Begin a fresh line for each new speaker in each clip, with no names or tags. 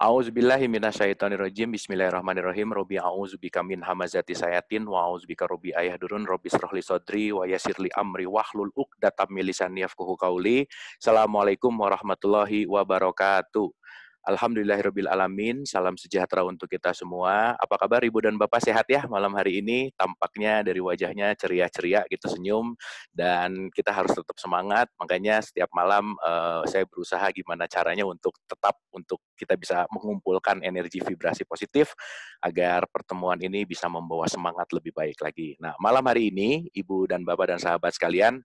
A'udzubillahi minasyaitonirrajim. Bismillahirrahmanirrahim. Rabbi a'udzubika min hamazati sayatin wa a'udzubika ayah ayahdurun rabbi srohli sodri wa yasirli amri wahlul uqdatam min lisani yafqahu qauli. Assalamualaikum warahmatullahi wabarakatuh. Alhamdulillahirabbil Salam sejahtera untuk kita semua. Apa kabar Ibu dan Bapak sehat ya malam hari ini? Tampaknya dari wajahnya ceria-ceria gitu senyum dan kita harus tetap semangat. Makanya setiap malam uh, saya berusaha gimana caranya untuk tetap untuk kita bisa mengumpulkan energi vibrasi positif agar pertemuan ini bisa membawa semangat lebih baik lagi. Nah, malam hari ini Ibu dan Bapak dan sahabat sekalian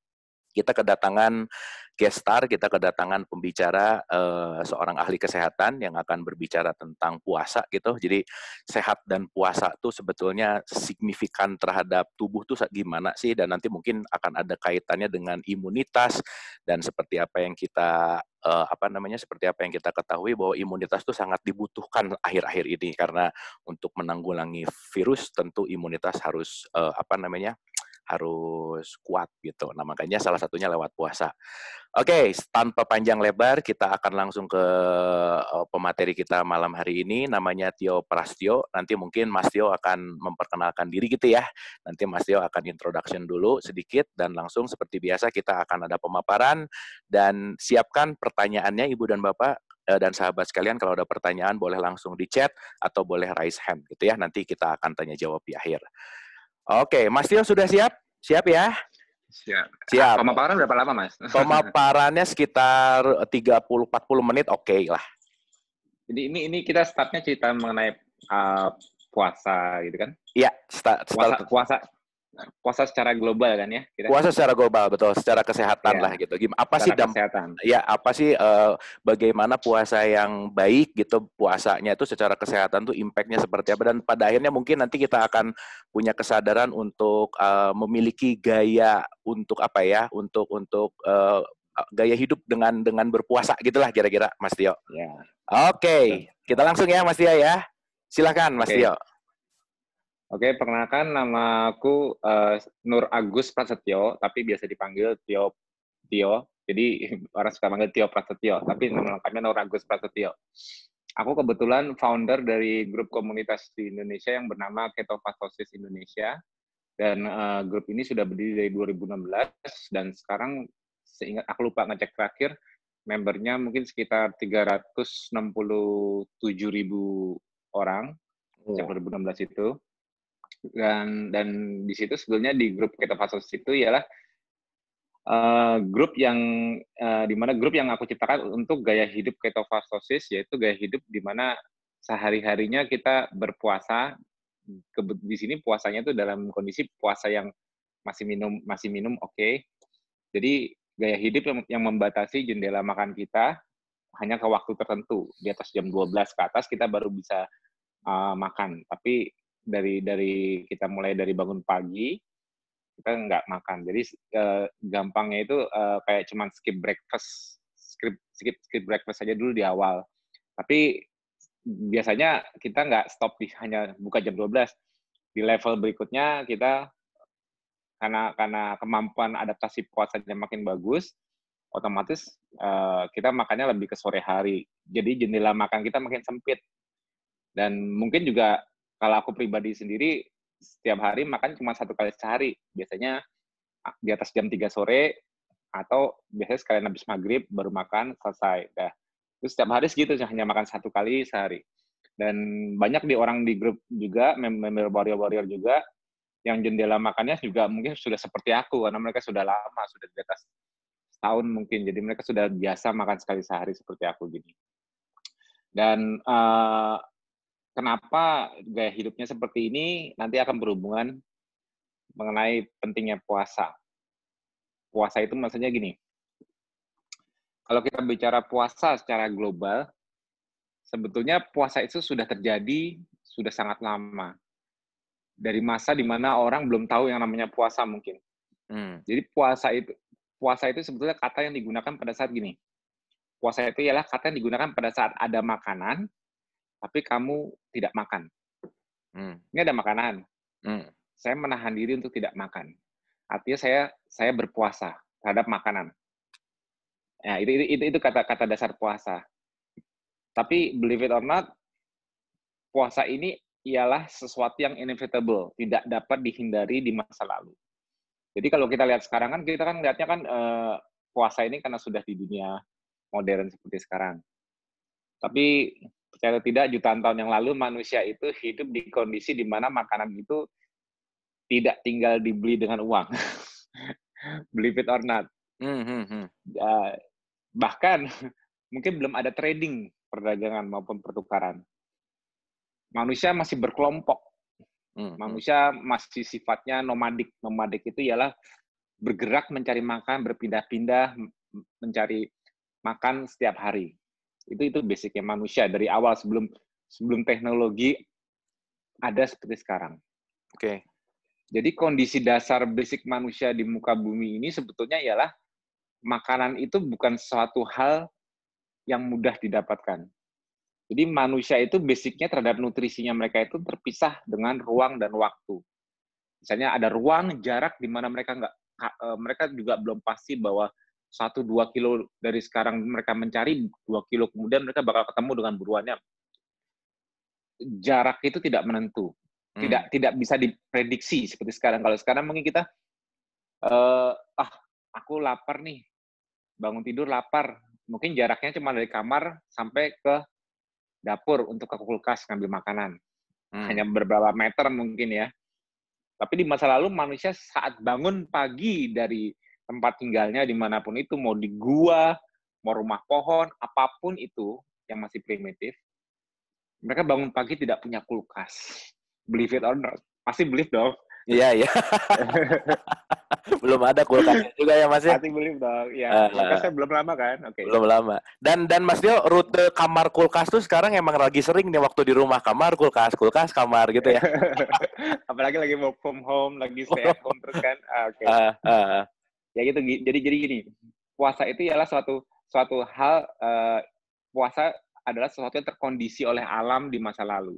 kita kedatangan guest kita kedatangan pembicara uh, seorang ahli kesehatan yang akan berbicara tentang puasa gitu. Jadi sehat dan puasa tuh sebetulnya signifikan terhadap tubuh tuh gimana sih dan nanti mungkin akan ada kaitannya dengan imunitas dan seperti apa yang kita uh, apa namanya seperti apa yang kita ketahui bahwa imunitas tuh sangat dibutuhkan akhir-akhir ini karena untuk menanggulangi virus tentu imunitas harus uh, apa namanya harus kuat gitu. Nah makanya salah satunya lewat puasa. Oke, okay, tanpa panjang lebar kita akan langsung ke eh, pemateri kita malam hari ini. Namanya Tio Prastio. Nanti mungkin Mas Tio akan memperkenalkan diri gitu ya. Nanti Mas Tio akan introduction dulu sedikit dan langsung seperti biasa kita akan ada pemaparan dan siapkan pertanyaannya Ibu dan Bapak eh, dan sahabat sekalian kalau ada pertanyaan boleh langsung di chat atau boleh raise hand gitu ya nanti kita akan tanya jawab di akhir. Oke, Mas Tio sudah siap? Siap ya? Siap. Siap. Pemaparan berapa lama, Mas? Pemaparannya sekitar 30-40 menit oke okay lah.
Jadi ini ini kita startnya cerita mengenai uh, puasa gitu kan?
Iya, start, start. Puasa,
puasa puasa secara global kan ya? Kita puasa secara
global betul, secara kesehatan ya. lah gitu. Gim? apa secara sih dampak? Kesehatan. Ya apa sih uh, bagaimana puasa yang baik gitu puasanya itu secara kesehatan tuh impactnya seperti apa dan pada akhirnya mungkin nanti kita akan punya kesadaran untuk uh, memiliki gaya untuk apa ya? Untuk untuk uh, gaya hidup dengan dengan berpuasa gitulah kira-kira Mas Tio. Ya. Oke, okay. kita langsung ya Mas Tio ya. Silakan Mas okay. Tio.
Oke, perkenalkan nama aku uh, Nur Agus Prasetyo, tapi biasa dipanggil Tio Tio. Jadi orang suka manggil Tio Prasetyo, tapi nama lengkapnya Nur Agus Prasetyo. Aku kebetulan founder dari grup komunitas di Indonesia yang bernama Ketofastosis Indonesia. Dan uh, grup ini sudah berdiri dari 2016 dan sekarang seingat aku lupa ngecek terakhir membernya mungkin sekitar 367 ribu orang sejak oh. 2016 itu dan dan di situ sebetulnya di grup kita Fasos itu ialah uh, grup yang uh, eh, dimana grup yang aku ciptakan untuk gaya hidup ketofastosis yaitu gaya hidup di mana sehari harinya kita berpuasa ke, di sini puasanya itu dalam kondisi puasa yang masih minum masih minum oke okay. jadi gaya hidup yang, yang membatasi jendela makan kita hanya ke waktu tertentu di atas jam 12 ke atas kita baru bisa uh, makan tapi dari dari kita mulai dari bangun pagi kita nggak makan jadi uh, gampangnya itu uh, kayak cuman skip breakfast skip skip skip breakfast aja dulu di awal tapi biasanya kita nggak stop di hanya buka jam 12 di level berikutnya kita karena karena kemampuan adaptasi puasanya makin bagus otomatis uh, kita makannya lebih ke sore hari jadi jendela makan kita makin sempit dan mungkin juga kalau aku pribadi sendiri setiap hari makan cuma satu kali sehari biasanya di atas jam 3 sore atau biasanya sekalian habis maghrib baru makan selesai dah terus setiap hari segitu hanya makan satu kali sehari dan banyak di orang di grup juga member warrior warrior juga yang jendela makannya juga mungkin sudah seperti aku karena mereka sudah lama sudah di atas tahun mungkin jadi mereka sudah biasa makan sekali sehari seperti aku gini gitu. dan uh, kenapa gaya hidupnya seperti ini nanti akan berhubungan mengenai pentingnya puasa. Puasa itu maksudnya gini, kalau kita bicara puasa secara global, sebetulnya puasa itu sudah terjadi sudah sangat lama. Dari masa di mana orang belum tahu yang namanya puasa mungkin. Hmm. Jadi puasa itu puasa itu sebetulnya kata yang digunakan pada saat gini. Puasa itu ialah kata yang digunakan pada saat ada makanan, tapi kamu tidak makan. Hmm. Ini ada makanan. Hmm. Saya menahan diri untuk tidak makan. Artinya saya saya berpuasa terhadap makanan. Ya, itu itu itu kata-kata dasar puasa. Tapi believe it or not, puasa ini ialah sesuatu yang inevitable, tidak dapat dihindari di masa lalu. Jadi kalau kita lihat sekarang kan kita kan lihatnya kan eh, puasa ini karena sudah di dunia modern seperti sekarang. Tapi percaya atau tidak jutaan tahun yang lalu manusia itu hidup di kondisi di mana makanan itu tidak tinggal dibeli dengan uang. Believe it or not. Mm -hmm. hmm, hmm. Ya, bahkan mungkin belum ada trading perdagangan maupun pertukaran. Manusia masih berkelompok. Mm -hmm. Manusia masih sifatnya nomadik. Nomadik itu ialah bergerak mencari makan, berpindah-pindah mencari makan setiap hari. Itu itu basicnya manusia dari awal sebelum sebelum teknologi ada seperti sekarang. Oke. Okay. Jadi kondisi dasar basic manusia di muka bumi ini sebetulnya ialah makanan itu bukan suatu hal yang mudah didapatkan. Jadi manusia itu basicnya terhadap nutrisinya mereka itu terpisah dengan ruang dan waktu. Misalnya ada ruang, jarak di mana mereka nggak eh, mereka juga belum pasti bahwa satu dua kilo dari sekarang mereka mencari dua kilo kemudian mereka bakal ketemu dengan buruannya jarak itu tidak menentu hmm. tidak tidak bisa diprediksi seperti sekarang kalau sekarang mungkin kita uh, ah aku lapar nih bangun tidur lapar mungkin jaraknya cuma dari kamar sampai ke dapur untuk ke kulkas ngambil makanan hmm. hanya beberapa meter mungkin ya tapi di masa lalu manusia saat bangun pagi dari tempat tinggalnya dimanapun itu, mau di gua, mau rumah pohon, apapun itu yang masih primitif, mereka bangun pagi tidak punya kulkas. Believe it or not. Pasti
believe dong. Iya, iya. belum ada
kulkas juga ya Mas. Ya? Pasti
believe dong. Iya, ah. kulkasnya belum lama kan? Oke. Okay. Belum
lama. Dan dan Mas Dio rute kamar kulkas tuh sekarang emang lagi sering nih waktu di rumah kamar kulkas, kulkas kamar gitu ya.
Apalagi lagi work from home, lagi stay at home terus kan. Ah, Oke. Okay. uh, uh. Ah, ah ya gitu jadi jadi gini puasa itu ialah suatu suatu hal uh, puasa adalah sesuatu yang terkondisi oleh alam di masa lalu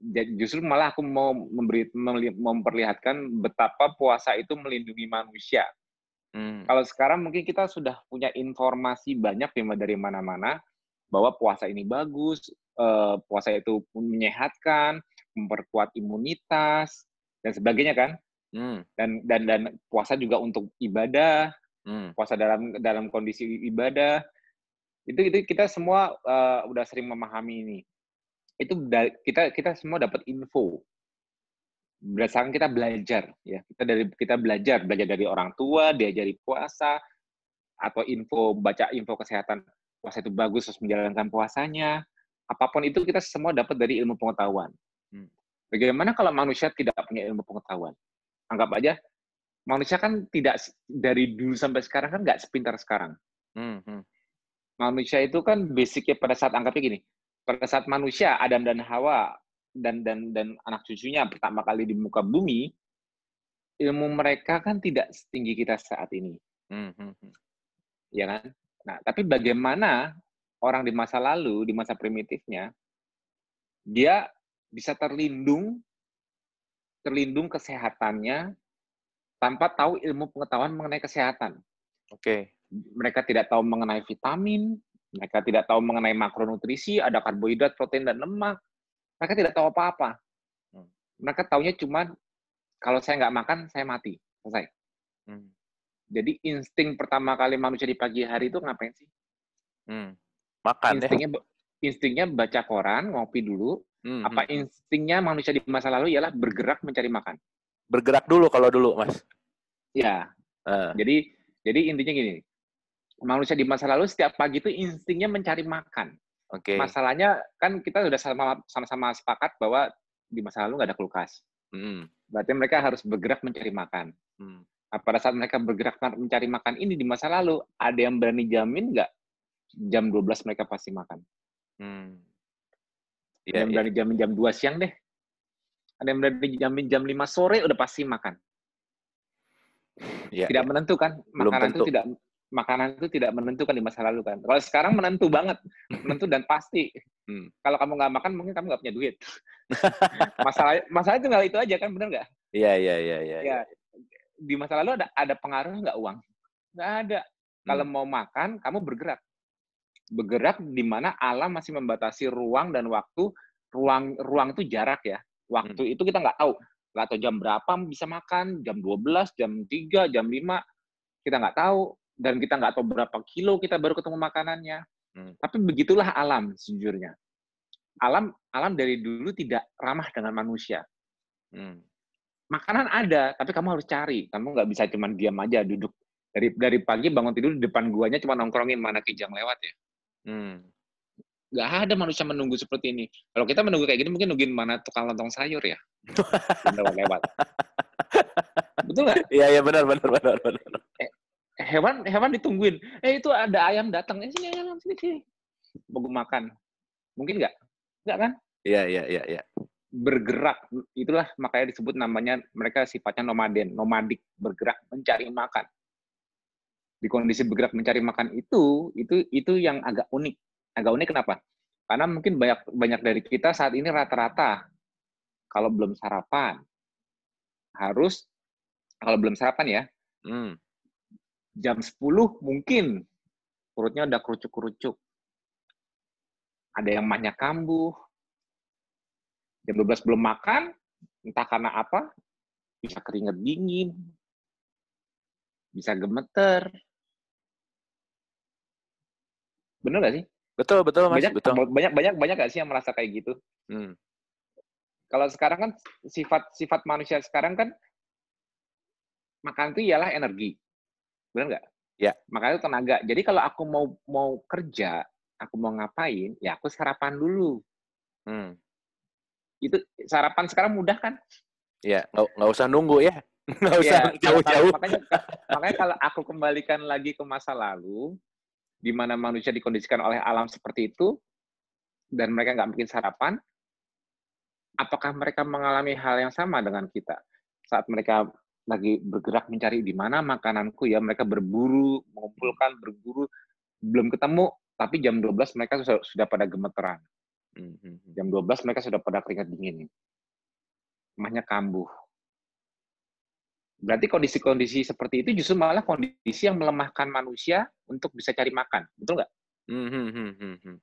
jadi justru malah aku mau memberi, memperlihatkan betapa puasa itu melindungi manusia. Hmm. Kalau sekarang mungkin kita sudah punya informasi banyak ya, dari mana-mana bahwa puasa ini bagus, eh, puasa itu menyehatkan, memperkuat imunitas dan sebagainya kan. Hmm. Dan dan dan puasa juga untuk ibadah, hmm. puasa dalam dalam kondisi ibadah. Itu itu kita semua uh, udah sering memahami ini. Itu kita kita semua dapat info. Berdasarkan kita belajar ya. Kita dari kita belajar, belajar dari orang tua, diajari puasa atau info baca info kesehatan puasa itu bagus terus menjalankan puasanya. Apapun itu kita semua dapat dari ilmu pengetahuan. Hmm. Bagaimana kalau manusia tidak punya ilmu pengetahuan? anggap aja manusia kan tidak dari dulu sampai sekarang kan nggak sepintar sekarang. Mm -hmm. Manusia itu kan basicnya pada saat anggapnya gini, pada saat manusia Adam dan Hawa dan dan dan anak cucunya pertama kali di muka bumi, ilmu mereka kan tidak setinggi kita saat ini. Mm -hmm. Ya kan? Nah, tapi bagaimana orang di masa lalu, di masa primitifnya, dia bisa terlindung terlindung kesehatannya tanpa tahu ilmu pengetahuan mengenai kesehatan. Oke. Okay. Mereka tidak tahu mengenai vitamin, mereka tidak tahu mengenai makronutrisi, ada karbohidrat, protein, dan lemak. Mereka tidak tahu apa-apa. Hmm. Mereka taunya cuma kalau saya nggak makan, saya mati. Selesai. Hmm. Jadi insting pertama kali manusia di pagi hari itu ngapain sih? Hmm. Makan ya? instingnya, ya? Instingnya baca koran, ngopi dulu, Hmm. Apa hmm, hmm. instingnya manusia di masa lalu ialah bergerak mencari makan.
Bergerak dulu kalau dulu, Mas.
Ya. Uh. Jadi jadi intinya gini. Manusia di masa lalu setiap pagi itu instingnya mencari makan. Oke. Okay. Masalahnya kan kita sudah sama-sama sepakat bahwa di masa lalu nggak ada kulkas. Hmm. Berarti mereka harus bergerak mencari makan. Hmm. Nah, pada saat mereka bergerak mencari makan ini di masa lalu, ada yang berani jamin nggak jam 12 mereka pasti makan? Hmm. Ada yeah, yang yeah. Iya, iya. jamin jam dua siang deh. Ada yang berani jamin jam lima sore udah pasti makan. Yeah, tidak yeah. Iya. kan,
makanan itu tidak
makanan itu tidak menentukan di masa lalu kan. Kalau sekarang menentu banget, menentu dan pasti. Hmm. Kalau kamu nggak makan mungkin kamu nggak punya duit. masalah masalah tinggal itu aja
kan bener nggak? Iya iya iya iya. Ya.
Di masa lalu ada ada pengaruh nggak uang? Nggak ada. Hmm. Kalau mau makan kamu bergerak bergerak di mana alam masih membatasi ruang dan waktu. Ruang ruang itu jarak ya. Waktu hmm. itu kita nggak tahu, nggak tahu jam berapa bisa makan, jam 12, jam 3, jam 5, kita nggak tahu dan kita nggak tahu berapa kilo kita baru ketemu makanannya. Hmm. Tapi begitulah alam sejujurnya. Alam alam dari dulu tidak ramah dengan manusia. Hmm. Makanan ada, tapi kamu harus cari. Kamu nggak bisa cuma diam aja duduk dari dari pagi bangun tidur di depan guanya cuma nongkrongin mana kijang lewat ya. Hmm. ada manusia menunggu seperti ini. Kalau kita menunggu kayak gini, mungkin nungguin mana tukang lontong sayur ya. Lewat-lewat.
Betul nggak? Iya, iya benar, benar, benar, benar.
Eh, hewan hewan ditungguin. Eh itu ada ayam datang. Eh sini ayam sini sini. Mau makan. Mungkin nggak? Nggak kan? Iya, iya, iya, iya. Bergerak. Itulah makanya disebut namanya mereka sifatnya nomaden, nomadik, bergerak mencari makan di kondisi bergerak mencari makan itu itu itu yang agak unik agak unik kenapa karena mungkin banyak banyak dari kita saat ini rata-rata kalau belum sarapan harus kalau belum sarapan ya hmm. jam 10 mungkin perutnya udah kerucuk-kerucuk ada yang banyak kambuh jam 12 belum makan entah karena apa bisa keringet dingin bisa gemeter Bener gak sih? Betul, betul Mas. Banyak, betul. banyak, banyak, banyak gak sih yang merasa kayak gitu? Hmm. Kalau sekarang kan sifat-sifat manusia sekarang kan makan itu ialah energi. Bener gak? Ya. makan itu tenaga. Jadi kalau aku mau mau kerja, aku mau ngapain, ya aku sarapan dulu. Hmm. Itu sarapan sekarang mudah kan?
Ya, nggak usah nunggu ya. Iya, nggak usah jauh-jauh. Ya, makanya,
makanya kalau aku kembalikan lagi ke masa lalu, di mana manusia dikondisikan oleh alam seperti itu dan mereka nggak bikin sarapan, apakah mereka mengalami hal yang sama dengan kita saat mereka lagi bergerak mencari di mana makananku ya mereka berburu mengumpulkan berburu belum ketemu tapi jam 12 mereka sudah, pada gemeteran hmm, hmm, hmm. jam 12 mereka sudah pada keringat dingin rumahnya kambuh Berarti kondisi-kondisi seperti itu justru malah kondisi yang melemahkan manusia untuk bisa cari makan, betul nggak?
Hmm, hmm, hmm,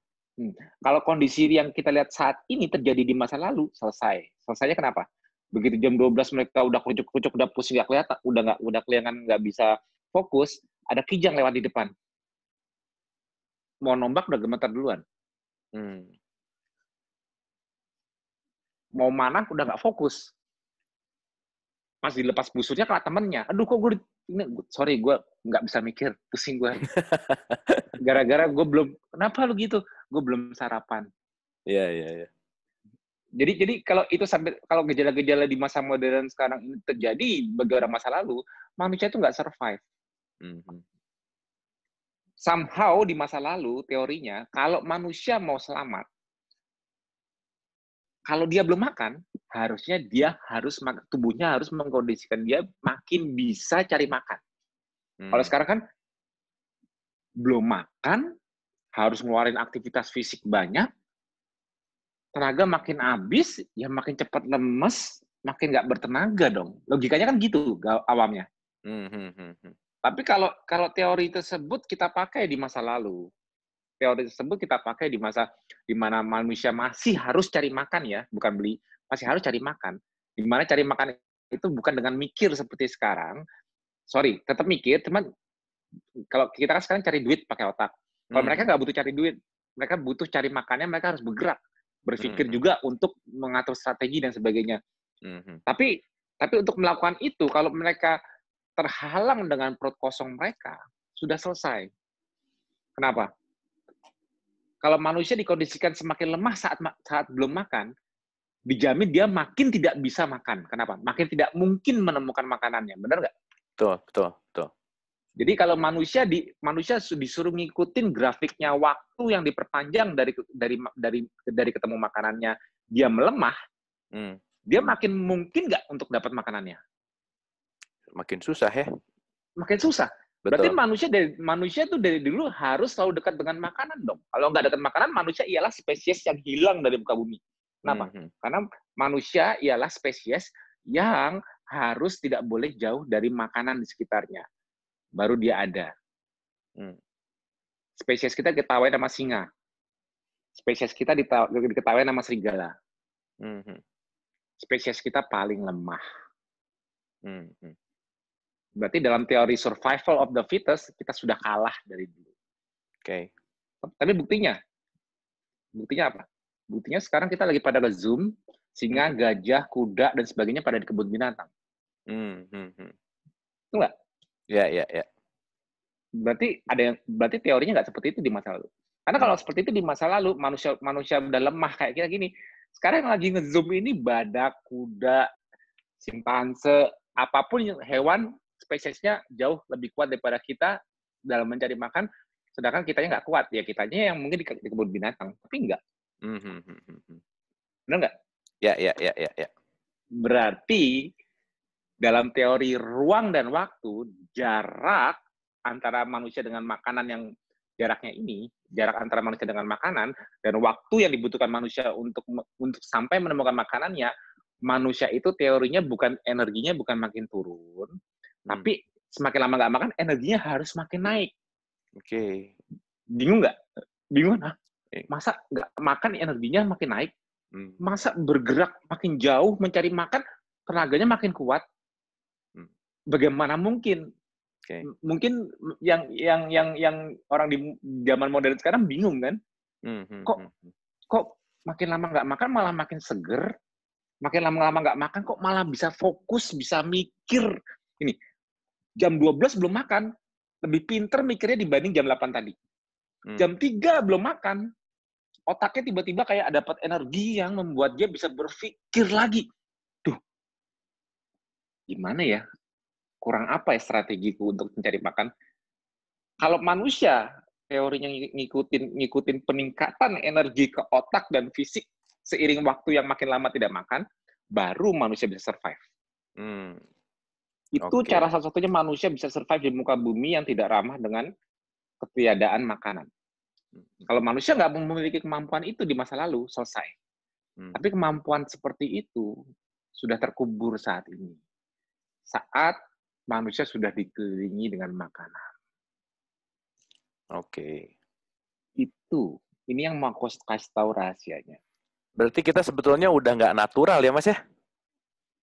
Kalau kondisi yang kita lihat saat ini terjadi di masa lalu, selesai. Selesainya kenapa? Begitu jam 12 mereka udah kucuk-kucuk, udah pusing, nggak kelihatan, udah nggak udah kelihatan nggak bisa fokus, ada kijang lewat di depan. Mau nombak udah gemetar duluan. Hmm. Mau manah udah nggak fokus pas dilepas busurnya kalah temennya aduh kok gue ini, sorry gue nggak bisa mikir pusing gue gara-gara gue belum kenapa lu gitu gue belum sarapan iya yeah, iya yeah, iya yeah. jadi jadi kalau itu sampai kalau gejala-gejala di masa modern sekarang ini terjadi bagi orang masa lalu manusia itu nggak survive mm-hmm. somehow di masa lalu teorinya kalau manusia mau selamat kalau dia belum makan, harusnya dia harus tubuhnya harus mengkondisikan dia makin bisa cari makan. Hmm. Kalau sekarang kan belum makan, harus ngeluarin aktivitas fisik banyak, tenaga makin habis, ya makin cepat lemes, makin nggak bertenaga dong. Logikanya kan gitu awamnya. Hmm, hmm, hmm, hmm. Tapi kalau kalau teori tersebut kita pakai di masa lalu, teori tersebut kita pakai di masa di mana manusia masih harus cari makan ya, bukan beli, masih harus cari makan. Di mana cari makan itu bukan dengan mikir seperti sekarang. Sorry, tetap mikir, teman. kalau kita kan sekarang cari duit pakai otak. Kalau hmm. mereka nggak butuh cari duit, mereka butuh cari makannya, mereka harus bergerak, berpikir hmm. juga untuk mengatur strategi dan sebagainya. Hmm. Tapi tapi untuk melakukan itu, kalau mereka terhalang dengan perut kosong mereka, sudah selesai. Kenapa? Kalau manusia dikondisikan semakin lemah saat saat belum makan, dijamin dia makin tidak bisa makan. Kenapa? Makin tidak mungkin menemukan makanannya. Benar nggak?
Betul, betul, betul.
Jadi kalau manusia di manusia disuruh ngikutin grafiknya waktu yang diperpanjang dari dari dari dari ketemu makanannya dia melemah, hmm. dia makin mungkin nggak untuk dapat makanannya. Makin susah ya? Makin susah. Betul. Berarti manusia dari manusia tuh dari dulu harus selalu dekat dengan makanan dong. Kalau nggak dekat makanan, manusia ialah spesies yang hilang dari muka bumi. Kenapa? Mm -hmm. Karena manusia ialah spesies yang harus tidak boleh jauh dari makanan di sekitarnya. Baru dia ada. Mm. Spesies kita diketahui nama singa. Spesies kita diketahui nama serigala. Mm -hmm. Spesies kita paling lemah. Mm -hmm. Berarti dalam teori survival of the fittest, kita sudah kalah dari dulu. Oke. Okay. Tapi buktinya, buktinya apa? Buktinya sekarang kita lagi pada Zoom, singa, hmm. gajah, kuda, dan sebagainya pada di kebun binatang.
Hmm, hmm, hmm. Itu nggak? Ya, ya, ya.
Berarti ada yang, berarti teorinya nggak seperti itu di masa lalu. Karena kalau hmm. seperti itu di masa lalu, manusia manusia udah lemah kayak kita gini. Sekarang yang lagi ngezoom ini badak, kuda, simpanse, apapun hewan spesiesnya jauh lebih kuat daripada kita dalam mencari makan, sedangkan kitanya nggak kuat ya kitanya yang mungkin di, di kebun binatang, tapi nggak.
Hmm, hmm, hmm, Benar nggak? Ya, ya, ya, ya, ya. Berarti
dalam teori ruang dan waktu, jarak antara manusia dengan makanan yang jaraknya ini, jarak antara manusia dengan makanan dan waktu yang dibutuhkan manusia untuk untuk sampai menemukan makanannya, manusia itu teorinya bukan energinya bukan makin turun, Hmm. Tapi semakin lama nggak makan, energinya harus makin naik. Oke. Okay. Bingung nggak? Bingung ah. Masa nggak makan energinya makin naik? Hmm. Masa bergerak makin jauh mencari makan tenaganya makin kuat? Hmm. Bagaimana mungkin? Okay. Mungkin yang yang yang yang orang di zaman modern sekarang bingung kan? Hmm, kok kok makin lama nggak makan malah makin seger, makin lama-lama nggak makan kok malah bisa fokus, bisa mikir. Ini jam 12 belum makan, lebih pinter mikirnya dibanding jam 8 tadi. Hmm. Jam 3 belum makan, otaknya tiba-tiba kayak dapat energi yang membuat dia bisa berpikir lagi. Duh, gimana ya? Kurang apa ya strategiku untuk mencari makan? Kalau manusia teorinya ngikutin ngikutin peningkatan energi ke otak dan fisik seiring waktu yang makin lama tidak makan, baru manusia bisa survive. Hmm. Itu okay. cara satu-satunya manusia bisa survive di muka bumi yang tidak ramah dengan ketiadaan makanan. Hmm. Kalau manusia nggak memiliki kemampuan itu di masa lalu, selesai. Hmm. Tapi kemampuan seperti itu sudah terkubur saat ini. Saat manusia sudah dikelilingi dengan makanan. Oke. Okay. Itu. Ini yang mau kasih tahu
rahasianya. Berarti kita sebetulnya udah nggak natural ya, Mas ya?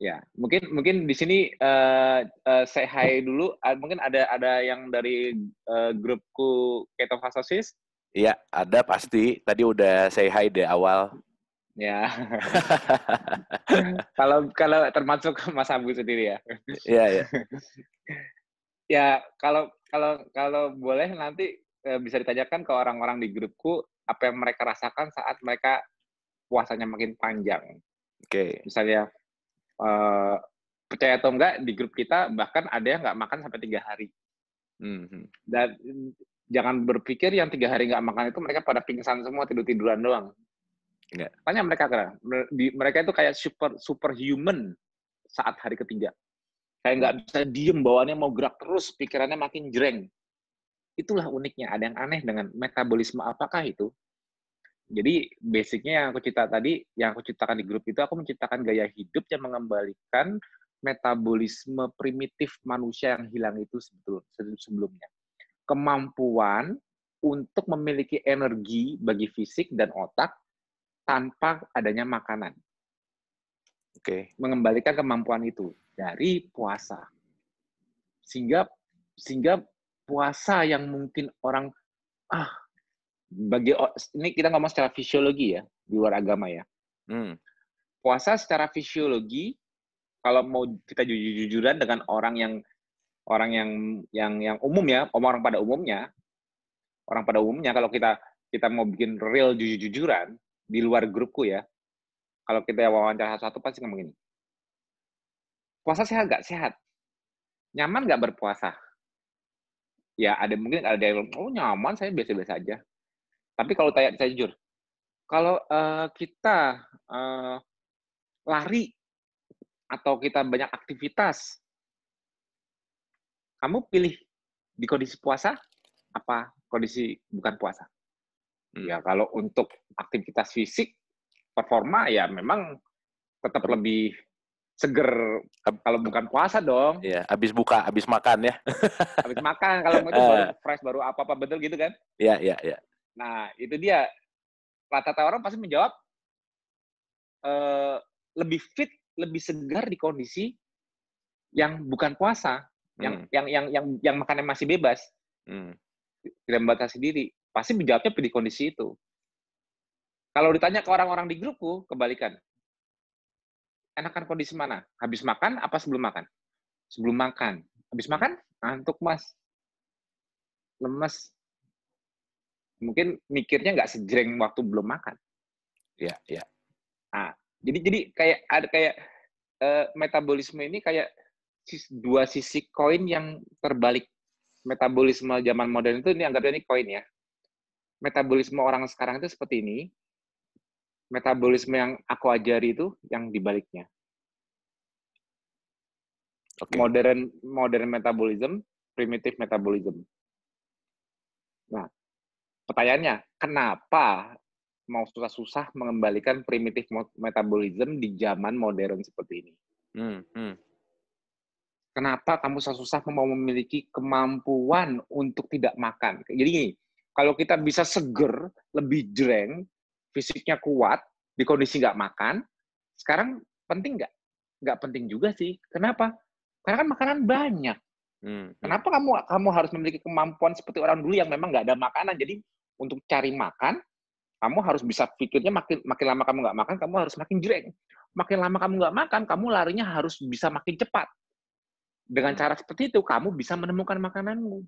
Ya,
mungkin mungkin di sini uh, uh, say hi dulu. Uh, mungkin ada ada yang dari uh, grupku ketua
Iya, ada pasti. Tadi udah saya hi di awal.
Ya. kalau kalau termasuk Mas Abu sendiri ya. Iya, iya. ya, kalau kalau kalau boleh nanti bisa ditanyakan ke orang-orang di grupku apa yang mereka rasakan saat mereka puasanya makin panjang.
Oke. Okay. Misalnya Eh,
percaya atau enggak di grup kita bahkan ada yang nggak makan sampai tiga hari mhm. dan mm, jangan berpikir yang tiga hari nggak makan itu mereka pada pingsan semua tidur tiduran doang Enggak. Iya. tanya mereka kan mereka itu kayak super superhuman saat hari ketiga kayak nggak bisa diem bawaannya mau gerak terus pikirannya makin jreng itulah uniknya ada yang aneh dengan metabolisme apakah itu jadi basicnya yang aku cerita tadi, yang aku ceritakan di grup itu, aku menciptakan gaya hidup yang mengembalikan metabolisme primitif manusia yang hilang itu sebelumnya. Kemampuan untuk memiliki energi bagi fisik dan otak tanpa adanya makanan. Oke. Mengembalikan kemampuan itu dari puasa. Sehingga sehingga puasa yang mungkin orang ah bagi ini kita ngomong secara fisiologi ya di luar agama ya hmm. puasa secara fisiologi kalau mau kita jujur-jujuran dengan orang yang orang yang yang yang umum ya orang pada umumnya orang pada umumnya kalau kita kita mau bikin real jujur-jujuran di luar grupku ya kalau kita wawancara satu pasti ngomong gini puasa sehat gak sehat nyaman gak berpuasa ya ada mungkin ada yang oh nyaman saya biasa-biasa aja tapi kalau tanya saya jujur, kalau uh, kita uh, lari atau kita banyak aktivitas, kamu pilih di kondisi puasa apa kondisi bukan puasa? Hmm. Ya kalau untuk aktivitas fisik performa ya memang tetap hmm. lebih seger
kalau bukan puasa dong. Iya, habis buka, habis makan ya.
habis makan kalau itu eh. baru fresh baru apa-apa betul gitu kan?
Iya, iya, iya.
Nah, itu dia. Rata-rata orang pasti menjawab uh, lebih fit, lebih segar di kondisi yang bukan puasa, hmm. yang yang yang yang yang makannya masih bebas. Hmm. Tidak membatasi diri. Pasti menjawabnya di kondisi itu. Kalau ditanya ke orang-orang di grupku, kebalikan. Enakan kondisi mana? Habis makan apa sebelum makan? Sebelum makan. Habis makan, ngantuk mas. Lemes mungkin mikirnya nggak sejreng waktu belum makan. ya ya Nah, jadi jadi kayak ada kayak uh, metabolisme ini kayak dua sisi koin yang terbalik. Metabolisme zaman modern itu ini anggapnya ini koin ya. Metabolisme orang sekarang itu seperti ini. Metabolisme yang aku ajari itu yang dibaliknya. Okay. Modern modern metabolism, primitive metabolisme pertanyaannya, kenapa mau susah-susah mengembalikan primitif metabolism di zaman modern seperti ini? Hmm, hmm. Kenapa kamu susah-susah mau memiliki kemampuan untuk tidak makan? Jadi gini, kalau kita bisa seger, lebih jreng, fisiknya kuat, di kondisi nggak makan, sekarang penting nggak? Nggak penting juga sih. Kenapa? Karena kan makanan banyak. Hmm. hmm. Kenapa kamu kamu harus memiliki kemampuan seperti orang dulu yang memang nggak ada makanan, jadi untuk cari makan, kamu harus bisa pikirnya makin makin lama kamu nggak makan, kamu harus makin jreng. Makin lama kamu nggak makan, kamu larinya harus bisa makin cepat. Dengan cara seperti itu, kamu bisa menemukan makananmu.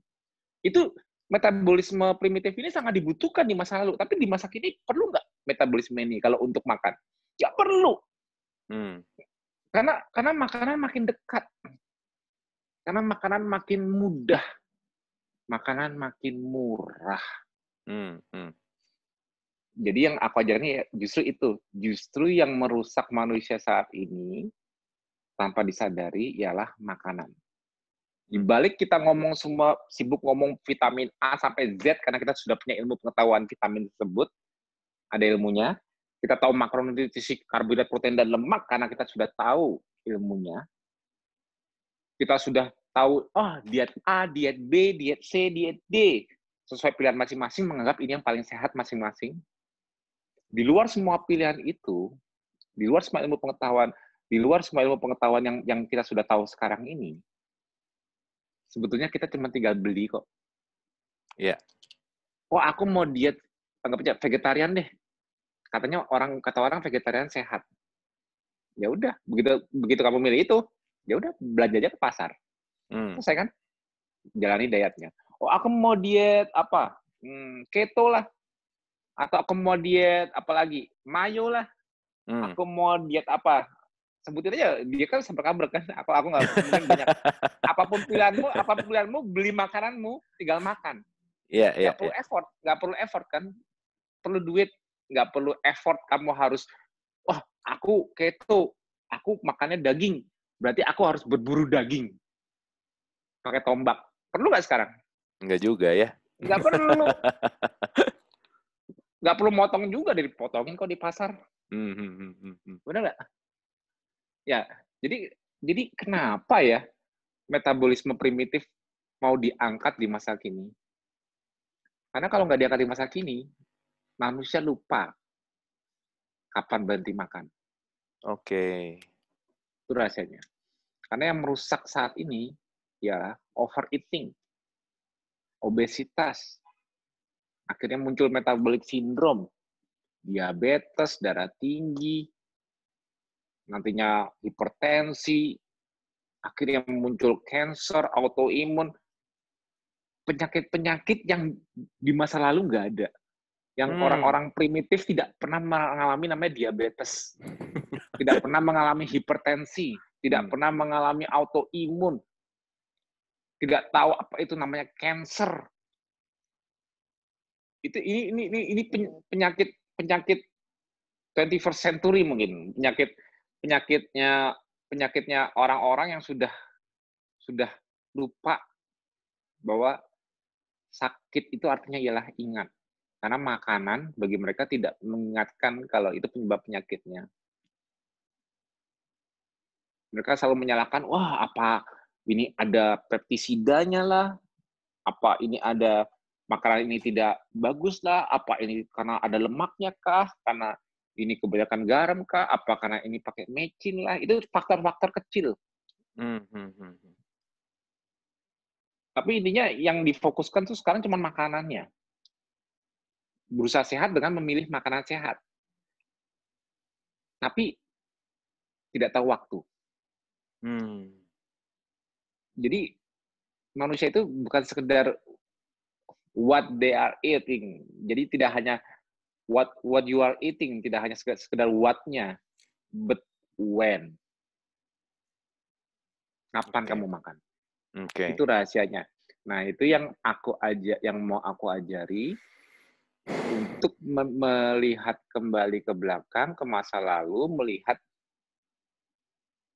Itu metabolisme primitif ini sangat dibutuhkan di masa lalu. Tapi di masa kini perlu nggak metabolisme ini kalau untuk makan? Ya perlu. Hmm. Karena karena makanan makin dekat. Karena makanan makin mudah. Makanan makin murah Hmm, hmm, Jadi yang aku ajarin ya, justru itu, justru yang merusak manusia saat ini tanpa disadari ialah makanan. Di hmm. balik kita ngomong semua sibuk ngomong vitamin A sampai Z karena kita sudah punya ilmu pengetahuan vitamin tersebut, ada ilmunya. Kita tahu makronutrisi karbohidrat, protein dan lemak karena kita sudah tahu ilmunya. Kita sudah tahu oh diet A, diet B, diet C, diet D sesuai pilihan masing-masing menganggap ini yang paling sehat masing-masing. Di luar semua pilihan itu, di luar semua ilmu pengetahuan, di luar semua ilmu pengetahuan yang yang kita sudah tahu sekarang ini, sebetulnya kita cuma tinggal beli kok. Iya. Yeah. Oh, aku mau diet anggap aja vegetarian deh. Katanya orang kata orang vegetarian sehat. Ya udah, begitu begitu kamu milih itu, ya udah belanja aja ke pasar. Hmm. Selesai kan? Jalani dietnya oh aku mau diet apa hmm, keto lah atau aku mau diet apalagi mayo lah hmm. aku mau diet apa sebutin aja dia kan sampai kabar kan aku aku nggak banyak apapun pilihanmu apapun pilihanmu beli makananmu tinggal makan
Iya, yeah, Yeah, perlu yeah.
effort, nggak perlu effort kan. Perlu duit, nggak perlu effort. Kamu harus, wah, oh, aku keto, aku makannya daging. Berarti aku harus berburu daging. Pakai tombak. Perlu nggak sekarang?
Enggak juga ya.
Enggak perlu. Enggak perlu motong juga dari potongin kok di pasar.
Hmm, hmm, hmm, Benar nggak? Ya,
jadi jadi kenapa ya metabolisme primitif mau diangkat di masa kini? Karena kalau nggak diangkat di masa kini, manusia lupa kapan berhenti makan. Oke. Okay. Itu rasanya Karena yang merusak saat ini ya overeating obesitas, akhirnya muncul metabolic syndrome, diabetes, darah tinggi, nantinya hipertensi, akhirnya muncul cancer, autoimun, penyakit-penyakit yang di masa lalu nggak ada. Yang hmm. orang-orang hmm. primitif tidak pernah mengalami namanya diabetes, tidak pernah mengalami hipertensi, tidak hmm. pernah mengalami autoimun, tidak tahu apa itu namanya cancer. Itu ini ini ini, ini iya. penyakit penyakit 21st century mungkin penyakit penyakitnya penyakitnya orang-orang yang sudah sudah lupa bahwa sakit itu artinya ialah ingat karena makanan bagi mereka tidak mengingatkan kalau itu penyebab penyakitnya mereka selalu menyalahkan wah apa ini ada pestisidanya lah, apa ini ada makanan ini tidak bagus lah, apa ini karena ada lemaknya kah, karena ini kebanyakan garam kah, apa karena ini pakai mecin lah, itu faktor-faktor kecil.
Mm -hmm.
Tapi intinya yang difokuskan tuh sekarang cuma makanannya. Berusaha sehat dengan memilih makanan sehat. Tapi tidak tahu waktu. Hmm jadi manusia itu bukan sekedar what they are eating. Jadi tidak hanya what what you are eating, tidak hanya sekedar, sekedar what-nya, but when. Kapan okay. kamu makan? Okay. Itu rahasianya. Nah, itu yang aku aja yang mau aku ajari untuk me melihat kembali ke belakang, ke masa lalu, melihat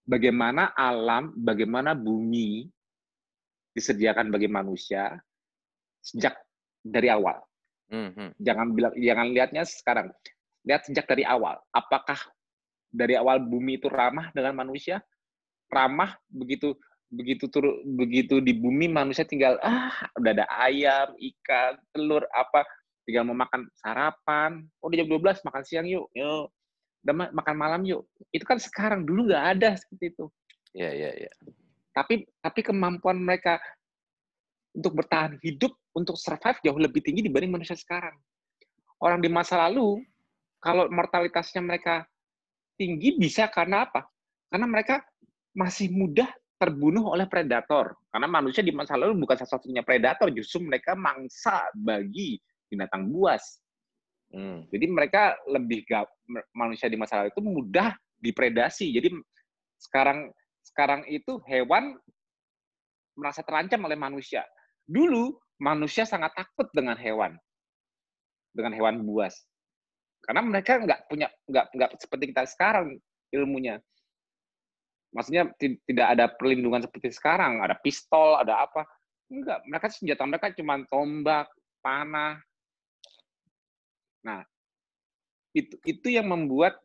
bagaimana alam, bagaimana bumi disediakan bagi manusia sejak dari awal. Mm-hmm. Jangan bilang, jangan lihatnya sekarang. Lihat sejak dari awal. Apakah dari awal bumi itu ramah dengan manusia? Ramah begitu begitu tur, begitu di bumi manusia tinggal ah udah ada ayam, ikan, telur apa tinggal mau makan sarapan. Oh udah jam 12 makan siang yuk. Yuk makan malam yuk. Itu kan sekarang dulu nggak ada seperti itu. Iya iya iya. Tapi tapi kemampuan mereka untuk bertahan hidup, untuk survive jauh lebih tinggi dibanding manusia sekarang. Orang di masa lalu kalau mortalitasnya mereka tinggi bisa karena apa? Karena mereka masih mudah terbunuh oleh predator. Karena manusia di masa lalu bukan satu-satunya predator, justru mereka mangsa bagi binatang buas. Hmm. Jadi mereka lebih gap, manusia di masa lalu itu mudah dipredasi. Jadi sekarang sekarang itu hewan merasa terancam oleh manusia. Dulu manusia sangat takut dengan hewan, dengan hewan buas, karena mereka nggak punya nggak nggak seperti kita sekarang ilmunya. Maksudnya tidak ada perlindungan seperti sekarang, ada pistol, ada apa. Enggak, mereka senjata mereka cuma tombak, panah, Nah, itu itu yang membuat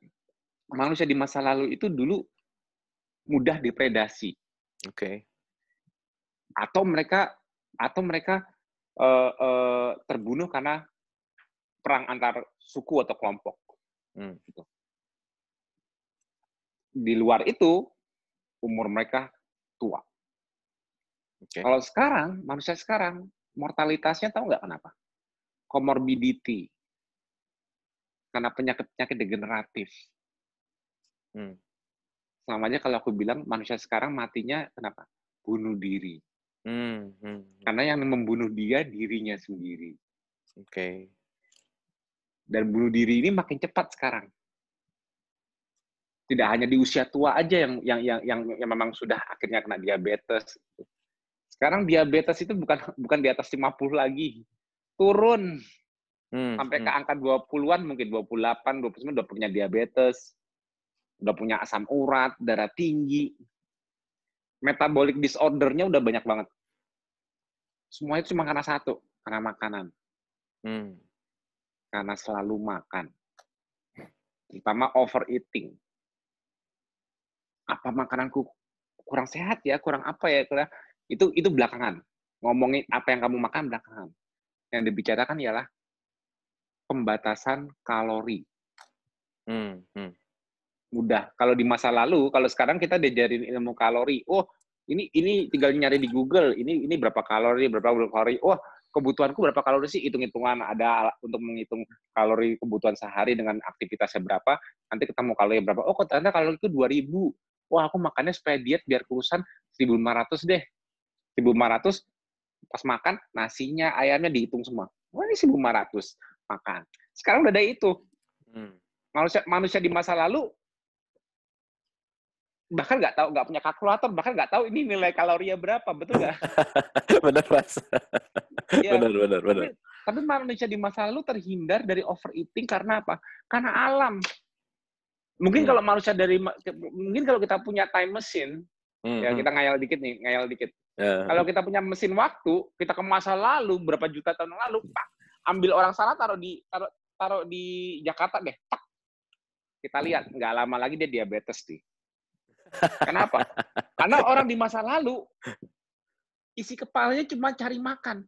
manusia di masa lalu itu dulu mudah dipredasi, Oke. Okay. Atau mereka atau mereka uh, uh, terbunuh karena perang antar suku atau kelompok.
Hmm. Gitu. Di
luar itu umur mereka tua. Okay. Kalau sekarang manusia sekarang mortalitasnya tahu nggak kenapa? Comorbidity karena penyakit-penyakit degeneratif. Hmm. Sama aja kalau aku bilang manusia sekarang matinya kenapa? Bunuh diri. Hmm. Hmm. hmm. Karena yang membunuh dia dirinya sendiri. Oke. Okay. Dan bunuh diri ini makin cepat sekarang. Tidak hanya di usia tua aja yang yang yang yang, yang memang sudah akhirnya kena diabetes. Sekarang diabetes itu bukan bukan di atas 50 lagi. Turun Hmm, Sampai ke hmm. angka 20-an mungkin 28, 29 udah punya diabetes, udah punya asam urat, darah tinggi. Metabolic disorders-nya udah banyak banget. Semuanya cuma karena satu, karena makanan. Hmm. Karena selalu makan. Terutama overeating. Apa makananku kurang sehat ya, kurang apa ya, kurang itu itu belakangan. Ngomongin apa yang kamu makan belakangan. Yang dibicarakan ialah pembatasan kalori. Hmm, hmm. Mudah. Kalau di masa lalu, kalau sekarang kita diajarin ilmu kalori, oh ini ini tinggal nyari di Google, ini ini berapa kalori, berapa kalori, oh kebutuhanku berapa kalori sih hitung-hitungan ada untuk menghitung kalori kebutuhan sehari dengan aktivitasnya berapa nanti ketemu kalori berapa oh ternyata kalori itu 2000 wah aku makannya supaya diet biar kurusan 1500 deh 1500 pas makan nasinya ayamnya dihitung semua wah ini 1500 makan. Sekarang udah ada itu. Hmm. Manusia manusia di masa lalu bahkan nggak tahu nggak punya kalkulator bahkan nggak tahu ini nilai kalorinya berapa betul nggak
benar mas ya, benar benar benar tapi,
tapi manusia di masa lalu terhindar dari overeating karena apa karena alam mungkin hmm. kalau manusia dari mungkin kalau kita punya time machine hmm. ya hmm. kita ngayal dikit nih ngayal dikit yeah. kalau kita punya mesin waktu kita ke masa lalu berapa juta tahun lalu pak ambil orang sana taruh di taruh, taruh di Jakarta deh. Tak. Kita lihat nggak lama lagi dia diabetes nih. Kenapa? Karena orang di masa lalu isi kepalanya cuma cari makan.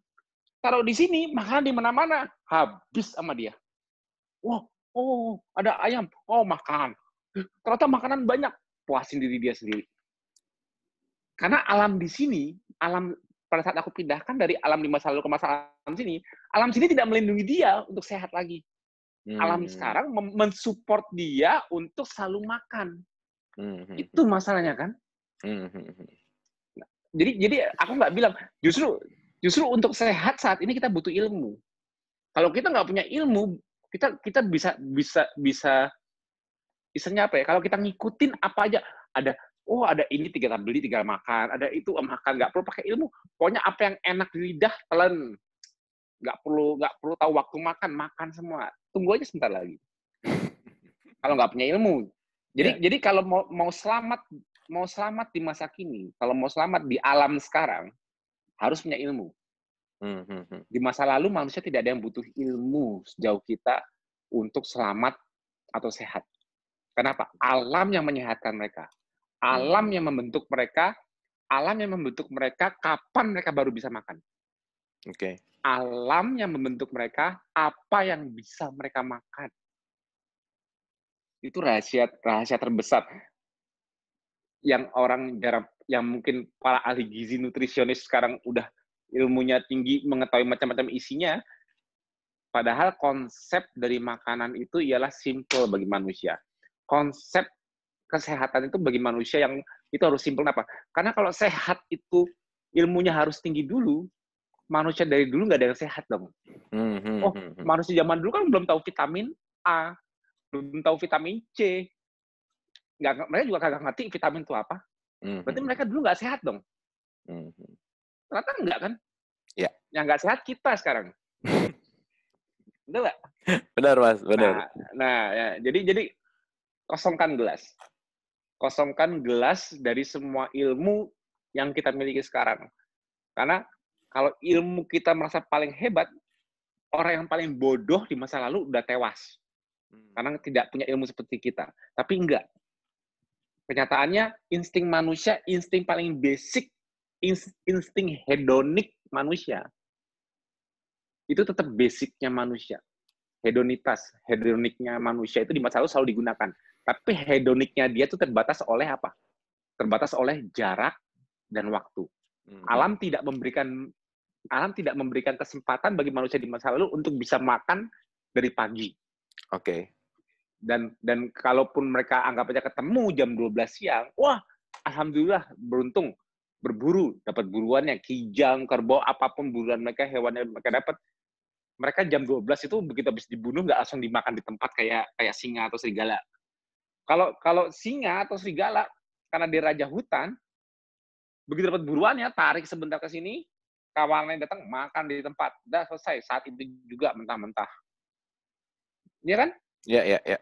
Taruh di sini, makan di mana-mana. Habis sama dia. Wah, oh, ada ayam. Oh, makan. Ternyata makanan banyak. Puasin diri dia sendiri. Karena alam di sini, alam pada saat aku pindahkan dari alam di masa lalu ke masa alam sini, alam sini tidak melindungi dia untuk sehat lagi. Hmm. Alam sekarang mensupport dia untuk selalu makan. Hmm. hmm Itu hmm. masalahnya kan. Hmm. Nah, jadi jadi aku nggak bilang justru justru untuk sehat saat ini kita butuh ilmu. Kalau kita nggak punya ilmu, kita kita bisa bisa bisa istilahnya apa ya? Kalau kita ngikutin apa aja ada oh ada ini tiga beli tiga makan ada itu makan nggak perlu pakai ilmu pokoknya apa yang enak di lidah telan nggak perlu nggak perlu tahu waktu makan makan semua tunggu aja sebentar lagi kalau nggak punya ilmu jadi ya. jadi kalau mau mau selamat mau selamat di masa kini kalau mau selamat di alam sekarang harus punya ilmu hmm, hmm, hmm. di masa lalu manusia tidak ada yang butuh ilmu sejauh kita untuk selamat atau sehat kenapa alam yang menyehatkan mereka alam hmm. yang membentuk mereka, alam yang membentuk mereka kapan mereka baru bisa makan. Oke. Okay. Alam yang membentuk mereka, apa yang bisa mereka makan. Itu rahasia rahasia terbesar yang orang jarang yang mungkin para ahli gizi nutrisionis sekarang udah ilmunya tinggi mengetahui macam-macam isinya padahal konsep dari makanan itu ialah simple bagi manusia konsep kesehatan itu bagi manusia yang itu harus simpel apa? Karena kalau sehat itu ilmunya harus tinggi dulu, manusia dari dulu nggak ada yang sehat dong.
mm hmm, oh, hmm, hmm.
manusia zaman dulu kan belum tahu vitamin A, belum tahu vitamin C. Nggak, mereka juga kagak ngerti vitamin itu apa. Hmm, Berarti hmm. mereka dulu nggak sehat dong. Hmm, Ternyata nggak kan? Ya. Yang nggak sehat kita sekarang. benar
Benar mas, benar. Nah, nah ya,
jadi jadi kosongkan gelas kosongkan gelas dari semua ilmu yang kita miliki sekarang. Karena kalau ilmu kita merasa paling hebat, orang yang paling bodoh di masa lalu udah tewas. Hmm. Karena tidak punya ilmu seperti kita. Tapi enggak. Kenyataannya insting manusia, insting paling basic, insting hedonik manusia. Itu tetap basicnya manusia. Hedonitas, hedoniknya manusia itu di masa lalu selalu digunakan. Tapi hedoniknya dia tuh terbatas oleh apa? Terbatas oleh jarak dan waktu. Hmm. Alam tidak memberikan alam tidak memberikan kesempatan bagi manusia di masa lalu untuk bisa makan dari pagi. Oke. Okay. Dan dan kalaupun mereka anggap aja ketemu jam 12 siang, wah, alhamdulillah beruntung berburu, dapat buruan yang kijang, kerbau, apapun buruan mereka, hewan yang mereka dapat. Mereka jam 12 itu begitu habis dibunuh nggak langsung dimakan di tempat kayak kayak singa atau serigala. Kalau kalau singa atau serigala karena dia raja hutan, begitu dapat buruannya tarik sebentar ke sini, kawannya datang makan di tempat, udah selesai saat itu juga mentah-mentah. Iya
kan? Ya ya ya.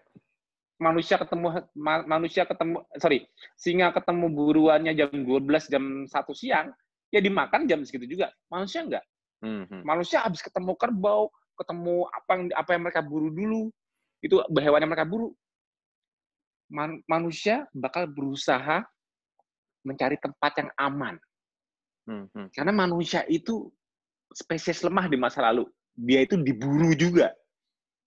Manusia ketemu ma manusia ketemu sorry singa ketemu buruannya jam 12 jam satu siang ya dimakan jam segitu juga. Manusia enggak. Mm -hmm. Manusia habis ketemu kerbau, ketemu apa yang apa yang mereka buru dulu itu hewan yang mereka buru man manusia bakal berusaha mencari tempat yang aman.
Hmm, hmm. Karena
manusia itu spesies lemah di masa lalu. Dia itu diburu juga.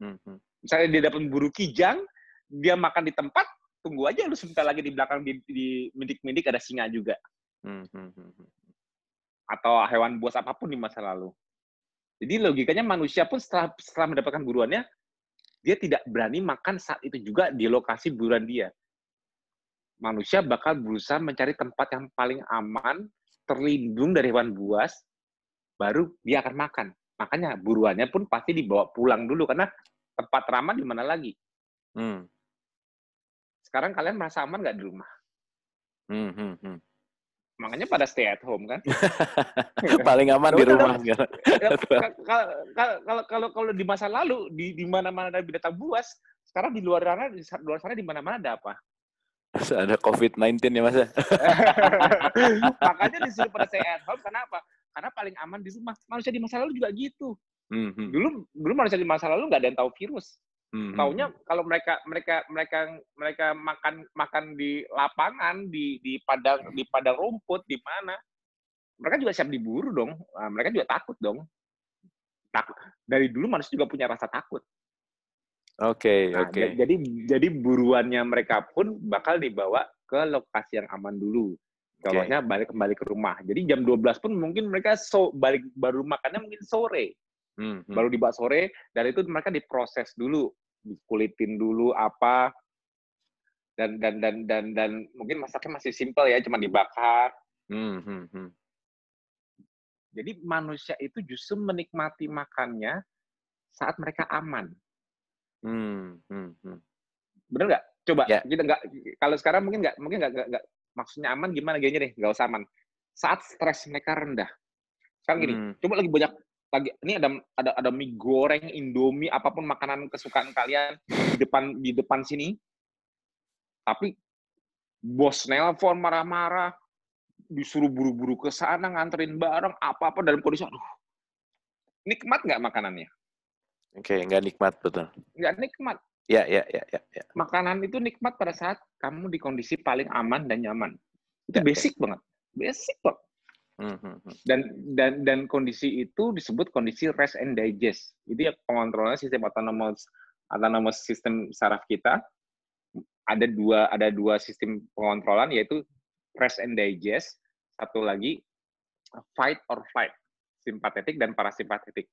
Hmm, hmm. Misalnya dia dapat buru kijang, dia makan di tempat, tunggu aja lu sebentar lagi di belakang di, mendik-mendik ada singa juga. hmm, hmm. Atau hewan buas apapun di masa lalu. Jadi logikanya manusia pun setelah, setelah mendapatkan buruannya, dia tidak berani makan saat itu juga di lokasi buruan dia. Manusia bakal berusaha mencari tempat yang paling aman, terlindung dari hewan buas, baru dia akan makan. Makanya buruannya pun pasti dibawa pulang dulu karena tempat ramah di mana lagi. Hmm. Sekarang kalian merasa aman nggak di rumah?
Hmm, hmm, hmm.
Makanya pada stay at home kan.
Paling aman di ya rumah gitu. ya,
kalau Kalau kalau kalau di masa lalu di di mana-mana ada binatang buas, sekarang di luar sana di luar sana di mana-mana ada apa?
ada COVID-19 ya mas ya?
Makanya disuruh pada stay at home karena apa? Karena paling aman di rumah. Manusia di masa lalu juga gitu. Mm-hmm. Dulu dulu manusia di masa lalu nggak ada yang tahu virus. Mm-hmm. Taunya kalau mereka mereka mereka mereka makan makan di lapangan di di padang di padang rumput di mana mereka juga siap diburu dong. Nah, mereka juga takut dong. Takut. Dari dulu manusia juga punya rasa takut.
Oke, okay, nah, oke. Okay. Jadi
jadi buruannya mereka pun bakal dibawa ke lokasi yang aman dulu. Kalau okay. balik kembali ke rumah. Jadi jam 12 pun mungkin mereka so balik baru makannya mungkin sore. Hmm, hmm. Baru dibawa sore dan itu mereka diproses dulu dikulitin dulu apa dan dan dan dan dan mungkin masaknya masih simpel ya cuma dibakar
hmm, hmm, hmm. jadi
manusia itu justru menikmati makannya saat mereka aman
hmm, hmm, hmm.
bener nggak coba yeah. kita gitu, nggak kalau sekarang mungkin nggak mungkin nggak nggak maksudnya aman gimana gini deh nggak usah aman saat stres mereka rendah sekarang gini hmm. coba lagi banyak lagi ini ada ada ada mie goreng, indomie, apapun makanan kesukaan kalian di depan di depan sini. Tapi bos nelpon marah-marah, disuruh buru-buru ke sana nganterin barang apa-apa dalam kondisi aduh. Nikmat nggak makanannya?
Oke, okay, nggak nikmat betul. Nggak nikmat. Ya, ya, ya, ya, ya.
Makanan itu nikmat pada saat kamu di kondisi paling aman dan nyaman.
Itu ya, basic ya. banget.
Basic banget.
Hmm, hmm, hmm.
Dan dan dan kondisi itu disebut kondisi rest and digest. Itu ya pengontrolan sistem autonomous autonomous sistem saraf kita. Ada dua ada dua sistem pengontrolan yaitu rest and digest. Satu lagi fight or flight, simpatetik dan parasimpatetik.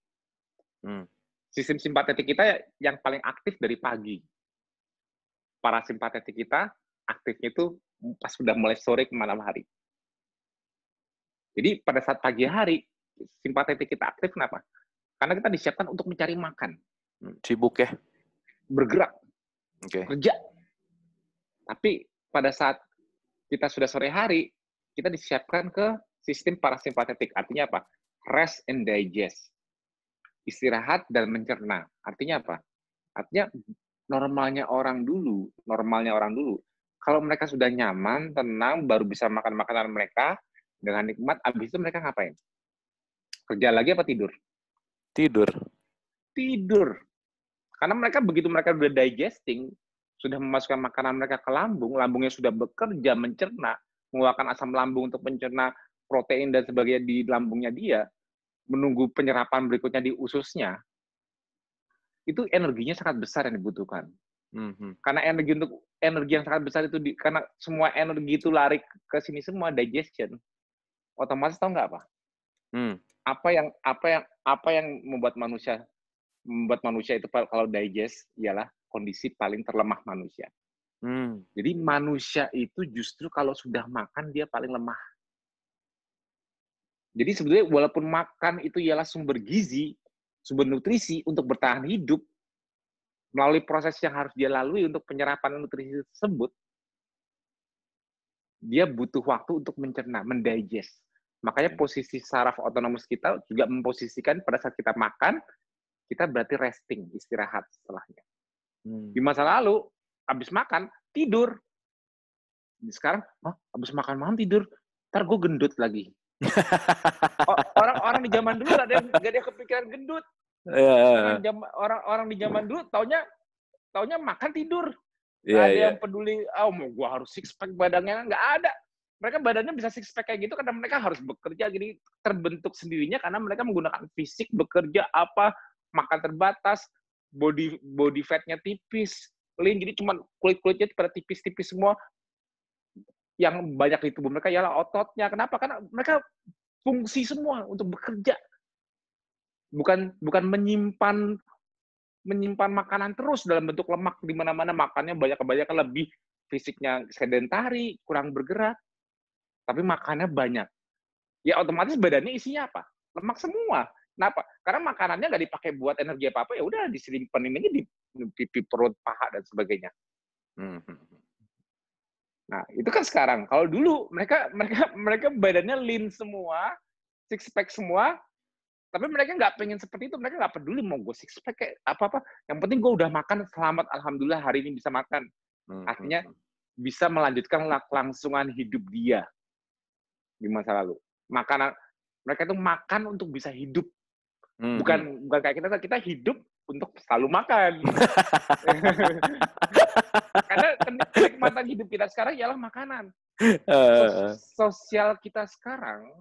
Hmm. Sistem simpatetik kita yang paling aktif dari pagi. Parasimpatetik kita aktifnya itu pas sudah mulai sore ke malam hari. Jadi pada saat pagi hari, simpatetik kita aktif kenapa? Karena kita disiapkan untuk mencari makan.
Hmm. Sibuk ya? Bergerak. Okay.
Kerja. Tapi pada saat kita sudah sore hari, kita disiapkan ke sistem parasimpatetik. Artinya apa? Rest and digest. Istirahat dan mencerna. Artinya apa? Artinya normalnya orang dulu, normalnya orang dulu, kalau mereka sudah nyaman, tenang, baru bisa makan makanan mereka, dengan nikmat abis itu mereka ngapain kerja lagi apa tidur tidur tidur karena mereka begitu mereka sudah digesting sudah memasukkan makanan mereka ke lambung lambungnya sudah bekerja mencerna mengeluarkan asam lambung untuk mencerna protein dan sebagainya di lambungnya dia menunggu penyerapan berikutnya di ususnya itu energinya sangat besar yang dibutuhkan Mm-hmm. Karena energi untuk energi yang sangat besar itu di, karena semua energi itu lari ke sini semua digestion otomatis tahu nggak apa? Hmm. Apa yang apa yang apa yang membuat manusia membuat manusia itu kalau digest ialah kondisi paling terlemah manusia. Hmm. Jadi manusia itu justru kalau sudah makan dia paling lemah. Jadi sebetulnya walaupun makan itu ialah sumber gizi, sumber nutrisi untuk bertahan hidup melalui proses yang harus dia lalui untuk penyerapan nutrisi tersebut, dia butuh waktu untuk mencerna, mendigest. Makanya iya. posisi saraf otonomus kita juga memposisikan pada saat kita makan, kita berarti resting, istirahat setelahnya. Hmm. Di masa lalu, habis makan, tidur. Sekarang, Hah, habis makan malam tidur, ntar gue gendut lagi. Orang-orang di zaman dulu ada yang, gak ada kepikiran gendut. Iya, iya, orang-orang di zaman dulu taunya taunya makan tidur. Yeah, ada yeah. yang peduli, ah, oh mau gua harus six pack badannya nggak ada. Mereka badannya bisa six pack kayak gitu karena mereka harus bekerja jadi terbentuk sendirinya karena mereka menggunakan fisik bekerja apa makan terbatas, body body fatnya tipis, lean jadi cuma kulit kulitnya pada tipis-tipis semua. Yang banyak di tubuh mereka ialah ototnya. Kenapa? Karena mereka fungsi semua untuk bekerja bukan bukan menyimpan menyimpan makanan terus dalam bentuk lemak di mana-mana makannya banyak-kebanyakan lebih fisiknya sedentari, kurang bergerak, tapi makannya banyak. Ya otomatis badannya isinya apa? Lemak semua. Kenapa? Karena makanannya nggak dipakai buat energi apa-apa, ya udah disimpan aja di pipi, perut, paha, dan sebagainya. Hmm, hmm,
hmm. Nah,
itu kan sekarang. Kalau dulu mereka mereka mereka badannya lean semua, six pack semua, tapi mereka nggak pengen seperti itu mereka nggak peduli mau gue six pack kayak apa apa yang penting gue udah makan selamat alhamdulillah hari ini bisa makan hmm, akhirnya artinya hmm, hmm. bisa melanjutkan langsungan hidup dia di masa lalu makanan mereka itu makan untuk bisa hidup bukan bukan kayak kita kita hidup untuk selalu makan karena kenikmatan hidup kita sekarang ialah makanan
eh, eh, eh.
sosial kita sekarang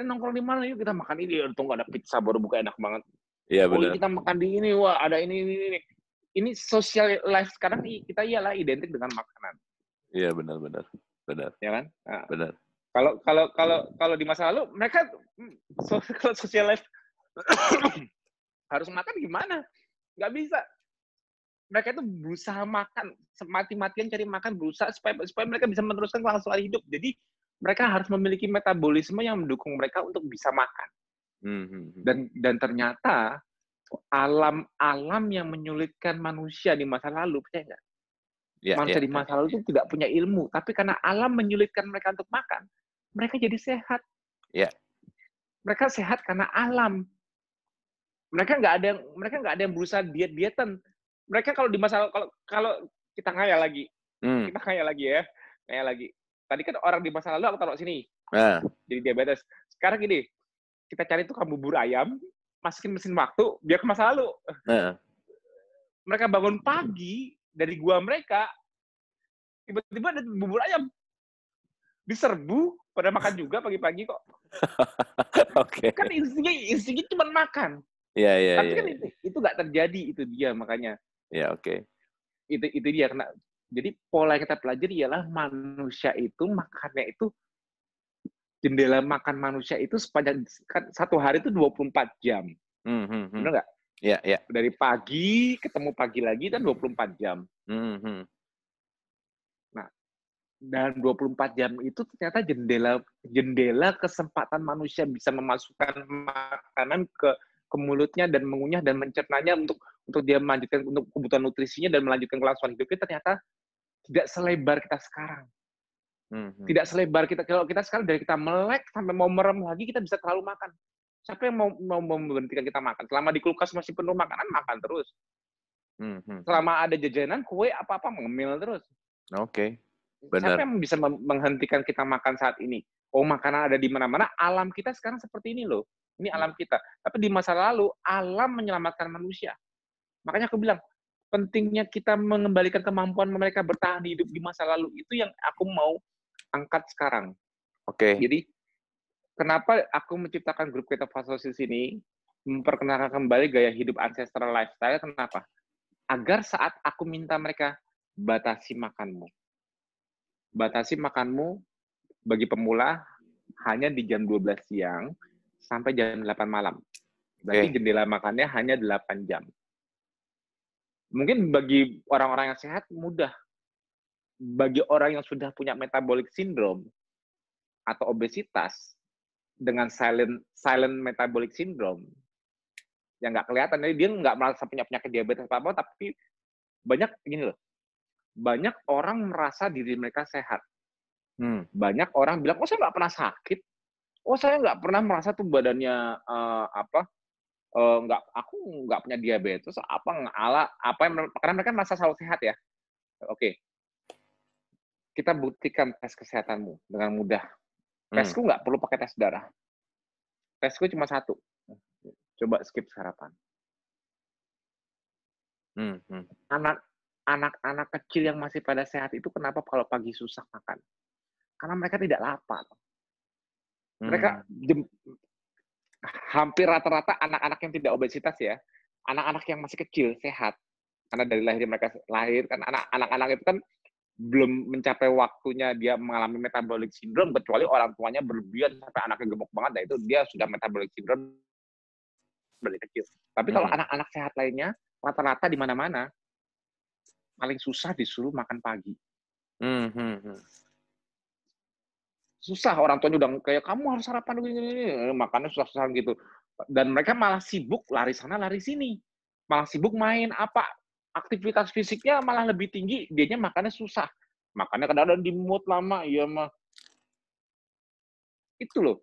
eh, nongkrong di mana yuk kita makan ini untung ada pizza baru buka enak banget iya benar oh, iya, kita makan di ini wah ada ini ini ini ini social life sekarang kita ialah identik dengan makanan
iya benar benar benar ya kan nah, benar
kalau kalau kalau kalau di masa lalu mereka hmm, so, kalau social life harus makan gimana nggak bisa mereka itu berusaha makan semati matian cari makan berusaha supaya supaya mereka bisa meneruskan kelangsungan hidup jadi mereka harus memiliki metabolisme yang mendukung mereka untuk bisa makan. Hmm, hmm, hmm. Dan dan ternyata alam-alam yang menyulitkan manusia di masa lalu, percaya nggak?
Yeah, manusia yeah, di masa
ya, lalu ya. itu yeah. tidak punya ilmu, tapi karena alam menyulitkan mereka untuk makan, mereka jadi sehat. Yeah. Mereka sehat karena alam. Mereka nggak ada yang mereka nggak ada yang berusaha diet dietan. Mereka kalau di masa kalau kalau kita kaya lagi, hmm. kita kaya lagi ya, kaya lagi Tadi kan orang di masa lalu aku taruh sini. Nah. Jadi diabetes. Sekarang gini, kita cari tukang bubur ayam, masukin mesin waktu, biar ke masa lalu. Nah. Mereka bangun pagi dari gua mereka, tiba-tiba ada bubur ayam. Diserbu, pada makan juga pagi-pagi kok. Oke. Okay. Kan instingnya instingnya cuma makan.
Iya, iya, iya, Tapi kan iya.
itu itu gak terjadi, itu dia makanya. Iya, oke. Okay. Itu, itu dia. Kena, jadi pola yang kita pelajari ialah manusia itu makannya itu jendela makan manusia itu sepanjang kan, satu hari itu 24 jam.
Mm -hmm. Benar nggak? Iya, yeah, iya. Yeah.
Dari pagi ketemu pagi lagi dan 24 jam.
Mm
-hmm.
Nah, dan 24 jam itu ternyata jendela jendela kesempatan manusia bisa memasukkan makanan ke ke mulutnya dan mengunyah dan mencernanya untuk untuk dia melanjutkan untuk kebutuhan nutrisinya dan melanjutkan kelangsungan hidupnya ternyata tidak selebar kita sekarang. hmm Tidak selebar kita. Kalau kita sekarang dari kita melek sampai mau merem lagi, kita bisa terlalu makan. Siapa yang mau, mau, mau memberhentikan kita makan? Selama di kulkas masih penuh makanan, makan terus. hmm Selama ada jajanan, kue apa-apa, mengemil terus.
Oke. Okay. Siapa yang
bisa menghentikan kita makan saat ini? Oh, makanan ada di mana-mana. Alam kita sekarang seperti ini loh. Ini alam mhm. kita. Tapi di masa lalu, alam menyelamatkan manusia. Makanya aku bilang, pentingnya kita mengembalikan kemampuan mereka bertahan hidup di masa lalu itu yang aku mau angkat sekarang. Oke. Okay. Jadi kenapa aku menciptakan grup kita Fasosis ini memperkenalkan kembali gaya hidup ancestral lifestyle kenapa? Agar saat aku minta mereka batasi makanmu. Batasi makanmu bagi pemula hanya di jam 12 siang sampai jam 8 malam. Berarti okay. jendela makannya hanya 8 jam mungkin bagi orang-orang yang sehat mudah. Bagi orang yang sudah punya metabolic syndrome atau obesitas dengan silent silent metabolic syndrome yang nggak kelihatan, jadi dia nggak merasa punya penyakit diabetes apa apa, tapi banyak gini loh, banyak orang merasa diri mereka sehat. Hmm. Banyak orang bilang, oh saya nggak pernah sakit, oh saya nggak pernah merasa tuh badannya uh, apa Eh, nggak aku nggak punya diabetes apa ngala apa yang karena mereka merasa selalu sehat ya oke okay. kita buktikan tes kesehatanmu dengan mudah hmm. tesku nggak perlu pakai tes darah tesku cuma satu coba skip sarapan hmm, hmm. anak anak-anak kecil yang masih pada sehat itu kenapa kalau pagi susah makan karena mereka tidak lapar mereka hmm hampir rata-rata anak-anak yang tidak obesitas ya, anak-anak yang masih kecil sehat karena dari lahir mereka lahir kan anak-anak itu kan belum mencapai waktunya dia mengalami metabolic syndrome kecuali orang tuanya berlebihan sampai anaknya gemuk banget nah itu dia sudah metabolic syndrome dari kecil. Tapi kalau hmm. anak-anak hmm. sehat lainnya rata-rata di mana-mana paling susah disuruh makan pagi. Hmm, hmm, hmm susah orang tuanya udah kayak kamu harus sarapan gini, gini, eh, makannya susah-susah gitu dan mereka malah sibuk lari sana lari sini malah sibuk main apa aktivitas fisiknya malah lebih tinggi dianya makannya susah makannya kadang-kadang di mood lama ya mah itu loh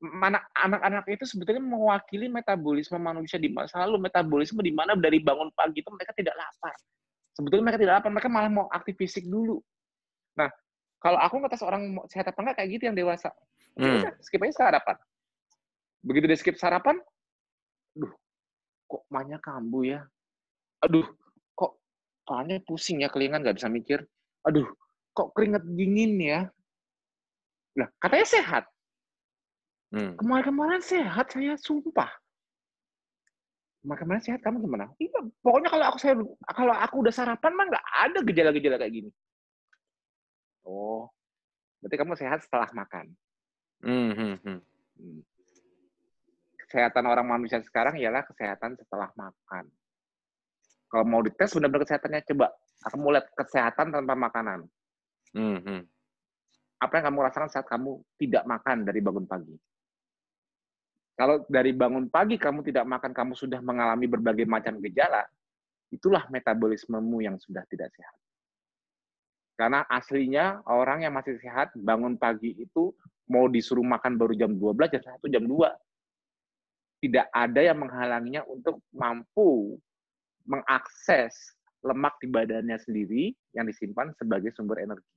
mana anak-anak itu sebetulnya mewakili metabolisme manusia di masa lalu metabolisme di mana dari bangun pagi itu mereka tidak lapar sebetulnya mereka tidak lapar mereka malah mau aktif fisik dulu nah kalau aku ngetes orang sehat apa enggak kayak gitu yang dewasa. hmm. Udah, skip aja sarapan. Begitu dia skip sarapan, aduh, kok banyak kambuh ya? Aduh, kok palanya pusing ya, kelingan nggak bisa mikir. Aduh, kok keringet dingin ya? lah katanya sehat. Hmm. Kemarin-kemarin sehat saya, sumpah. Kemarin-kemarin sehat kamu gimana? Iya, pokoknya kalau aku saya kalau aku udah sarapan mah nggak ada gejala-gejala kayak gini. Oh, berarti kamu sehat setelah makan.
Mm -hmm.
Kesehatan orang manusia sekarang ialah kesehatan setelah makan. Kalau mau dites benar-benar kesehatannya coba kamu lihat kesehatan tanpa makanan. Mm -hmm. Apa yang kamu rasakan saat kamu tidak makan dari bangun pagi? Kalau dari bangun pagi kamu tidak makan, kamu sudah mengalami berbagai macam gejala, itulah metabolismemu yang sudah tidak sehat. Karena aslinya orang yang masih sehat bangun pagi itu mau disuruh makan baru jam 12, ya jam 1, jam 2. Tidak ada yang menghalanginya untuk mampu mengakses lemak di badannya sendiri yang disimpan sebagai sumber energi.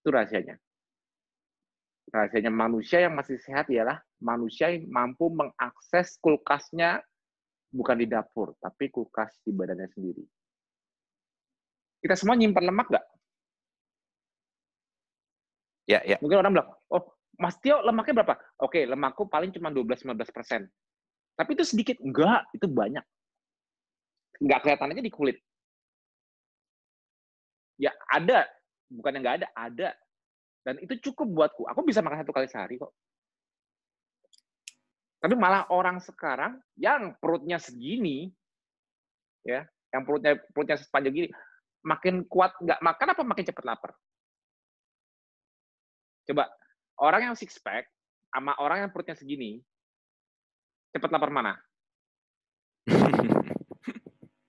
Itu rahasianya. Rahasianya manusia yang masih sehat ialah manusia yang mampu mengakses kulkasnya bukan di dapur, tapi kulkas di badannya sendiri. Kita semua nyimpan lemak nggak? Ya, ya. Mungkin orang bilang, oh Mas Tio lemaknya berapa? Oke, lemakku paling cuma 12-15 persen. Tapi itu sedikit. Enggak, itu banyak. Enggak kelihatan aja di kulit. Ya ada, bukan yang enggak ada, ada. Dan itu cukup buatku. Aku bisa makan satu kali sehari kok. Tapi malah orang sekarang yang perutnya segini, ya, yang perutnya perutnya sepanjang gini, makin kuat nggak makan apa makin cepat lapar? Coba orang yang six pack sama orang yang perutnya segini cepat lapar mana?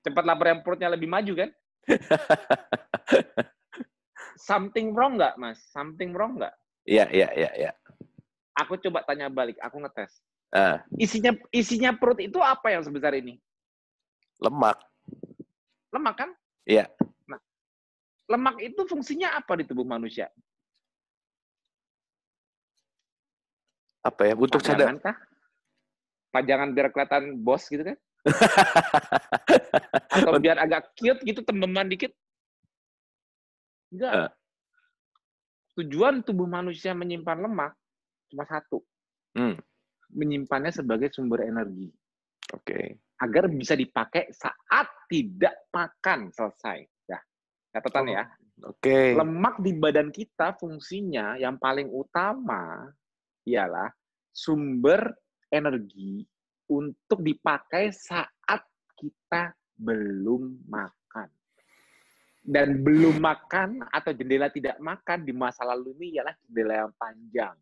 cepat lapar yang perutnya lebih maju kan? Something wrong nggak mas? Something wrong nggak?
Iya yeah, iya yeah, iya yeah, iya.
Aku coba tanya balik, aku ngetes. Uh. Isinya isinya perut itu apa yang sebesar ini? Lemak. Lemak kan? Iya. Lemak itu fungsinya apa di tubuh manusia?
Apa ya? Untuk cadar.
Pajangan biar kelihatan bos gitu kan? Atau biar agak cute gitu teman teman dikit? Enggak. Eh. Tujuan tubuh manusia menyimpan lemak cuma satu. Hmm. Menyimpannya sebagai sumber energi. Oke. Okay. Agar bisa dipakai saat tidak makan selesai. Catatan ya. Oh, oke. Okay. Lemak di badan kita fungsinya yang paling utama ialah sumber energi untuk dipakai saat kita belum makan. Dan belum makan atau jendela tidak makan di masa lalu ini ialah jendela yang panjang.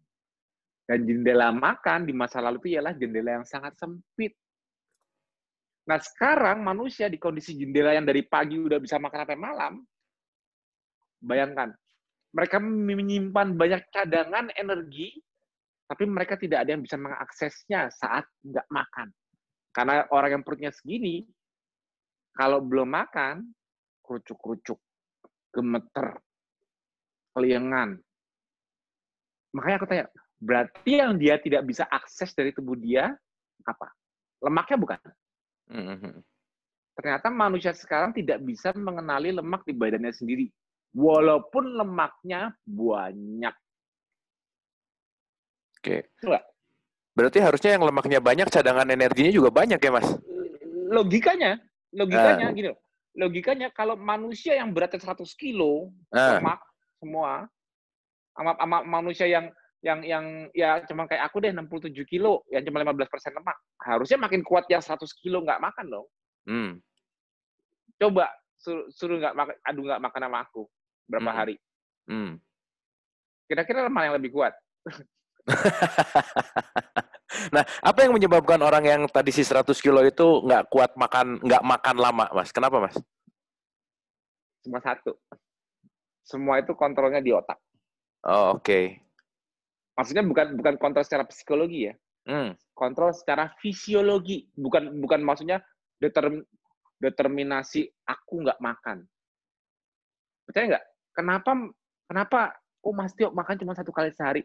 Dan jendela makan di masa lalu itu ialah jendela yang sangat sempit. Nah sekarang manusia di kondisi jendela yang dari pagi udah bisa makan sampai malam, Bayangkan, mereka menyimpan banyak cadangan energi, tapi mereka tidak ada yang bisa mengaksesnya saat nggak makan. Karena orang yang perutnya segini, kalau belum makan, kerucuk-kerucuk, gemeter, keliengan. Makanya aku tanya, berarti yang dia tidak bisa akses dari tubuh dia, apa? Lemaknya bukan? Mm-hmm. Ternyata manusia sekarang tidak bisa mengenali lemak di badannya sendiri walaupun lemaknya banyak.
Oke. Berarti harusnya yang lemaknya banyak, cadangan energinya juga banyak ya, Mas?
Logikanya, logikanya uh. gini loh. Logikanya kalau manusia yang beratnya 100 kilo, uh. lemak semua, sama, sama manusia yang yang yang ya cuma kayak aku deh 67 kilo yang cuma 15 persen lemak harusnya makin kuat yang 100 kilo nggak makan dong hmm. coba suruh suruh nggak makan aduh nggak makan sama aku berapa hmm. hari. Hmm. Kira-kira lemah yang lebih kuat?
nah, apa yang menyebabkan orang yang tadi si 100 kilo itu nggak kuat makan, nggak makan lama, Mas? Kenapa, Mas?
Cuma satu. Semua itu kontrolnya di otak.
Oh, oke. Okay.
Maksudnya bukan bukan kontrol secara psikologi ya. Hmm. Kontrol secara fisiologi, bukan bukan maksudnya determ, determinasi aku nggak makan. Percaya nggak? kenapa kenapa oh Mas Tio makan cuma satu kali sehari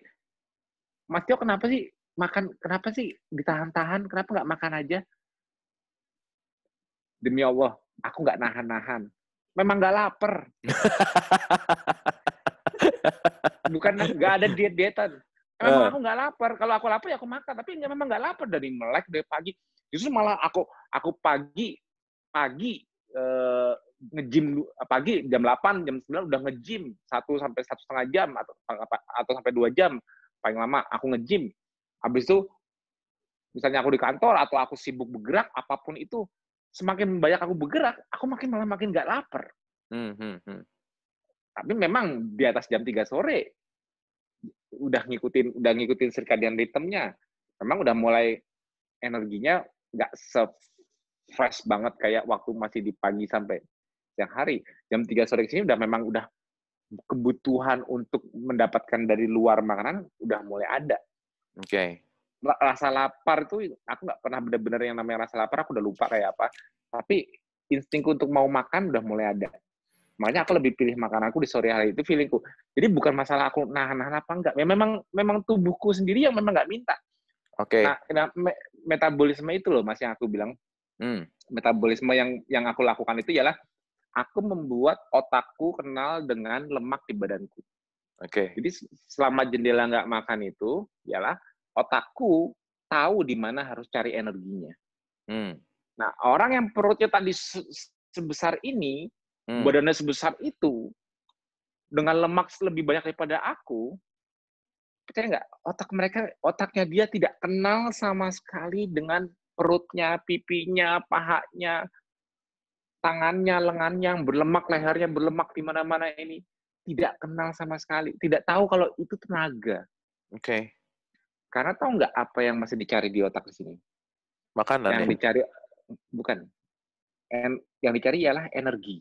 Mas Tio kenapa sih makan kenapa sih ditahan-tahan kenapa nggak makan aja demi Allah aku nggak nahan-nahan memang nggak lapar bukan nggak ada diet-dietan memang uh. aku nggak lapar kalau aku lapar ya aku makan tapi ya memang nggak lapar dari melek dari pagi justru malah aku aku pagi pagi eh, nge-gym pagi jam 8, jam 9 udah nge-gym 1 sampai satu setengah jam atau atau sampai dua jam paling lama aku nge-gym. Habis itu misalnya aku di kantor atau aku sibuk bergerak apapun itu semakin banyak aku bergerak, aku makin malah makin nggak lapar. Hmm, hmm, hmm. Tapi memang di atas jam 3 sore udah ngikutin udah ngikutin circadian ritmenya. Memang udah mulai energinya nggak se fresh banget kayak waktu masih di pagi sampai siang hari. Jam 3 sore sini udah memang udah kebutuhan untuk mendapatkan dari luar makanan udah mulai ada. Oke. Okay. Rasa lapar itu aku nggak pernah benar-benar yang namanya rasa lapar aku udah lupa kayak apa. Tapi instingku untuk mau makan udah mulai ada. Makanya aku lebih pilih makanan aku di sore hari itu feelingku. Jadi bukan masalah aku nahan-nahan apa enggak. Ya memang memang tubuhku sendiri yang memang nggak minta. Oke. Okay. Nah, me metabolisme itu loh masih yang aku bilang. Hmm. Metabolisme yang yang aku lakukan itu ialah aku membuat otakku kenal dengan lemak di badanku.
Oke. Okay. Jadi
selama jendela nggak makan itu, ialah otakku tahu di mana harus cari energinya. Hmm. Nah, orang yang perutnya tadi se sebesar ini, hmm. badannya sebesar itu, dengan lemak lebih banyak daripada aku, percaya nggak? Otak mereka, otaknya dia tidak kenal sama sekali dengan perutnya, pipinya, pahanya, tangannya, lengannya yang berlemak, lehernya berlemak di mana-mana ini tidak kenal sama sekali, tidak tahu kalau itu tenaga. Oke. Okay. Karena tahu nggak apa yang masih dicari di otak di sini? Makanan. Yang ya? dicari bukan. En, yang dicari ialah energi.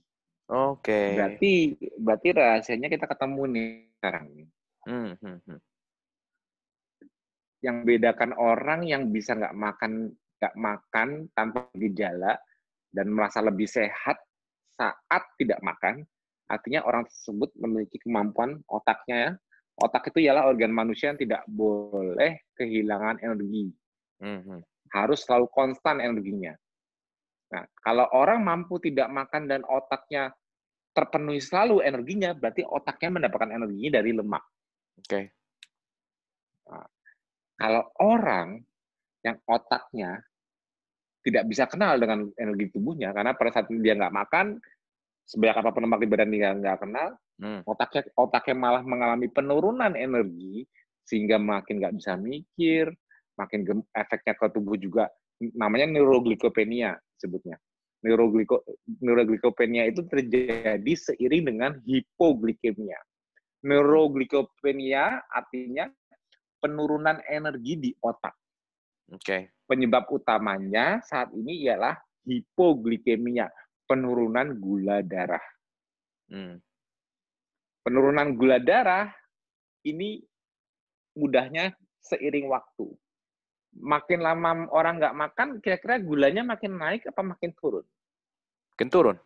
Oke. Okay. Berarti berarti rahasianya kita ketemu nih sekarang. Hmm, hmm, -hmm. Yang bedakan orang yang bisa nggak makan nggak makan tanpa gejala dan merasa lebih sehat saat tidak makan, artinya orang tersebut memiliki kemampuan otaknya ya. Otak itu ialah organ manusia yang tidak boleh kehilangan energi. Mm-hmm. Harus selalu konstan energinya. Nah, kalau orang mampu tidak makan dan otaknya terpenuhi selalu energinya, berarti otaknya mendapatkan energinya dari lemak. Oke. Okay. Nah, kalau orang yang otaknya tidak bisa kenal dengan energi tubuhnya karena pada saat dia nggak makan sebanyak apapun lemak di badan dia nggak kenal hmm. otaknya otaknya malah mengalami penurunan energi sehingga makin nggak bisa mikir makin gem, efeknya ke tubuh juga namanya neuroglikopenia sebutnya neurogliko neuroglikopenia itu terjadi seiring dengan hipoglikemia neuroglikopenia artinya penurunan energi di otak Okay. Penyebab utamanya saat ini ialah hipoglikemia, penurunan gula darah. Hmm. Penurunan gula darah ini mudahnya seiring waktu. Makin lama orang nggak makan, kira-kira gulanya makin naik apa makin turun? Makin turun.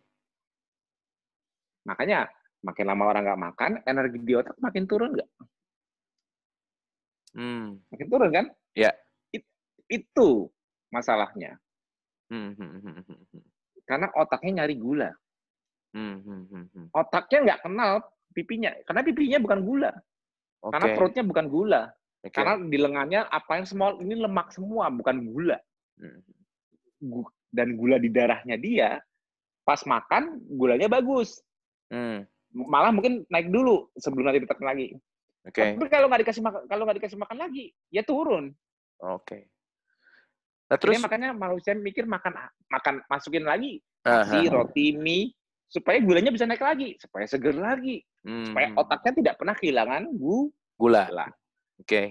Makanya makin lama orang nggak makan, energi di otak makin turun nggak? Hmm. Makin turun kan? Ya. Yeah itu masalahnya. Hmm, hmm, hmm, karena otaknya nyari gula. Otaknya nggak kenal pipinya. Karena pipinya bukan gula. Okay. Karena perutnya bukan gula. Okay. Karena di lengannya apa yang semua ini lemak semua, bukan gula. Dan gula di darahnya dia, pas makan gulanya bagus. Hmm. Malah mungkin naik dulu sebelum nanti ditekan lagi. Okay. Tapi kalau nggak dikasih makan, kalau nggak dikasih makan lagi, ya turun. Oke. Okay. Nah, terus Jadi makanya saya mikir makan makan masukin lagi nasi, uh-huh. roti, mie supaya gulanya bisa naik lagi, supaya seger lagi, hmm. supaya otaknya tidak pernah kehilangan bu, gula. Oke. Oke.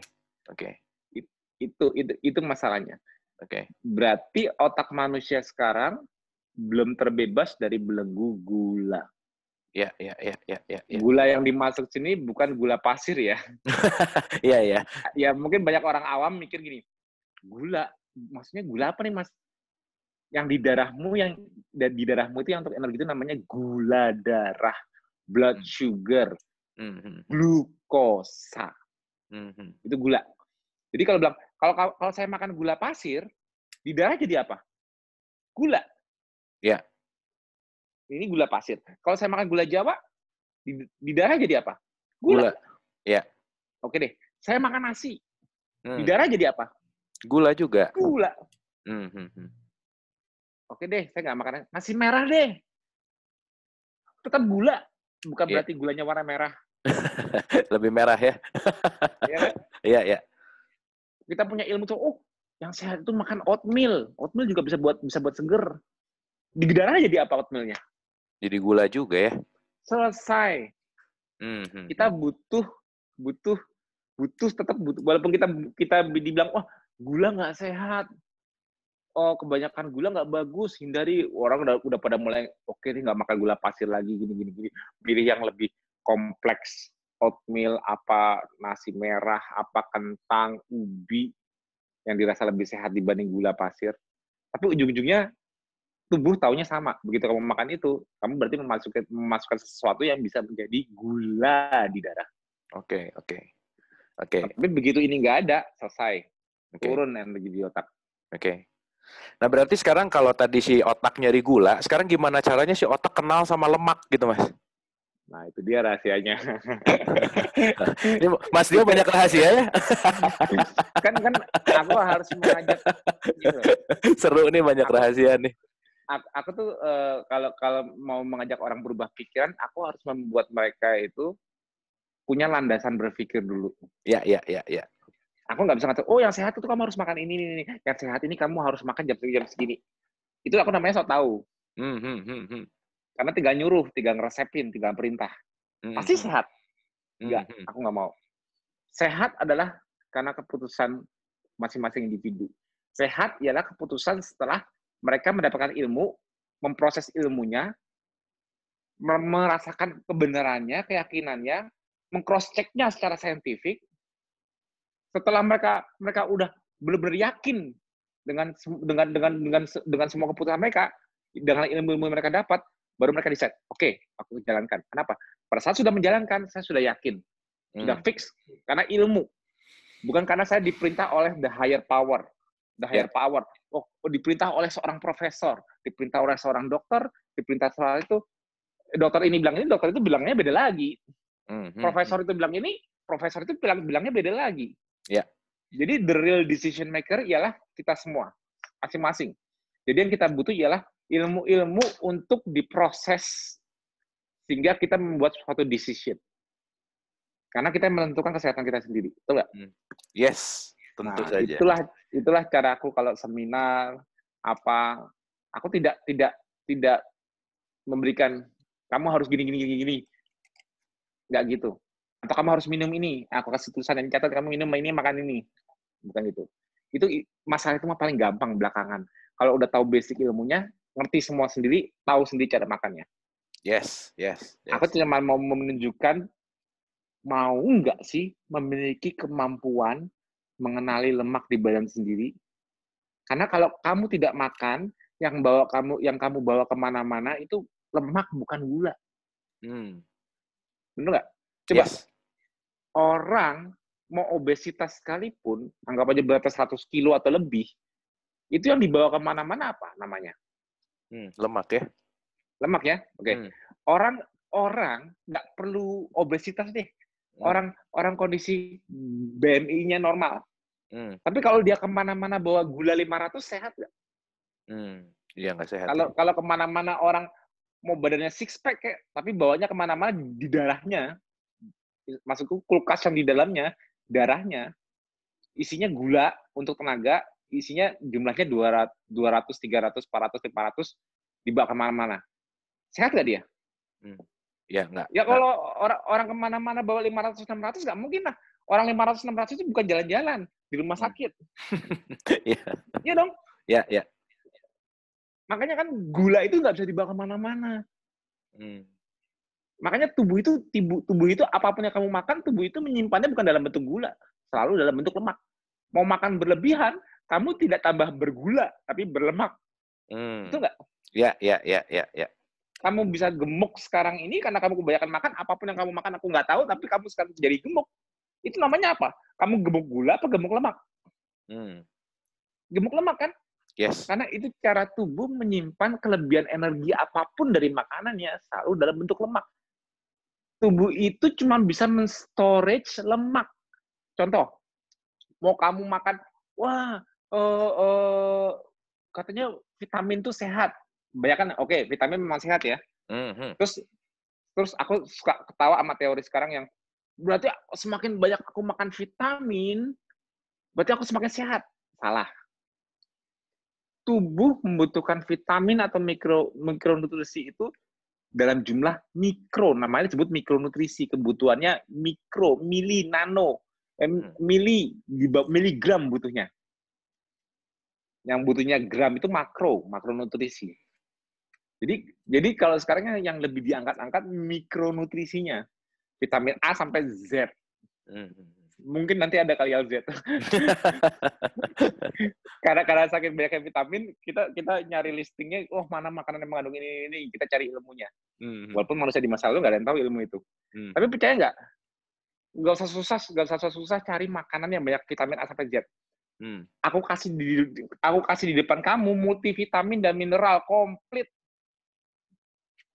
Okay. Okay. Itu itu itu masalahnya. Oke. Okay. Berarti otak manusia sekarang belum terbebas dari belenggu gula. Ya, ya, ya, ya, ya, ya. Gula yang dimasuk sini bukan gula pasir ya. Iya, ya. Ya, mungkin banyak orang awam mikir gini, gula maksudnya gula apa nih mas? Yang di darahmu yang di darahmu itu yang untuk energi itu namanya gula darah, blood hmm. sugar, mm-hmm. glukosa. Mm-hmm. Itu gula. Jadi kalau bilang kalau kalau saya makan gula pasir, di darah jadi apa? Gula. Ya. Yeah. Ini gula pasir. Kalau saya makan gula Jawa, di, di darah jadi apa?
Gula. gula. Ya. Yeah.
Oke deh. Saya makan nasi. Hmm. Di darah jadi apa?
Gula juga. Gula. Mm -hmm.
Oke deh, saya nggak makan nasi merah deh. Tetap gula, bukan yeah. berarti gulanya warna merah.
Lebih merah ya. Iya, kan? iya. Ya.
Kita punya ilmu tuh, oh, yang sehat itu makan oatmeal. Oatmeal juga bisa buat bisa buat seger. Di darah jadi apa oatmealnya?
Jadi gula juga ya.
Selesai. Mm -hmm. Kita hmm. butuh butuh butuh tetap butuh walaupun kita kita dibilang wah oh, gula nggak sehat oh kebanyakan gula nggak bagus hindari orang udah udah pada mulai oke okay, nih nggak makan gula pasir lagi gini gini gini pilih yang lebih kompleks oatmeal apa nasi merah apa kentang ubi yang dirasa lebih sehat dibanding gula pasir tapi ujung-ujungnya tubuh taunya sama begitu kamu makan itu kamu berarti memasukkan memasukkan sesuatu yang bisa menjadi gula di darah oke okay, oke okay. oke okay. tapi begitu ini nggak ada selesai okay. turun energi di otak.
Oke. Okay. Nah berarti sekarang kalau tadi si otak nyari gula, sekarang gimana caranya si otak kenal sama lemak gitu mas? Nah itu dia rahasianya. mas dia banyak rahasia ya? kan kan aku harus mengajak. Gitu. Seru nih banyak rahasia nih.
Aku, aku tuh eh, kalau kalau mau mengajak orang berubah pikiran, aku harus membuat mereka itu punya landasan berpikir dulu.
Ya ya ya ya
aku nggak bisa ngatur oh yang sehat itu kamu harus makan ini ini, ini. yang sehat ini kamu harus makan jam segini jam segini itu aku namanya so tau.
hmm, hmm, hmm, hmm.
karena tiga nyuruh tiga ngeresepin tiga perintah
hmm. pasti hmm. sehat
enggak hmm, hmm. aku nggak mau sehat adalah karena keputusan masing-masing individu sehat ialah keputusan setelah mereka mendapatkan ilmu memproses ilmunya merasakan kebenarannya keyakinannya mengcross checknya secara saintifik setelah mereka mereka udah benar-benar yakin dengan dengan dengan dengan dengan semua keputusan mereka dengan ilmu-ilmu mereka dapat baru mereka decide oke okay, aku jalankan kenapa pada saat sudah menjalankan saya sudah yakin hmm. sudah fix karena ilmu bukan karena saya diperintah oleh the higher power the higher yeah. power oh, oh, diperintah oleh seorang profesor diperintah oleh seorang dokter diperintah soal itu dokter ini bilang ini dokter itu bilangnya beda lagi hmm, hmm profesor hmm. itu bilang ini profesor itu bilang bilangnya beda lagi Ya. Jadi the real decision maker ialah kita semua, masing-masing. Jadi yang kita butuh ialah ilmu-ilmu untuk diproses sehingga kita membuat suatu decision. Karena kita menentukan kesehatan kita sendiri, betul nggak? Hmm.
Yes, tentu nah, saja. Itulah
itulah cara aku kalau seminar apa, aku tidak tidak tidak memberikan kamu harus gini gini gini gini, nggak gitu atau kamu harus minum ini aku kasih tulisan dan catat kamu minum ini makan ini bukan gitu itu masalah itu mah paling gampang belakangan kalau udah tahu basic ilmunya ngerti semua sendiri tahu sendiri cara makannya
yes yes,
yes. aku cuma mau menunjukkan mau nggak sih memiliki kemampuan mengenali lemak di badan sendiri karena kalau kamu tidak makan yang bawa kamu yang kamu bawa kemana-mana itu lemak bukan gula hmm. bener nggak Coba yes. orang mau obesitas sekalipun, anggap aja beratnya 100 kilo atau lebih, itu yang dibawa kemana-mana apa namanya?
Hmm, lemak ya. Lemak ya, oke. Okay. Hmm.
Orang orang nggak perlu obesitas deh. Hmm. Orang orang kondisi BMI-nya normal. Hmm. Tapi kalau dia kemana-mana bawa gula 500 sehat nggak?
Hmm, iya nggak sehat. Kalau
kalau kemana-mana orang mau badannya six pack kayak, tapi bawanya kemana-mana di darahnya masukku kulkas yang di dalamnya darahnya isinya gula untuk tenaga isinya jumlahnya 200 200 300 400 500 dibawa kemana-mana sehat gak dia hmm. ya enggak ya kalau orang orang kemana-mana bawa 500 600 nggak mungkin lah orang 500 600 itu bukan jalan-jalan di rumah hmm. sakit
Iya hmm.
ya dong ya ya makanya kan gula itu nggak bisa dibawa kemana-mana hmm Makanya tubuh itu tubuh, tubuh itu apapun yang kamu makan, tubuh itu menyimpannya bukan dalam bentuk gula, selalu dalam bentuk lemak. Mau makan berlebihan, kamu tidak tambah bergula, tapi berlemak. Hmm. Itu enggak?
Ya, ya, ya, ya, ya.
Kamu bisa gemuk sekarang ini karena kamu kebanyakan makan, apapun yang kamu makan aku nggak tahu, tapi kamu sekarang jadi gemuk. Itu namanya apa? Kamu gemuk gula apa gemuk lemak? Hmm. Gemuk lemak kan? Yes. Karena itu cara tubuh menyimpan kelebihan energi apapun dari makanannya selalu dalam bentuk lemak tubuh itu cuma bisa men-storage lemak. Contoh, mau kamu makan, wah, uh, uh, katanya vitamin itu sehat. Bayangkan, oke, okay, vitamin memang sehat ya. Mm-hmm. Terus, terus aku suka ketawa sama teori sekarang yang berarti semakin banyak aku makan vitamin, berarti aku semakin sehat. Salah. Tubuh membutuhkan vitamin atau mikro mikronutrisi itu dalam jumlah mikro, namanya disebut mikronutrisi, kebutuhannya mikro, mili, nano, eh, mili, miligram butuhnya. Yang butuhnya gram itu makro, makronutrisi. Jadi jadi kalau sekarang yang lebih diangkat-angkat mikronutrisinya, vitamin A sampai Z. Hmm, hmm mungkin nanti ada kali LZ. karena karena sakit banyak vitamin, kita kita nyari listingnya, oh mana makanan yang mengandung ini, ini, kita cari ilmunya. Mm-hmm. Walaupun manusia di masa lalu nggak ada yang tahu ilmu itu. Mm. Tapi percaya nggak? Nggak usah susah, nggak usah susah, susah cari makanan yang banyak vitamin A sampai Z. Mm. Aku kasih di aku kasih di depan kamu multivitamin dan mineral komplit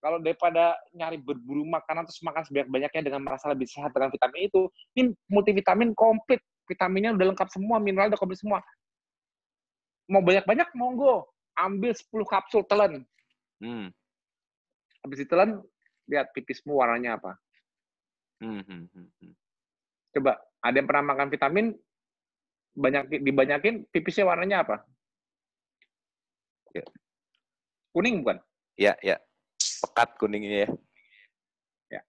kalau daripada nyari berburu makanan terus makan sebanyak-banyaknya dengan merasa lebih sehat dengan vitamin itu, ini multivitamin komplit, vitaminnya udah lengkap semua, mineral udah komplit semua. Mau banyak-banyak monggo, ambil 10 kapsul telan. Hmm. Habis ditelan, lihat pipismu warnanya apa.
Hmm, hmm, hmm, hmm.
Coba, ada yang pernah makan vitamin banyak dibanyakin pipisnya warnanya apa? Ya. Kuning bukan?
Iya, iya pekat kuningnya
ya. ya.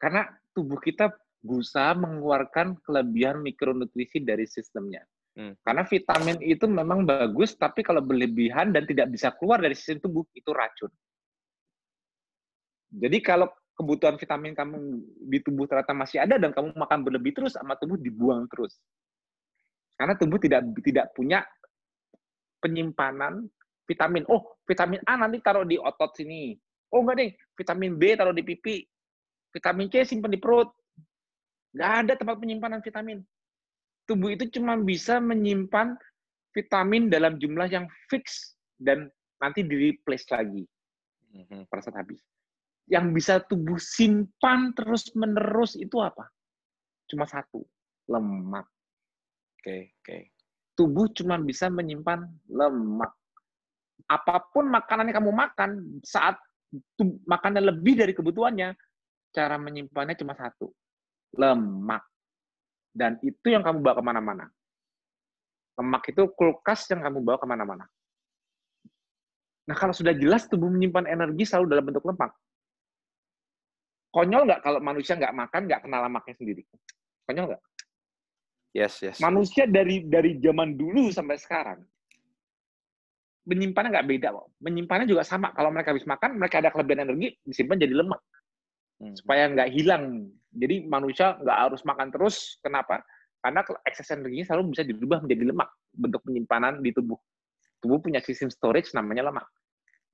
Karena tubuh kita busa mengeluarkan kelebihan mikronutrisi dari sistemnya. Hmm. Karena vitamin itu memang bagus, tapi kalau berlebihan dan tidak bisa keluar dari sistem tubuh, itu racun. Jadi kalau kebutuhan vitamin kamu di tubuh ternyata masih ada dan kamu makan berlebih terus sama tubuh dibuang terus. Karena tubuh tidak tidak punya penyimpanan vitamin. Oh, vitamin A nanti taruh di otot sini. Oh, enggak deh, vitamin B taruh di pipi. Vitamin C simpan di perut. Enggak ada tempat penyimpanan vitamin. Tubuh itu cuma bisa menyimpan vitamin dalam jumlah yang fix dan nanti di-replace lagi mm-hmm. pada saat habis. Yang bisa tubuh simpan terus-menerus itu apa? Cuma satu, lemak. Oke, okay, oke. Okay. Tubuh cuma bisa menyimpan lemak apapun makanan yang kamu makan, saat makannya lebih dari kebutuhannya, cara menyimpannya cuma satu, lemak. Dan itu yang kamu bawa kemana-mana. Lemak itu kulkas yang kamu bawa kemana-mana. Nah, kalau sudah jelas tubuh menyimpan energi selalu dalam bentuk lemak. Konyol nggak kalau manusia nggak makan, nggak kenal lemaknya sendiri? Konyol nggak? Yes, yes. Manusia dari dari zaman dulu sampai sekarang menyimpannya nggak beda kok. Menyimpannya juga sama. Kalau mereka habis makan, mereka ada kelebihan energi, disimpan jadi lemak. Hmm. Supaya nggak hilang. Jadi manusia nggak harus makan terus. Kenapa? Karena excess energinya selalu bisa dirubah menjadi lemak. Bentuk penyimpanan di tubuh. Tubuh punya sistem storage namanya lemak.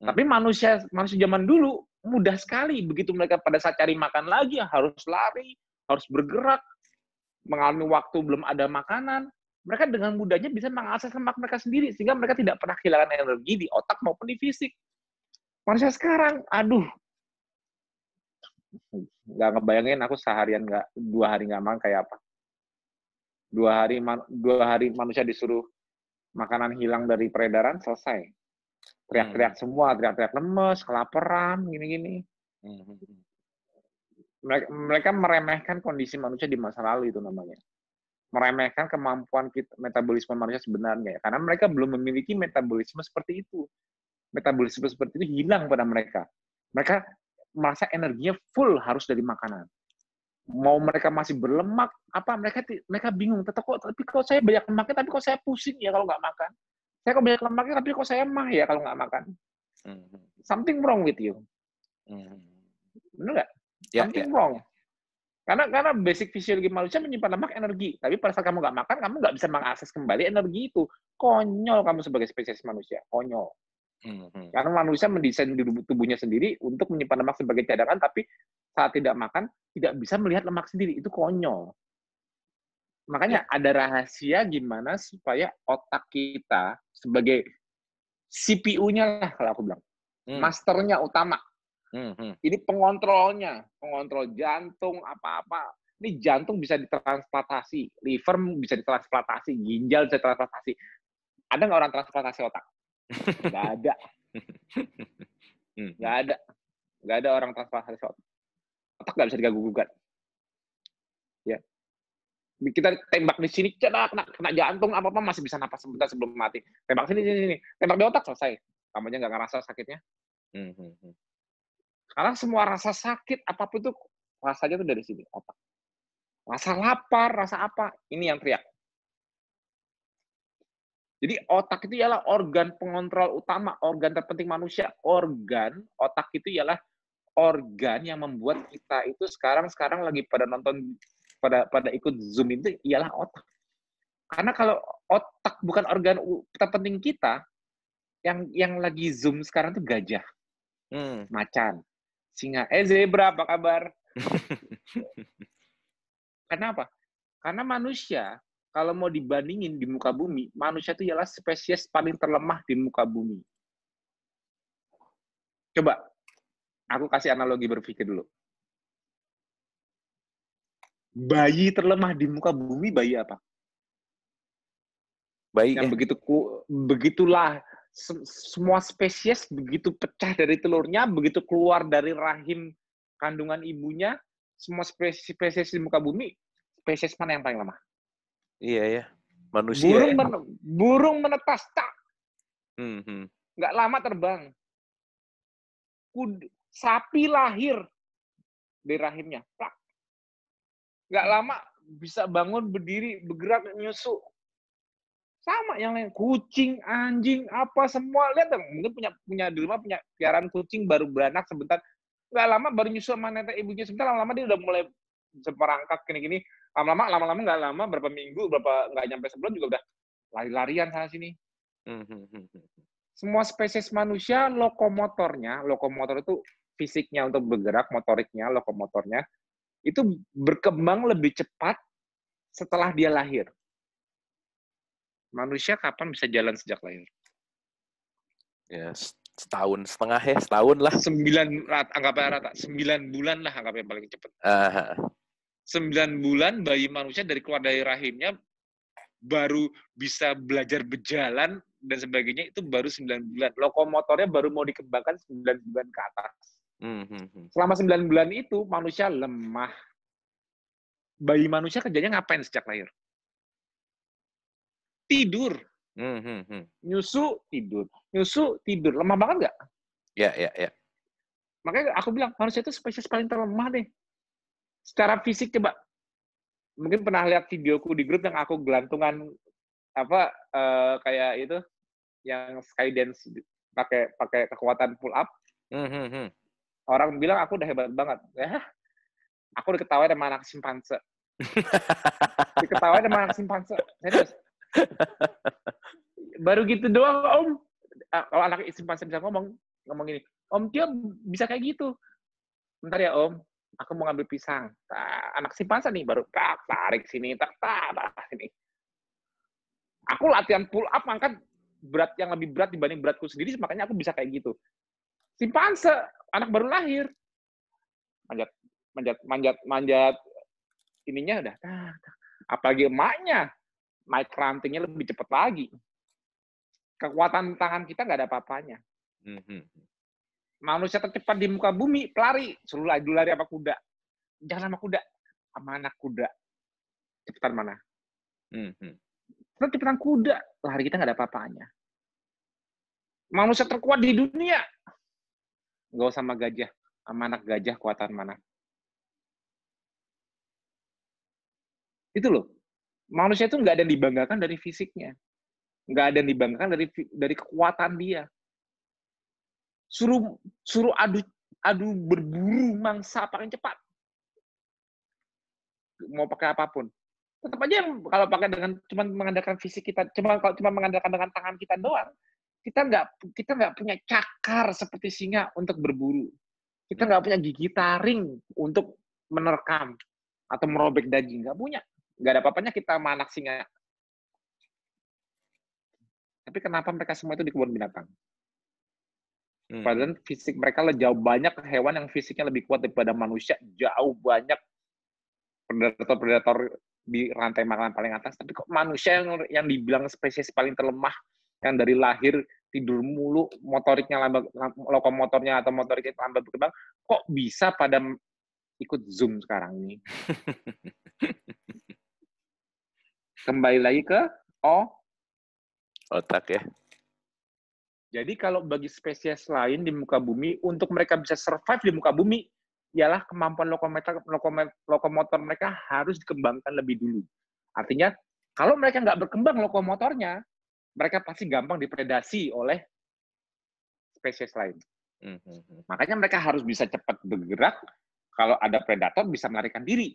Hmm. Tapi manusia manusia zaman dulu mudah sekali. Begitu mereka pada saat cari makan lagi, harus lari, harus bergerak, mengalami waktu belum ada makanan, mereka dengan mudahnya bisa mengakses lemak mereka sendiri sehingga mereka tidak pernah kehilangan energi di otak maupun di fisik. Manusia sekarang, aduh, nggak ngebayangin aku seharian nggak dua hari nggak makan kayak apa. Dua hari dua hari manusia disuruh makanan hilang dari peredaran selesai. Teriak-teriak hmm. semua, teriak-teriak lemes, kelaparan, gini-gini. Hmm, hmm, mereka, mereka meremehkan kondisi manusia di masa lalu itu namanya meremehkan kemampuan kita, metabolisme manusia sebenarnya ya. karena mereka belum memiliki metabolisme seperti itu metabolisme seperti itu hilang pada mereka mereka merasa energinya full harus dari makanan mau mereka masih berlemak apa mereka mereka bingung tetap kok tapi kok saya banyak lemaknya tapi kok saya pusing ya kalau nggak makan saya kok banyak lemaknya tapi kok saya mah ya kalau nggak makan hmm. something wrong with you hmm. benar nggak ya, something ya. wrong karena karena basic fisiologi manusia menyimpan lemak energi, tapi pada saat kamu nggak makan, kamu nggak bisa mengakses kembali energi itu. Konyol kamu sebagai spesies manusia, konyol. Hmm, hmm. Karena manusia mendesain tubuhnya sendiri untuk menyimpan lemak sebagai cadangan, tapi saat tidak makan tidak bisa melihat lemak sendiri, itu konyol. Makanya ya. ada rahasia gimana supaya otak kita sebagai CPU-nya lah kalau aku bilang, hmm. masternya utama Hmm. Ini pengontrolnya, pengontrol jantung apa-apa. Ini jantung bisa ditransplantasi, liver bisa ditransplantasi, ginjal bisa ditransplantasi. Ada nggak orang transplantasi otak? Gak ada. Mm-hmm. gak ada. gak ada orang transplantasi otak. Otak nggak bisa diganggu-gugat. Ya. Kita tembak di sini, kena, kena, kena jantung, apa-apa, masih bisa napas sebentar sebelum mati. Tembak sini, sini, sini. Tembak di otak, selesai. Kamu Kamunya nggak ngerasa sakitnya. Hmm. Karena semua rasa sakit apapun itu rasanya itu dari sini otak. Rasa lapar, rasa
apa? Ini yang teriak.
Jadi otak itu ialah organ pengontrol utama, organ terpenting manusia. Organ otak itu ialah organ yang membuat kita itu sekarang sekarang lagi pada nonton pada pada ikut zoom itu ialah otak. Karena kalau otak bukan organ terpenting kita, yang yang lagi zoom sekarang itu gajah, hmm. macan, singa. Eh zebra apa kabar? Kenapa? Karena manusia kalau mau dibandingin di muka bumi, manusia itu ialah spesies paling terlemah di muka bumi. Coba, aku kasih analogi berpikir dulu. Bayi terlemah di muka bumi, bayi apa? Bayi yang eh. begitu ku, begitulah semua spesies begitu pecah dari telurnya, begitu keluar dari rahim kandungan ibunya, semua spesies, spesies di muka bumi, spesies mana yang paling lemah?
Iya ya, manusia. Burung, ya. burung menetas tak, mm hmm.
nggak lama terbang. Kud
sapi lahir
dari rahimnya, tak. Nggak lama bisa bangun berdiri bergerak nyusu sama yang lain kucing anjing apa semua lihat dong mungkin punya punya di rumah punya piaran kucing baru beranak sebentar nggak lama baru nyusul sama nenek ibunya sebentar lama-lama dia udah mulai seperangkat kini-kini lama-lama lama-lama nggak lama berapa minggu berapa nggak nyampe sebulan juga udah lari-larian sana sini hmm, hmm, hmm, semua spesies manusia lokomotornya lokomotor itu fisiknya untuk bergerak motoriknya lokomotornya itu berkembang lebih cepat setelah dia lahir manusia kapan bisa jalan sejak lahir? Ya, setahun setengah ya, setahun lah. Sembilan, anggapnya rata, sembilan bulan lah anggapnya paling cepat.
Uh.
Sembilan bulan bayi manusia dari keluar dari rahimnya baru bisa belajar berjalan dan sebagainya itu baru sembilan bulan. Lokomotornya baru mau dikembangkan sembilan bulan ke atas.
Mm-hmm.
Selama sembilan
bulan itu manusia lemah. Bayi manusia kerjanya ngapain sejak lahir? tidur. Hmm, hmm, hmm. Nyusu, tidur. Nyusu, tidur. Lemah banget nggak? Ya, iya, ya, ya. Makanya aku bilang, manusia itu spesies paling terlemah deh. Secara fisik, coba. Mungkin pernah lihat videoku di grup yang aku gelantungan, apa, uh, kayak itu, yang skydance pakai pakai kekuatan pull up. Hmm, hmm, -hmm. Orang bilang aku udah hebat banget. Ya, aku udah ketawain sama anak simpanse. Diketawain sama anak simpanse. Serius. Baru gitu doang, Om. Ah, kalau anak simpanse bisa ngomong, ngomong gini, Om Tio bisa kayak gitu. Bentar ya, Om. Aku mau ngambil pisang. Nah, anak simpansa nih, baru tak, tarik sini, tak, tarik sini. Aku latihan pull up, angkat berat yang lebih berat dibanding beratku sendiri, makanya aku bisa kayak gitu. Simpanse, anak baru lahir. Manjat, manjat, manjat, manjat, ininya udah. tak. apalagi emaknya, naik rantingnya lebih cepat lagi. Kekuatan tangan kita nggak ada apa-apanya. Mm-hmm. Manusia tercepat di muka bumi, pelari. Suruh lari, lari apa kuda. Jangan sama kuda. Sama anak kuda. Cepetan mana? Mm-hmm. Kita cepetan kuda. Lari kita nggak ada apa-apanya. Manusia terkuat di dunia. Nggak usah sama gajah. Sama anak gajah kuatan mana? Itu loh manusia itu nggak ada yang dibanggakan dari fisiknya, nggak ada yang dibanggakan dari dari kekuatan dia. Suruh suruh adu adu berburu mangsa paling cepat, mau pakai apapun. Tetap aja yang kalau pakai dengan cuma mengandalkan fisik kita, cuma kalau cuma mengandalkan dengan tangan kita doang, kita nggak kita nggak punya cakar seperti singa untuk berburu. Kita nggak punya gigi taring untuk menerkam atau merobek daging, nggak punya nggak ada apa-apanya kita manak singa. Tapi kenapa mereka semua itu di kebun binatang? Hmm. Padahal fisik mereka jauh banyak hewan yang fisiknya lebih kuat daripada manusia, jauh banyak predator-predator di rantai makanan paling atas. Tapi kok manusia yang, yang dibilang spesies paling terlemah, yang dari lahir tidur mulu, motoriknya lambat, lokomotornya atau motoriknya lambat berkembang, kok bisa pada ikut Zoom sekarang ini? Kembali lagi ke O. Otak ya. Jadi kalau bagi spesies lain di muka bumi, untuk mereka bisa survive di muka bumi, ialah kemampuan lokomotor, lokomotor mereka harus dikembangkan lebih dulu. Artinya, kalau mereka nggak berkembang lokomotornya, mereka pasti gampang dipredasi oleh spesies lain. Mm -hmm. Makanya mereka harus bisa cepat bergerak, kalau ada predator bisa melarikan diri.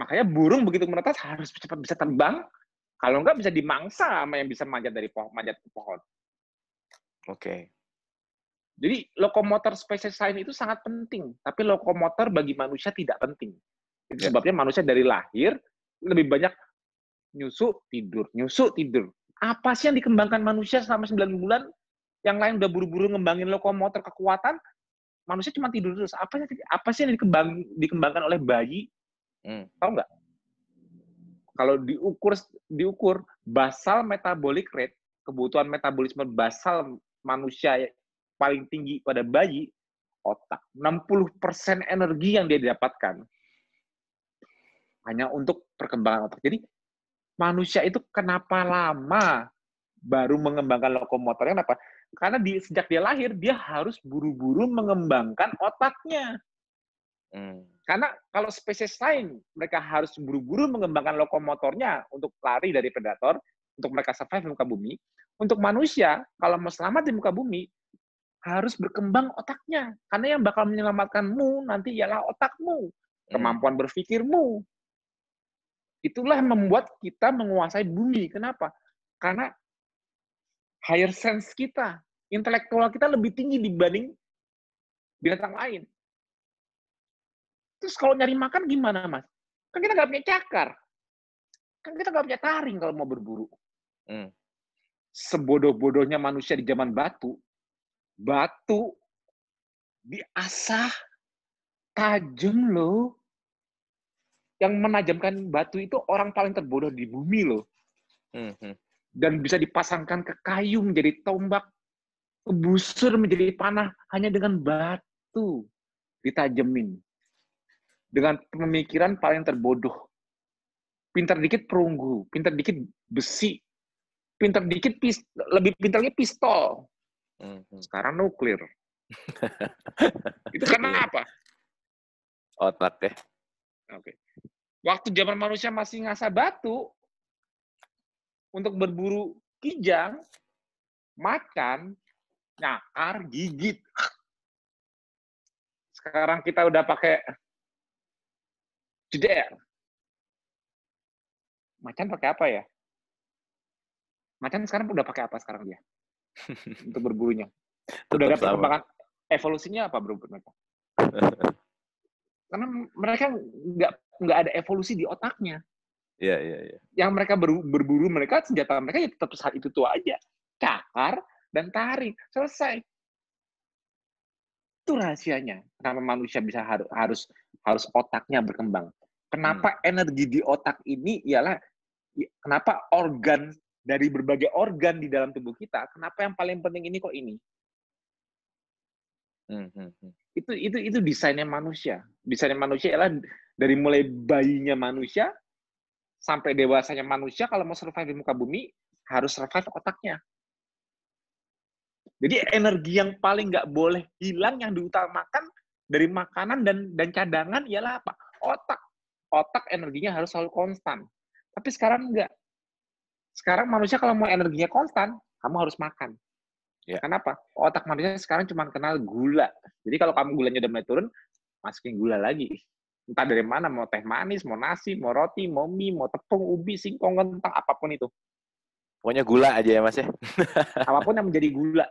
Makanya burung begitu menetas harus cepat bisa terbang, kalau enggak bisa dimangsa sama yang bisa manjat dari pohon, manjat ke pohon. Oke. Okay. Jadi lokomotor spesies lain itu sangat penting, tapi lokomotor bagi manusia tidak penting. Itu yeah. sebabnya manusia dari lahir lebih banyak nyusu tidur, nyusu tidur. Apa sih yang dikembangkan manusia selama 9 bulan? Yang lain udah buru-buru ngembangin lokomotor kekuatan, manusia cuma tidur terus. Apa sih apa sih yang dikembang, dikembangkan oleh bayi Hmm. Tahu nggak? Kalau diukur diukur basal metabolic rate, kebutuhan metabolisme basal manusia ya, paling tinggi pada bayi otak. 60% energi yang dia dapatkan hanya untuk perkembangan otak. Jadi manusia itu kenapa lama baru mengembangkan lokomotornya kenapa? Karena di, sejak dia lahir dia harus buru-buru mengembangkan otaknya. Hmm karena kalau spesies lain mereka harus buru-buru mengembangkan lokomotornya untuk lari dari predator, untuk mereka survive di muka bumi. Untuk manusia, kalau mau selamat di muka bumi, harus berkembang otaknya. Karena yang bakal menyelamatkanmu nanti ialah otakmu, hmm. kemampuan berpikirmu. Itulah membuat kita menguasai bumi. Kenapa? Karena higher sense kita, intelektual kita lebih tinggi dibanding binatang lain. Terus kalau nyari makan gimana, Mas? Kan kita nggak punya cakar. Kan kita nggak punya taring kalau mau berburu. Hmm. Sebodoh-bodohnya manusia di zaman batu, batu diasah tajam loh. Yang menajamkan batu itu orang paling terbodoh di bumi loh. Hmm. hmm. Dan bisa dipasangkan ke kayu menjadi tombak, ke busur menjadi panah hanya dengan batu ditajemin dengan pemikiran paling terbodoh. Pintar dikit perunggu, pintar dikit besi, pintar dikit pis, lebih pintarnya pistol. Hmm. Sekarang nuklir.
itu karena iya. apa? Otak deh. Oke. Okay.
Waktu zaman manusia masih ngasah batu untuk berburu kijang, makan, nyakar, gigit. Sekarang kita udah pakai Jeder. Macan pakai apa ya? Macan sekarang udah pakai apa sekarang dia? Untuk berburunya. Udah ada perkembangan evolusinya apa bro mereka? Karena mereka nggak nggak ada evolusi di otaknya. Iya, yeah, iya, yeah, iya. Yeah. Yang mereka ber, berburu mereka senjata mereka ya tetap saat itu tua aja. Cakar dan tarik Selesai itu rahasianya kenapa manusia bisa harus harus otaknya berkembang Kenapa hmm. energi di otak ini ialah kenapa organ dari berbagai organ di dalam tubuh kita, kenapa yang paling penting ini kok ini? Hmm, hmm, hmm. Itu itu itu desainnya manusia. Desainnya manusia ialah dari mulai bayinya manusia sampai dewasanya manusia kalau mau survive di muka bumi harus survive otaknya. Jadi energi yang paling nggak boleh hilang yang diutamakan dari makanan dan dan cadangan ialah apa? Otak otak energinya harus selalu konstan. Tapi sekarang enggak. Sekarang manusia kalau mau energinya konstan, kamu harus makan. Ya. Kenapa? Otak manusia sekarang cuma kenal gula. Jadi kalau kamu gulanya udah mulai turun, masukin gula lagi. Entah dari mana, mau teh manis, mau nasi, mau roti, mau mie, mau tepung, ubi, singkong, entah apapun itu.
Pokoknya gula aja ya mas ya? apapun yang menjadi gula.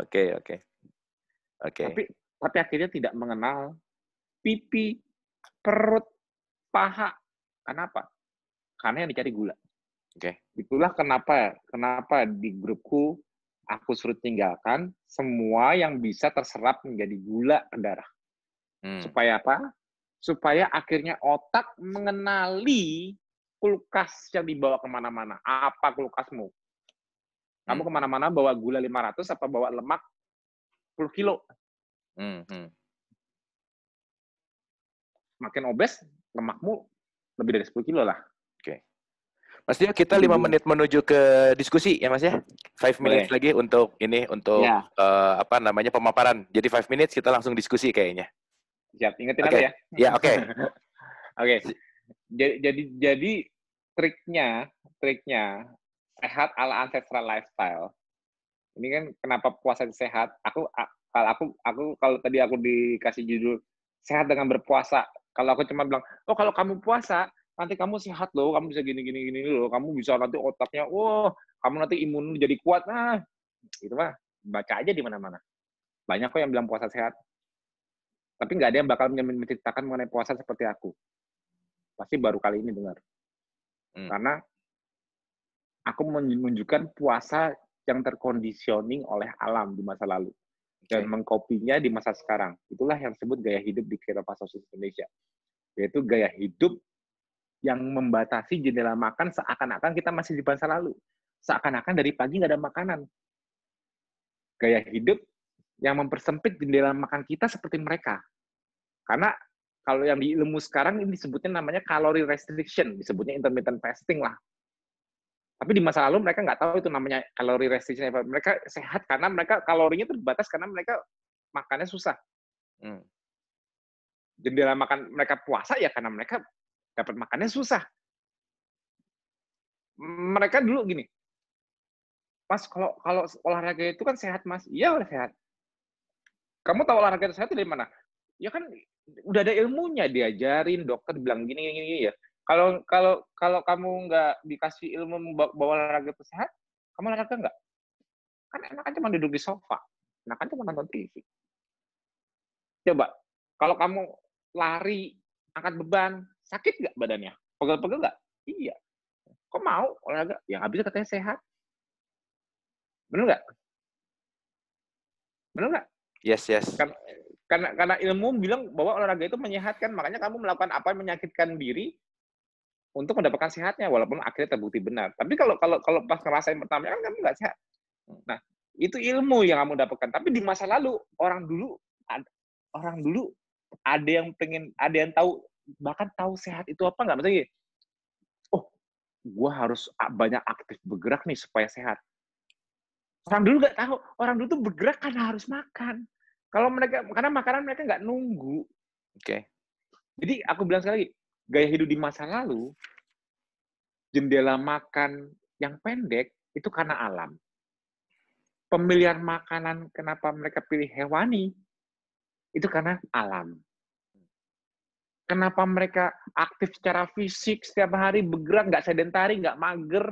Oke, oke. Oke. Tapi,
tapi akhirnya tidak mengenal pipi, perut, paha. Kenapa? Karena yang dicari gula. Oke. Okay. Itulah kenapa kenapa di grupku aku suruh tinggalkan semua yang bisa terserap menjadi gula ke darah. Hmm. Supaya apa? Supaya akhirnya otak mengenali kulkas yang dibawa kemana-mana. Apa kulkasmu? Kamu hmm. kemana-mana bawa gula 500 apa bawa lemak 10 kilo? Hmm, hmm. Makin obes, lemakmu
lebih dari 10 kilo lah. Oke. Okay. Mas Dio, kita lima menit menuju ke diskusi ya Mas ya. Five minutes Boleh. lagi untuk ini untuk yeah. Ya. uh, apa namanya pemaparan. Jadi five minutes kita langsung diskusi kayaknya.
Siap, ingetin okay. aja ya.
Ya, oke. Okay. oke.
Okay. Jadi, jadi jadi triknya, triknya sehat ala ancestral lifestyle. Ini kan kenapa puasa sehat? Aku kalau aku aku kalau tadi aku dikasih judul sehat dengan berpuasa kalau aku cuma bilang, oh kalau kamu puasa, nanti kamu sehat loh, kamu bisa gini gini gini loh, kamu bisa nanti otaknya, oh kamu nanti imun jadi kuat nah, itu mah baca aja di mana-mana. Banyak kok yang bilang puasa sehat, tapi nggak ada yang bakal menceritakan mengenai puasa seperti aku. Pasti baru kali ini dengar, hmm. karena aku menunjukkan puasa yang terkondisioning oleh alam di masa lalu dan mengkopinya di masa sekarang. Itulah yang disebut gaya hidup di Kehidupan Sosial Indonesia. Yaitu gaya hidup yang membatasi jendela makan seakan-akan kita masih di masa lalu. Seakan-akan dari pagi nggak ada makanan. Gaya hidup yang mempersempit jendela makan kita seperti mereka. Karena kalau yang di ilmu sekarang ini disebutnya namanya calorie restriction, disebutnya intermittent fasting lah tapi di masa lalu mereka nggak tahu itu namanya kalori restriction. Mereka sehat karena mereka kalorinya terbatas karena mereka makannya susah. Hmm. Jendela makan mereka puasa ya karena mereka dapat makannya susah. Mereka dulu gini, Mas kalau kalau olahraga itu kan sehat Mas, iya udah sehat. Kamu tahu olahraga itu sehat dari mana? Ya kan udah ada ilmunya diajarin dokter bilang gini gini, gini ya kalau kalau kalau kamu nggak dikasih ilmu bahwa olahraga itu sehat, kamu olahraga nggak? Kan enak aja kan cuma duduk di sofa, enak aja kan cuma nonton TV. Coba, kalau kamu lari, angkat beban, sakit nggak badannya? Pegel-pegel nggak? Iya. Kok mau olahraga? Ya habis katanya sehat. Benar nggak? Benar nggak?
Yes, yes. Kan,
karena, karena ilmu bilang bahwa olahraga itu menyehatkan, makanya kamu melakukan apa yang menyakitkan diri, untuk mendapatkan sehatnya walaupun akhirnya terbukti benar. Tapi kalau kalau kalau pas ngerasain pertama kan kamu nggak sehat. Nah, itu ilmu yang kamu dapatkan. Tapi di masa lalu orang dulu orang dulu ada yang pengen ada yang tahu bahkan tahu sehat itu apa nggak maksudnya oh gue harus banyak aktif bergerak nih supaya sehat orang dulu nggak tahu orang dulu tuh bergerak karena harus makan kalau mereka karena makanan mereka nggak nunggu oke okay. jadi aku bilang sekali lagi gaya hidup di masa lalu, jendela makan yang pendek itu karena alam. Pemilihan makanan kenapa mereka pilih hewani itu karena alam. Kenapa mereka aktif secara fisik setiap hari bergerak nggak sedentari nggak mager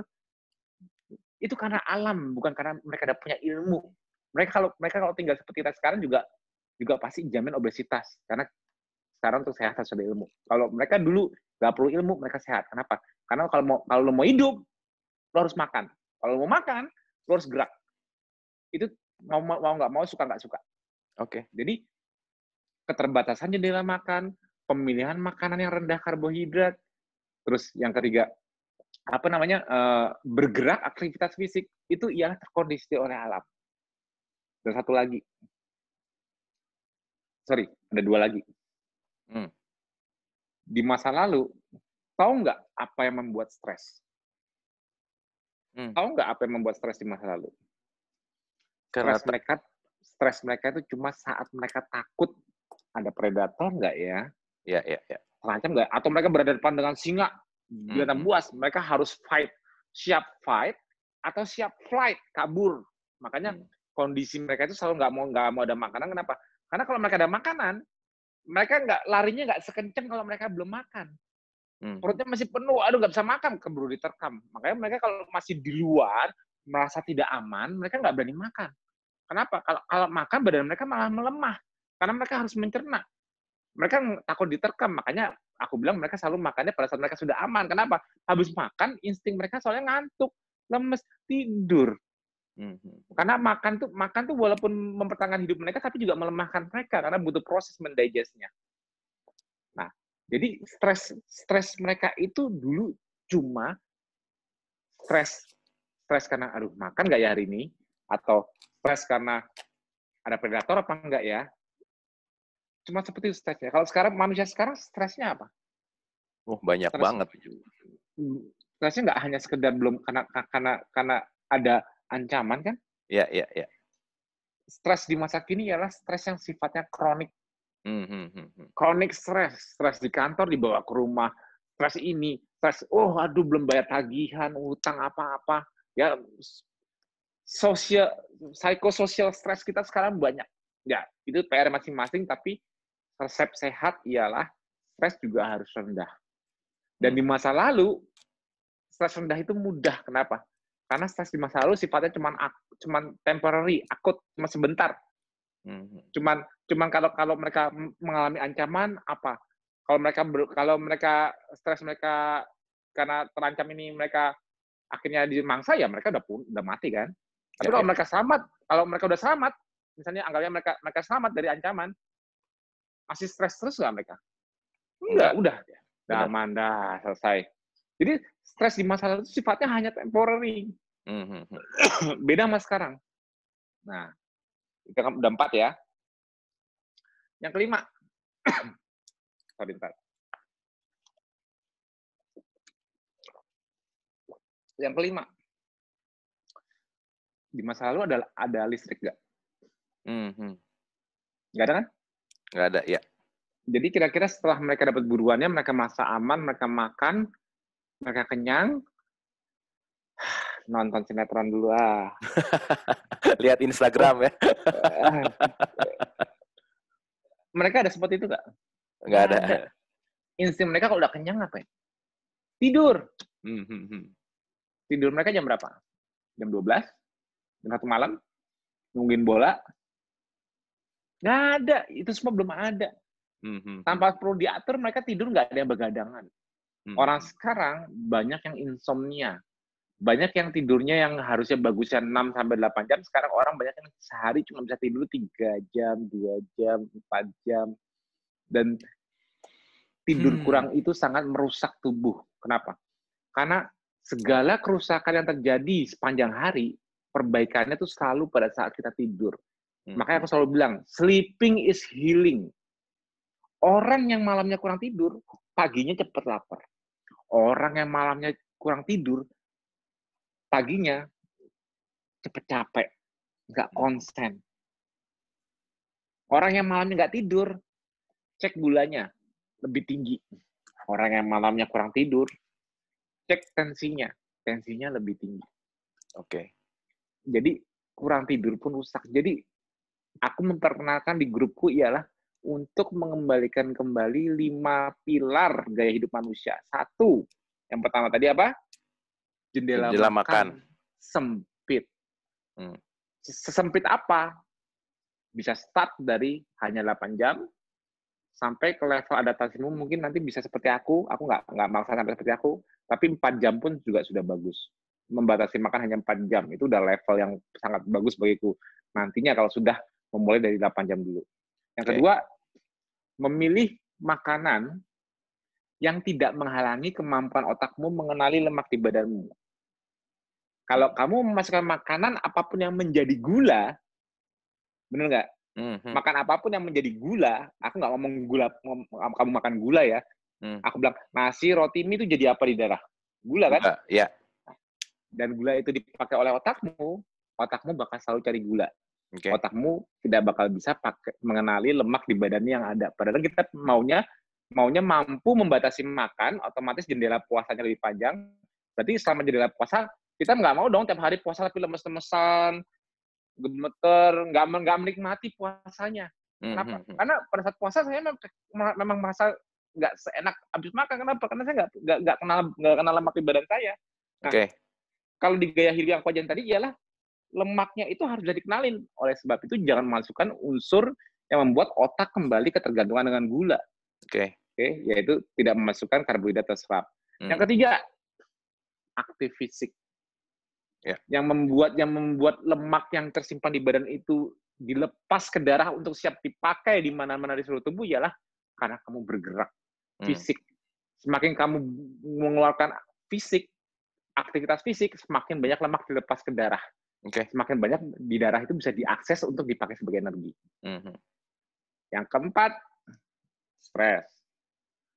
itu karena alam bukan karena mereka ada punya ilmu. Mereka kalau mereka kalau tinggal seperti kita sekarang juga juga pasti jamin obesitas karena sekarang untuk sehat harus ada ilmu. Kalau mereka dulu nggak perlu ilmu, mereka sehat. Kenapa? Karena kalau mau kalau lo mau hidup, lo harus makan. Kalau lo mau makan, lo harus gerak. Itu mau mau nggak mau suka nggak suka. Oke. Okay. Jadi keterbatasan jendela makan, pemilihan makanan yang rendah karbohidrat, terus yang ketiga apa namanya uh, bergerak aktivitas fisik itu yang terkondisi oleh alam. Dan satu lagi, sorry, ada dua lagi. Hmm. Di masa lalu, tahu nggak apa yang membuat stres? Hmm. Tahu nggak apa yang membuat stres di masa lalu?
Karena stres mereka,
stres mereka itu cuma saat mereka takut ada predator nggak ya? Ya, ya, ya. Terancam nggak? Atau mereka berada depan dengan singa, binatang hmm. buas, mereka harus fight, siap fight atau siap flight, kabur. Makanya hmm. kondisi mereka itu selalu nggak mau nggak mau ada makanan. Kenapa? Karena kalau mereka ada makanan, mereka nggak larinya nggak sekenceng kalau mereka belum makan. Hmm. Perutnya masih penuh, aduh nggak bisa makan, keburu diterkam. Makanya mereka kalau masih di luar merasa tidak aman, mereka nggak berani makan. Kenapa? Kalau kalau makan badan mereka malah melemah karena mereka harus mencerna. Mereka takut diterkam, makanya aku bilang mereka selalu makannya pada saat mereka sudah aman. Kenapa? Habis makan insting mereka soalnya ngantuk, lemes, tidur. Mm-hmm. Karena makan tuh makan tuh walaupun mempertahankan hidup mereka tapi juga melemahkan mereka karena butuh proses mendigestnya. Nah, jadi stres stres mereka itu dulu cuma stres stres karena aduh makan nggak ya hari ini atau stres karena ada predator apa enggak ya. Cuma seperti itu stresnya. Kalau sekarang manusia sekarang stresnya apa? Oh, banyak stres, banget. Hmm, stresnya nggak hanya sekedar belum karena karena karena ada ancaman kan? Iya, iya, iya. Stres di masa kini ialah stres yang sifatnya kronik.
Mm-hmm.
Kronik stres, stres di kantor dibawa ke rumah, stres ini, stres, oh aduh belum bayar tagihan, utang apa-apa. Ya, sosial, psikososial stres kita sekarang banyak. Ya, itu PR masing-masing, tapi resep sehat ialah stres juga harus rendah. Dan di masa lalu, stres rendah itu mudah. Kenapa? karena stres di masa lalu sifatnya cuman cuman temporary akut cuma sebentar hmm. cuman cuman kalau kalau mereka mengalami ancaman apa kalau mereka kalau mereka stres mereka karena terancam ini mereka akhirnya dimangsa ya mereka udah pun udah mati kan tapi ya, kalau ya. mereka selamat kalau mereka udah selamat misalnya anggapnya mereka mereka selamat dari ancaman masih stres terus nggak mereka enggak udah udah aman dah selesai jadi stres di masa lalu itu sifatnya hanya temporary. Mm -hmm. hmm, hmm. Beda sama sekarang. Nah, itu kan udah empat ya.
Yang kelima, sorry bentar. Yang kelima,
di
masa lalu ada ada listrik nggak? Mm -hmm. Nggak ada kan? Nggak ada, ya. Jadi kira-kira setelah mereka dapat buruannya, mereka masa aman, mereka makan, mereka kenyang nonton sinetron dulu
ah lihat Instagram ya
mereka ada seperti itu gak? Nggak ada. ada. Insting mereka kalau udah kenyang apa ya? Tidur. Hmm, hmm, hmm. Tidur mereka jam berapa? Jam 12? Jam satu malam? Nungguin bola? Nggak ada. Itu semua belum ada. mm Tanpa perlu diatur, mereka tidur nggak ada yang begadangan. Hmm. Orang sekarang banyak yang insomnia. Banyak yang tidurnya yang harusnya bagusnya 6 sampai 8 jam, sekarang orang banyak yang sehari cuma bisa tidur 3 jam, 2 jam, 4 jam. Dan tidur hmm. kurang itu sangat merusak tubuh. Kenapa? Karena segala kerusakan yang terjadi sepanjang hari, perbaikannya itu selalu pada saat kita tidur. Hmm. Makanya aku selalu bilang, sleeping is healing. Orang yang malamnya kurang tidur, paginya cepat lapar. Orang yang malamnya kurang tidur, paginya cepet capek, nggak hmm. konsen. Orang yang malamnya nggak tidur, cek gulanya lebih tinggi. Orang yang malamnya kurang tidur, cek tensinya, tensinya lebih tinggi. Oke. Okay. Jadi kurang tidur pun rusak. Jadi aku memperkenalkan di grupku ialah untuk mengembalikan kembali lima pilar gaya hidup manusia. Satu, yang pertama tadi apa? Jendela, Jendela makan. makan sempit. Hmm. Sesempit apa? Bisa start dari hanya 8 jam sampai ke level adaptasimu mungkin nanti bisa seperti aku. Aku nggak nggak maksa sampai seperti aku, tapi empat jam pun juga sudah bagus. Membatasi makan hanya empat jam itu udah level yang sangat bagus bagiku. Nantinya kalau sudah memulai dari delapan jam dulu. Yang kedua, memilih makanan yang tidak menghalangi kemampuan otakmu mengenali lemak di badanmu. Kalau kamu memasukkan makanan apapun yang menjadi gula, bener nggak? Mm-hmm. Makan apapun yang menjadi gula, aku nggak ngomong gula, kamu makan gula ya. Mm. Aku bilang nasi, roti, mie itu jadi apa di darah? Gula kan? Uh, Yeah. Dan gula itu dipakai oleh otakmu, otakmu bakal selalu cari gula okay. otakmu tidak bakal bisa pakai mengenali lemak di badannya yang ada. Padahal kita maunya maunya mampu membatasi makan, otomatis jendela puasanya lebih panjang. Berarti selama jendela puasa kita nggak mau dong tiap hari puasa tapi lemes-lemesan, gemeter, nggak nggak menikmati puasanya. Hmm, Kenapa? Mm -hmm. Karena pada saat puasa saya memang, memang merasa nggak seenak habis makan. Kenapa? Karena saya nggak nggak kenal nggak kenal lemak di badan saya. Nah, Oke. Okay. Kalau di gaya hidup yang aku tadi ialah lemaknya itu harus dikenalin. Oleh sebab itu jangan masukkan unsur yang membuat otak kembali ketergantungan dengan gula. Oke. Okay. Oke, okay, yaitu tidak memasukkan karbohidrat terserap. Hmm. Yang ketiga, aktif fisik. Yeah. Yang membuat yang membuat lemak yang tersimpan di badan itu dilepas ke darah untuk siap dipakai di mana-mana di seluruh tubuh ialah karena kamu bergerak hmm. fisik. Semakin kamu mengeluarkan fisik, aktivitas fisik, semakin banyak lemak dilepas ke darah. Okay. Semakin banyak di darah itu bisa diakses untuk dipakai sebagai energi. Mm -hmm. Yang keempat, stres.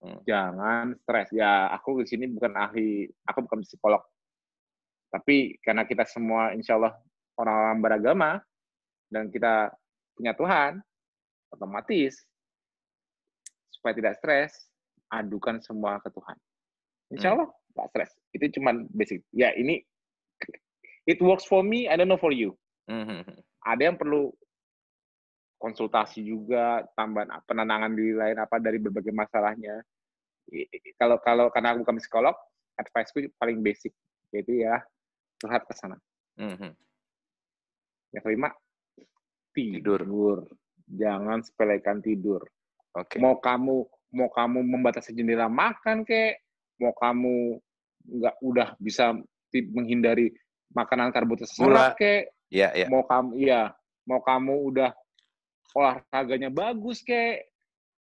Mm. Jangan stres. Ya, aku di sini bukan ahli, aku bukan psikolog. Tapi karena kita semua, insya Allah orang-orang beragama dan kita punya Tuhan, otomatis supaya tidak stres, adukan semua ke Tuhan. Insya hmm. Allah nggak gak stres. Itu cuma basic. Ya ini It works for me, I don't know for you. Mm -hmm. Ada yang perlu konsultasi juga, tambahan penenangan diri lain apa dari berbagai masalahnya. Kalau kalau karena aku bukan psikolog, advice-ku paling basic yaitu ya curhat ke sana. Mm-hmm. Yang kelima tidur. tidur. Jangan sepelekan tidur. Okay. Mau kamu mau kamu membatasi jendela makan kek, mau kamu nggak udah bisa menghindari makanan karbohidrat serat kek, ya, ya. mau kamu iya, mau kamu udah olahraganya bagus kek,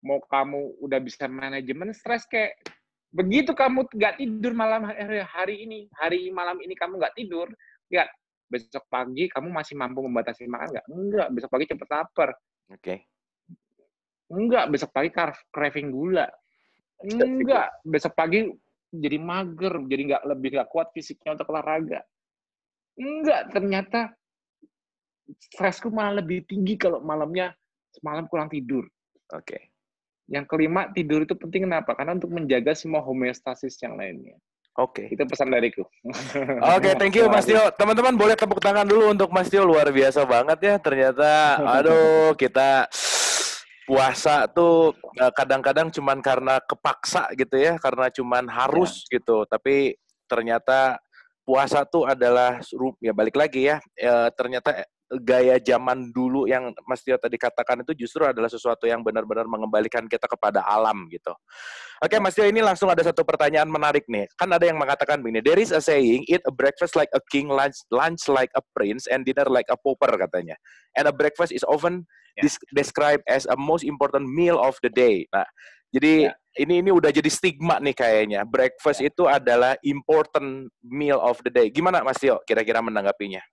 mau kamu udah bisa manajemen stres kek, begitu kamu nggak tidur malam hari, hari ini, hari malam ini kamu nggak tidur, ya besok pagi kamu masih mampu membatasi makan nggak? Enggak, besok pagi cepet lapar. Oke. Okay. Enggak, besok pagi craving gula. Enggak, besok pagi jadi mager, jadi nggak lebih nggak kuat fisiknya untuk olahraga. Enggak, ternyata stresku malah lebih tinggi kalau malamnya semalam kurang tidur. Oke. Okay. Yang kelima, tidur itu penting kenapa? Karena untuk menjaga semua homeostasis
yang lainnya. Oke. Okay. Itu pesan dariku. Oke, okay, thank you Mas Tio. Teman-teman boleh tepuk tangan dulu untuk Mas Tio luar biasa banget ya. Ternyata aduh kita puasa tuh eh, kadang-kadang cuman karena kepaksa gitu ya, karena cuman harus ya. gitu. Tapi ternyata puasa tuh adalah ya balik lagi ya e, ternyata gaya zaman dulu yang Mas Tio tadi katakan itu justru adalah sesuatu yang benar-benar mengembalikan kita kepada alam gitu. Oke Mas Tio ini langsung ada satu pertanyaan menarik nih. Kan ada yang mengatakan begini, there is a saying, eat a breakfast like a king, lunch, lunch like a prince, and dinner like a pauper katanya. And a breakfast is often yeah. described as a most important meal of the day. Nah, jadi ya. ini ini udah jadi stigma nih kayaknya. Breakfast ya. itu adalah important meal of the day. Gimana Mas Tio kira-kira menanggapinya?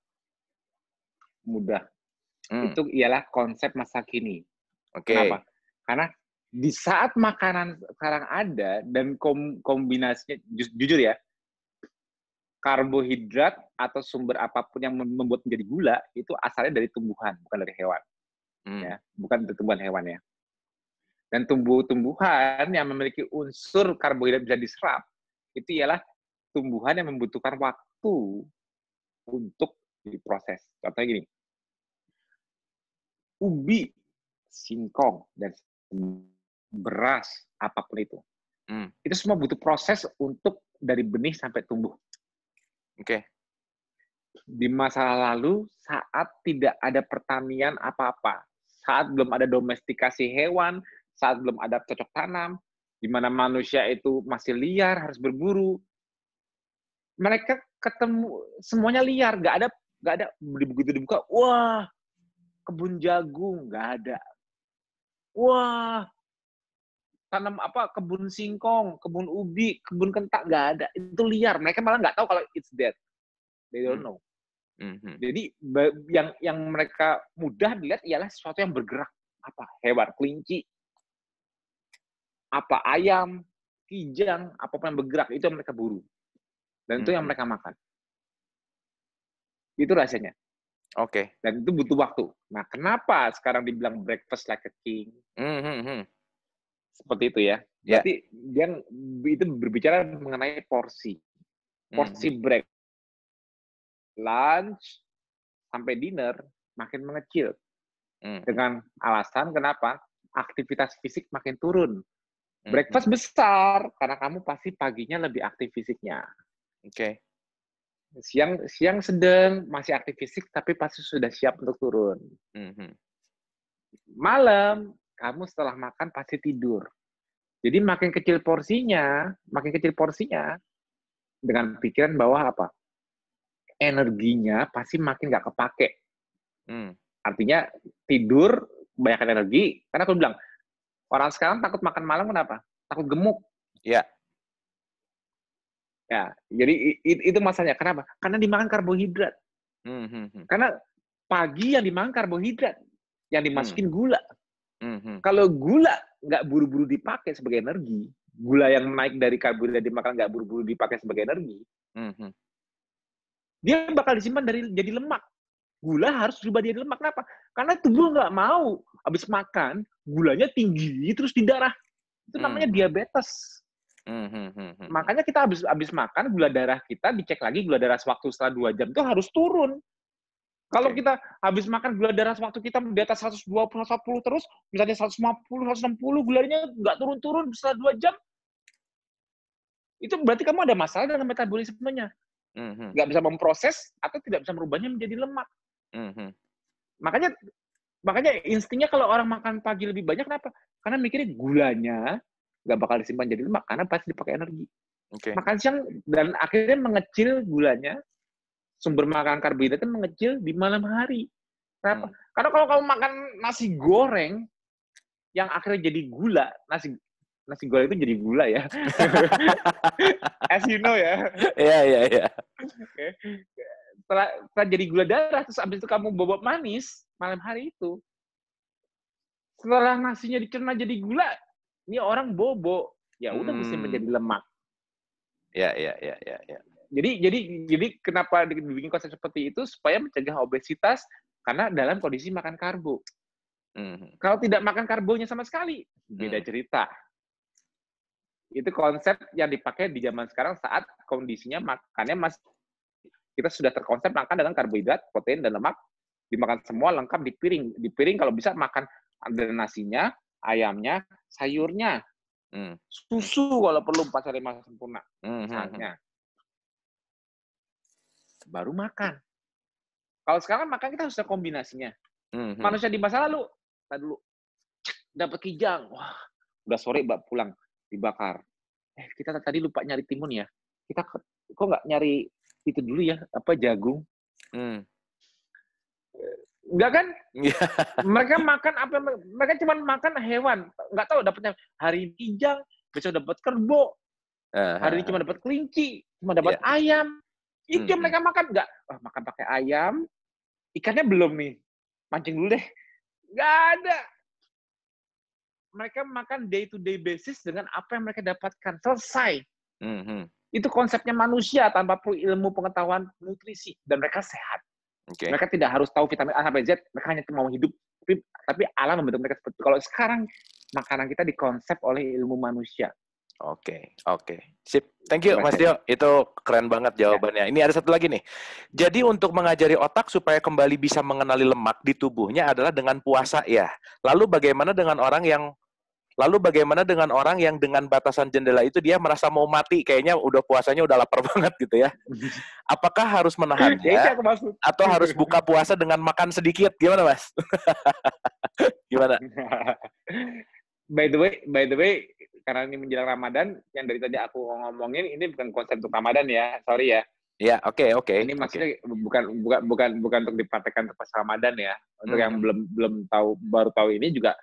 Mudah. Hmm. Itu ialah konsep masa kini. Oke. Okay. Kenapa? Karena di saat makanan sekarang ada dan kombinasinya ju jujur ya karbohidrat atau sumber apapun yang membuat menjadi gula itu asalnya dari tumbuhan bukan dari hewan hmm. ya bukan dari tumbuhan hewan ya dan tumbuh-tumbuhan yang memiliki unsur karbohidrat bisa diserap itu ialah tumbuhan yang membutuhkan waktu untuk diproses. Contohnya gini, ubi, singkong, dan beras, apapun itu. Hmm. Itu semua butuh proses untuk dari benih sampai tumbuh. Oke. Okay. Di masa lalu, saat tidak ada pertanian apa-apa, saat belum ada domestikasi hewan, saat belum ada cocok tanam, di mana manusia itu masih liar, harus berburu. Mereka ketemu semuanya liar, nggak ada nggak ada begitu dibuka, wah kebun jagung nggak ada, wah tanam apa kebun singkong, kebun ubi, kebun kentak nggak ada. Itu liar. Mereka malah nggak tahu kalau it's dead. They don't hmm. know. Mm-hmm. Jadi yang yang mereka mudah dilihat ialah sesuatu yang bergerak. Apa hewan kelinci, apa ayam, kijang, apapun yang bergerak itu yang mereka buru. Dan hmm. itu yang mereka makan. Itu rasanya. Oke. Okay. Dan itu butuh waktu. Nah, kenapa sekarang dibilang breakfast like a king?
Hmm, hmm, hmm. Seperti itu ya.
Yeah. Ya. dia itu berbicara mengenai porsi. Porsi hmm. break. Lunch sampai dinner makin mengecil. Hmm. Dengan alasan kenapa? Aktivitas fisik makin turun. Hmm. Breakfast besar karena kamu pasti paginya lebih aktif fisiknya. Oke. Okay. Siang siang sedang masih aktif fisik tapi pasti sudah siap untuk turun. Mm -hmm. Malam kamu setelah makan pasti tidur. Jadi makin kecil porsinya, makin kecil porsinya dengan pikiran bahwa apa? Energinya pasti makin nggak kepake. Mm. Artinya tidur kebanyakan energi karena aku bilang Orang sekarang takut makan malam kenapa? Takut gemuk.
Iya. Ya,
jadi itu masanya Kenapa? Karena dimakan karbohidrat. Mm -hmm. Karena pagi yang dimakan karbohidrat, yang dimasukin mm. gula. Mm -hmm. Kalau gula nggak buru-buru dipakai sebagai energi, gula yang naik dari karbohidrat dimakan nggak buru-buru dipakai sebagai energi, mm -hmm. dia bakal disimpan dari jadi lemak gula harus berubah jadi lemak. Kenapa? Karena tubuh nggak mau habis makan gulanya tinggi terus di darah. Itu hmm. namanya hmm. diabetes.
Hmm, hmm, hmm, Makanya
kita habis habis makan gula darah kita dicek lagi gula darah sewaktu setelah dua jam itu harus turun. Kalau okay. kita habis makan gula darah sewaktu kita di atas 120, 140 terus, misalnya 150, 160, gulanya nggak turun-turun setelah dua jam, itu berarti kamu ada masalah dalam metabolismenya. Mm-hmm. Nggak bisa memproses atau tidak bisa merubahnya menjadi lemak hmm Makanya makanya instingnya kalau orang makan pagi lebih banyak kenapa? Karena mikirnya gulanya nggak bakal disimpan jadi lemak karena pasti dipakai energi. Okay. Makan siang dan akhirnya mengecil gulanya, sumber makan karbohidrat kan mengecil di malam hari. Kenapa? Mm. Karena kalau kamu makan nasi goreng yang akhirnya jadi gula, nasi nasi goreng itu jadi gula ya. As you know ya. Iya, iya, iya jadi gula darah, terus abis itu kamu bobot manis malam hari itu, setelah nasinya dicerna jadi gula, ini orang bobo, ya udah hmm. bisa menjadi lemak. Ya, ya, ya, ya, ya. Jadi, jadi, jadi kenapa dibikin konsep seperti itu supaya mencegah obesitas karena dalam kondisi makan karbo. Hmm. Kalau tidak makan karbonya sama sekali, beda hmm. cerita itu konsep yang dipakai di zaman sekarang saat kondisinya makannya masih kita sudah terkonsep makan dengan karbohidrat, protein dan lemak dimakan semua lengkap di piring. Di piring kalau bisa makan ada nasinya, ayamnya, sayurnya, hmm. susu kalau perlu empat hari makan sempurna, hmm. hmm, hmm. Baru makan. Kalau sekarang makan kita harus kombinasinya. Hmm, hmm. Manusia di masa lalu, tadi dulu dapat kijang, wah udah sore mbak pulang dibakar. Eh kita tadi lupa nyari timun ya. Kita kok nggak nyari itu dulu ya apa jagung hmm. Enggak kan? Iya. mereka makan apa? Mereka cuma makan hewan. Enggak tahu dapatnya hari hijau, besok dapat kerbau.
Uh, hari ini eh. cuma
dapat kelinci, cuma dapat yeah. ayam. Itu hmm. yang mereka hmm. makan. Enggak, oh, makan pakai ayam. Ikannya belum nih. Mancing dulu deh. Enggak ada. Mereka makan day to day basis dengan apa yang mereka dapatkan. Selesai. -hmm. hmm itu konsepnya manusia tanpa ilmu pengetahuan nutrisi dan mereka sehat. Okay. Mereka tidak harus tahu vitamin A sampai Z, mereka hanya mau hidup. Tapi, tapi alam membentuk mereka seperti itu. Kalau sekarang makanan kita dikonsep oleh ilmu manusia.
Oke, okay, oke. Okay. Sip. Thank you Mas Dio. Itu keren banget iya. jawabannya. Ini ada satu lagi nih. Jadi untuk mengajari otak supaya kembali bisa mengenali lemak di tubuhnya adalah dengan puasa ya. Lalu bagaimana dengan orang yang Lalu bagaimana dengan orang yang dengan batasan jendela itu dia merasa mau mati, kayaknya udah puasanya udah lapar banget gitu ya. Apakah harus menahannya atau harus buka puasa dengan makan sedikit? Gimana, Mas? Gimana?
By the way, by the way, karena ini menjelang Ramadan, yang dari tadi aku ngomongin ini bukan konsep untuk Ramadan ya, sorry ya.
Ya, oke, okay, oke. Okay. Ini maksudnya
okay. bukan bukan bukan bukan untuk dipraktekkan pas Ramadan ya. Untuk hmm. yang belum belum tahu baru tahu ini juga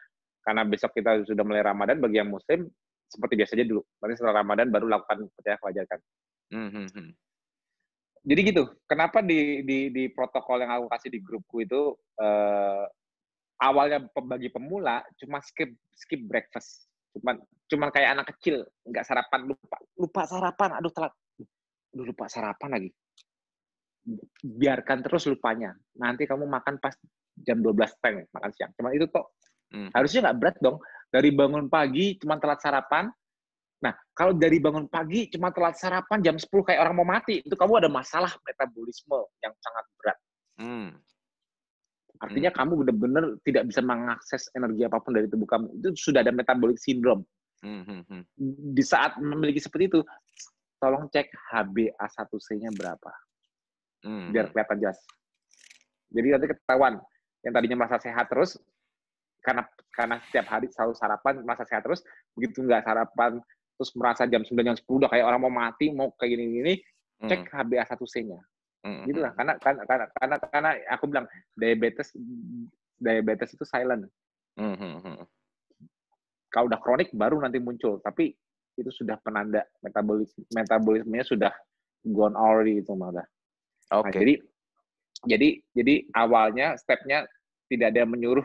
karena besok kita sudah mulai Ramadan bagi yang Muslim seperti aja dulu. Nanti setelah Ramadan baru lakukan percaya yang
Mm-hmm.
Jadi gitu. Kenapa di, di di protokol yang aku kasih di grupku itu eh, awalnya bagi pemula cuma skip skip breakfast, cuma cuma kayak anak kecil nggak sarapan lupa lupa sarapan, aduh telat, aduh lupa sarapan lagi. Biarkan terus lupanya. Nanti kamu makan pas jam 12 teng makan siang. cuma itu kok Hmm. Harusnya nggak berat dong. Dari bangun pagi cuma telat sarapan. Nah, kalau dari bangun pagi cuma telat sarapan jam 10 kayak orang mau mati, itu kamu ada masalah metabolisme yang sangat berat. Hmm. Artinya hmm. kamu benar-benar tidak bisa mengakses energi apapun dari tubuh kamu. Itu sudah ada metabolic syndrome. Hmm. hmm, hmm. Di saat memiliki seperti itu, tolong cek HbA1c-nya berapa. Hmm. Biar hmm. kelihatan jelas. Jadi nanti ketahuan yang tadinya merasa sehat terus karena karena setiap hari selalu sarapan masa sehat terus begitu nggak sarapan terus merasa jam sembilan jam sepuluh udah kayak orang mau mati mau kayak gini gini hmm. cek mm. HbA1c-nya mm. gitu hmm. karena karena karena karena aku bilang diabetes diabetes itu silent
hmm, hmm.
kalau udah kronik baru nanti muncul tapi itu sudah penanda metabolis metabolismenya sudah gone already itu malah okay. nah, jadi jadi jadi awalnya stepnya tidak ada yang menyuruh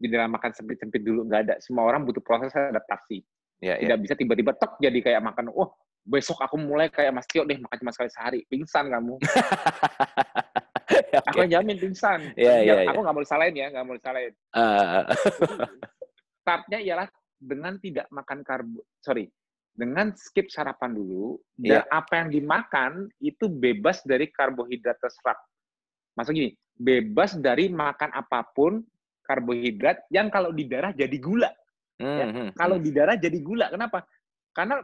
jendela makan sempit-sempit dulu nggak ada. Semua orang butuh proses adaptasi. ya, ya. Tidak ya. bisa tiba-tiba tok jadi kayak makan, oh, besok aku mulai kayak Mas Tio deh makan cuma sekali sehari, pingsan kamu. okay. Aku jamin pingsan. Ya, ya, ya. aku nggak mau disalahin ya, nggak mau disalahin.
Uh.
Startnya ialah dengan tidak makan karbo, sorry, dengan skip sarapan dulu ya. dan yeah. apa yang dimakan itu bebas dari karbohidrat terserap. Maksudnya gini, bebas dari makan apapun karbohidrat yang kalau di darah jadi gula.
Hmm, ya. Hmm, kalau hmm. di
darah jadi gula, kenapa? Karena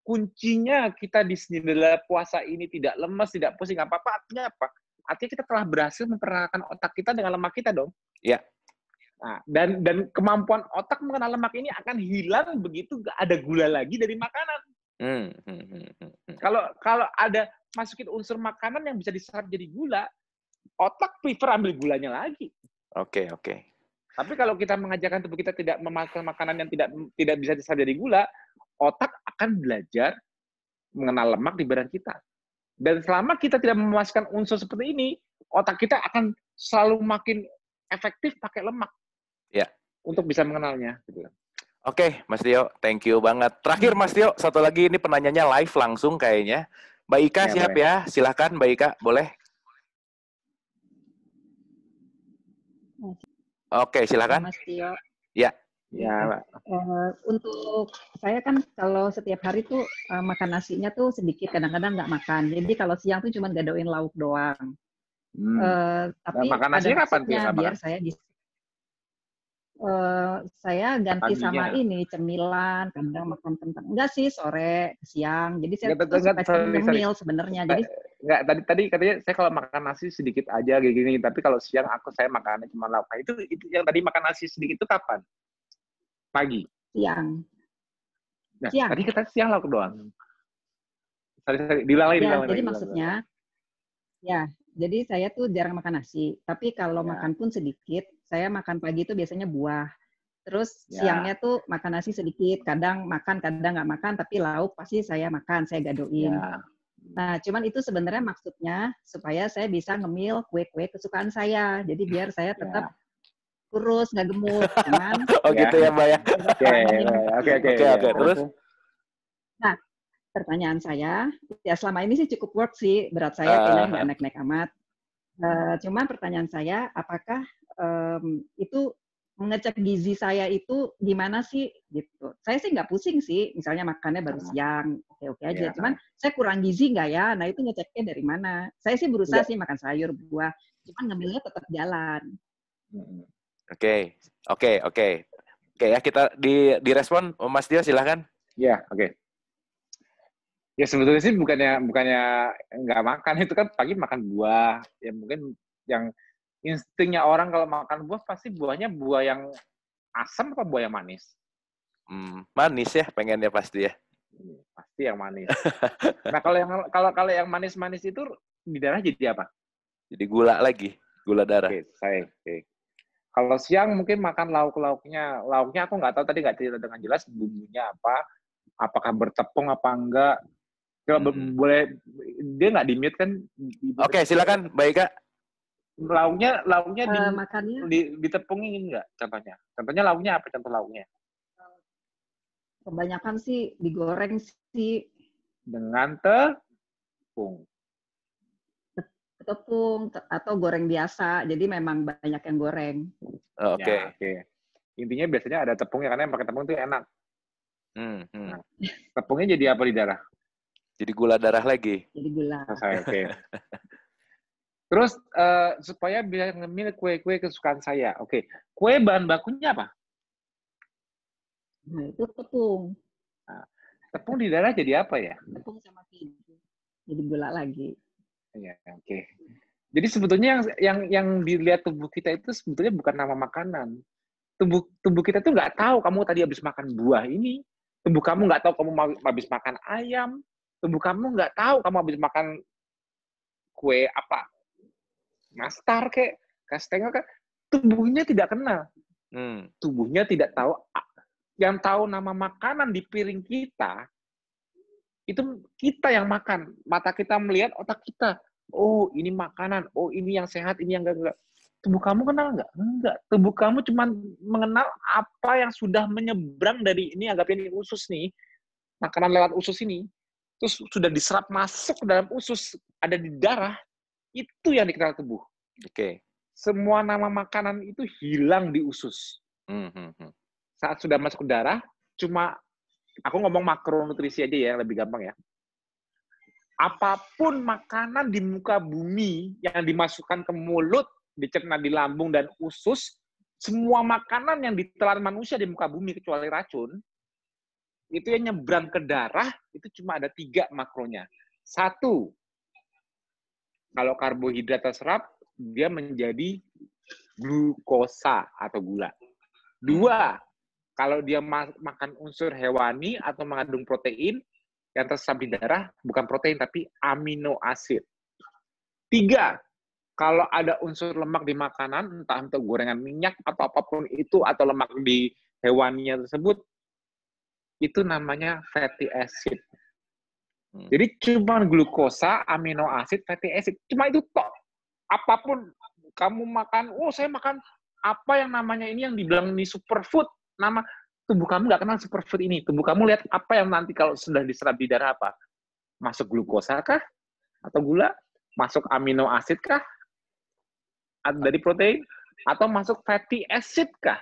kuncinya kita di sini adalah puasa ini tidak lemas, tidak pusing, apa-apa. Artinya apa? Artinya kita telah berhasil memperkenalkan otak kita dengan lemak kita dong. Ya. Nah, dan dan kemampuan otak mengenal lemak ini akan hilang begitu ada gula lagi dari makanan.
Kalau hmm, hmm,
Kalau kalau ada masukin unsur makanan yang bisa diserap jadi gula, otak prefer ambil gulanya lagi.
Oke, okay, oke.
Tapi kalau kita mengajarkan tubuh kita tidak memakan makanan yang tidak tidak bisa diserap dari gula, otak akan belajar mengenal lemak di badan kita. Dan selama kita tidak memuaskan unsur seperti ini, otak kita akan selalu makin efektif pakai lemak. Ya. Untuk bisa mengenalnya.
Gitu. Oke, Mas Tio, thank you banget. Terakhir Mas Tio, satu lagi ini penanyanya live langsung kayaknya. Mbak Ika ya, siap ya? Silahkan Mbak Ika, boleh. Oke, silakan. Mas Tio. Ya. Ya,
Pak. Uh, eh, untuk saya kan kalau setiap hari tuh uh, makan nasinya tuh sedikit, kadang-kadang nggak makan. Jadi kalau siang tuh cuma gadoin lauk doang.
Hmm. Uh, tapi nah, makan nasinya kapan biasa biar saya
bisa Uh, saya ganti Paginya. sama ini cemilan kadang makan kentang enggak sih sore siang jadi saya Nggak, ya, suka cemil sebenarnya jadi
nggak tadi tadi katanya saya kalau makan nasi sedikit aja kayak gini tapi kalau siang aku saya makannya cuma lauk nah, itu itu yang tadi makan nasi sedikit itu kapan pagi siang nah siang. tadi kita siang lauk doang sorry, sorry. diulang lagi ya, jadi dilalai, maksudnya
ya jadi saya tuh jarang makan nasi tapi kalau ya. makan pun sedikit saya makan pagi itu biasanya buah Terus ya. siangnya tuh makan nasi sedikit, kadang makan, kadang nggak makan, tapi lauk pasti saya makan, saya gadoin. Ya. Nah, cuman itu sebenarnya maksudnya supaya saya bisa ngemil kue-kue kesukaan saya. Jadi biar saya ya. tetap yeah. kurus, nggak gemuk. Cuman, oh gitu ya, Mbak
ya. ya, ya. Oke, oke, oke. Terus?
Nah, pertanyaan saya, ya selama ini sih cukup work sih. Berat saya ah, kayaknya ah. nggak naik-naik amat. Uh, cuman pertanyaan saya, apakah um, itu mengecek gizi saya itu gimana sih gitu. Saya sih nggak pusing sih, misalnya makannya baru siang, oke oke aja. Ya. Cuman saya kurang gizi nggak ya? Nah itu ngeceknya dari mana? Saya sih berusaha ya. sih makan sayur, buah, cuman ngambilnya tetap jalan. Oke,
okay. oke, okay, oke, okay. oke ya kita di direspon oh, Mas Dio silahkan. Ya, oke. Okay. Ya sebetulnya
sih bukannya bukannya nggak makan itu kan pagi makan buah, ya mungkin yang instingnya orang kalau makan buah pasti buahnya buah yang asam atau buah yang
manis? Hmm, manis ya pengennya pasti ya.
Iya, pasti yang manis.
nah kalau yang
kalau kalau yang manis-manis itu
di darah jadi apa? Jadi gula lagi, gula darah. Oke, okay, saya. Okay.
Kalau siang mungkin makan lauk-lauknya. Lauknya aku nggak tahu tadi nggak cerita dengan jelas bumbunya apa, apakah bertepung apa enggak. Kalau hmm. boleh dia nggak dimit kan? Oke, okay, silakan, Baik Kak lauknya lauknya eh, di, uh, makannya. di ditepungin enggak contohnya contohnya lauknya apa contoh lauknya
kebanyakan sih digoreng sih dengan tepung tepung atau goreng biasa jadi memang banyak yang goreng
oh, oke okay, ya. oke okay. intinya biasanya ada tepungnya karena yang pakai tepung itu enak
hmm, hmm. tepungnya jadi apa di darah jadi gula darah lagi
jadi gula oke okay. Terus uh, supaya bisa ngemil kue-kue kesukaan saya. Oke, okay. kue bahan bakunya apa? Nah, itu tepung. Nah, tepung di darah jadi apa ya? Tepung sama keju. Jadi gula
lagi.
Iya, oke.
Okay. Jadi sebetulnya yang yang yang dilihat tubuh kita itu sebetulnya bukan nama makanan. Tubuh tubuh kita tuh nggak tahu kamu tadi habis makan buah ini. Tubuh kamu nggak tahu kamu habis makan ayam. Tubuh kamu nggak tahu kamu habis makan kue apa Nastar kayak kastengel kan tubuhnya tidak kenal. Hmm. Tubuhnya tidak tahu yang tahu nama makanan di piring kita itu kita yang makan. Mata kita melihat otak kita. Oh, ini makanan. Oh, ini yang sehat, ini yang enggak enggak. Tubuh kamu kenal nggak? Enggak. Tubuh kamu cuma mengenal apa yang sudah menyeberang dari ini anggapnya ini usus nih. Makanan lewat usus ini terus sudah diserap masuk dalam usus, ada di darah, itu yang dikenal tubuh. Oke. Okay. Semua nama makanan itu hilang di usus.
Mm -hmm.
Saat sudah masuk ke darah, cuma aku ngomong makronutrisi aja ya, lebih gampang ya. Apapun makanan di muka bumi yang dimasukkan ke mulut, dicerna di lambung dan usus, semua makanan yang ditelan manusia di muka bumi kecuali racun, itu yang nyebrang ke darah itu cuma ada tiga makronya. Satu, kalau karbohidrat terserap dia menjadi glukosa atau gula. Dua, kalau dia ma makan unsur hewani atau mengandung protein yang terserap di darah bukan protein tapi amino asid. Tiga, kalau ada unsur lemak di makanan, entah untuk gorengan minyak atau apapun itu atau lemak di hewannya tersebut, itu namanya fatty acid Hmm. Jadi cuma glukosa, amino asid, fatty acid, cuma itu tok. Apapun kamu makan, oh saya makan apa yang namanya ini yang dibilang ini superfood, nama tubuh kamu nggak kenal superfood ini. Tubuh kamu lihat apa yang nanti kalau sudah diserap di darah apa? Masuk glukosa kah? Atau gula? Masuk amino asid kah? Dari protein? Atau masuk fatty acid kah?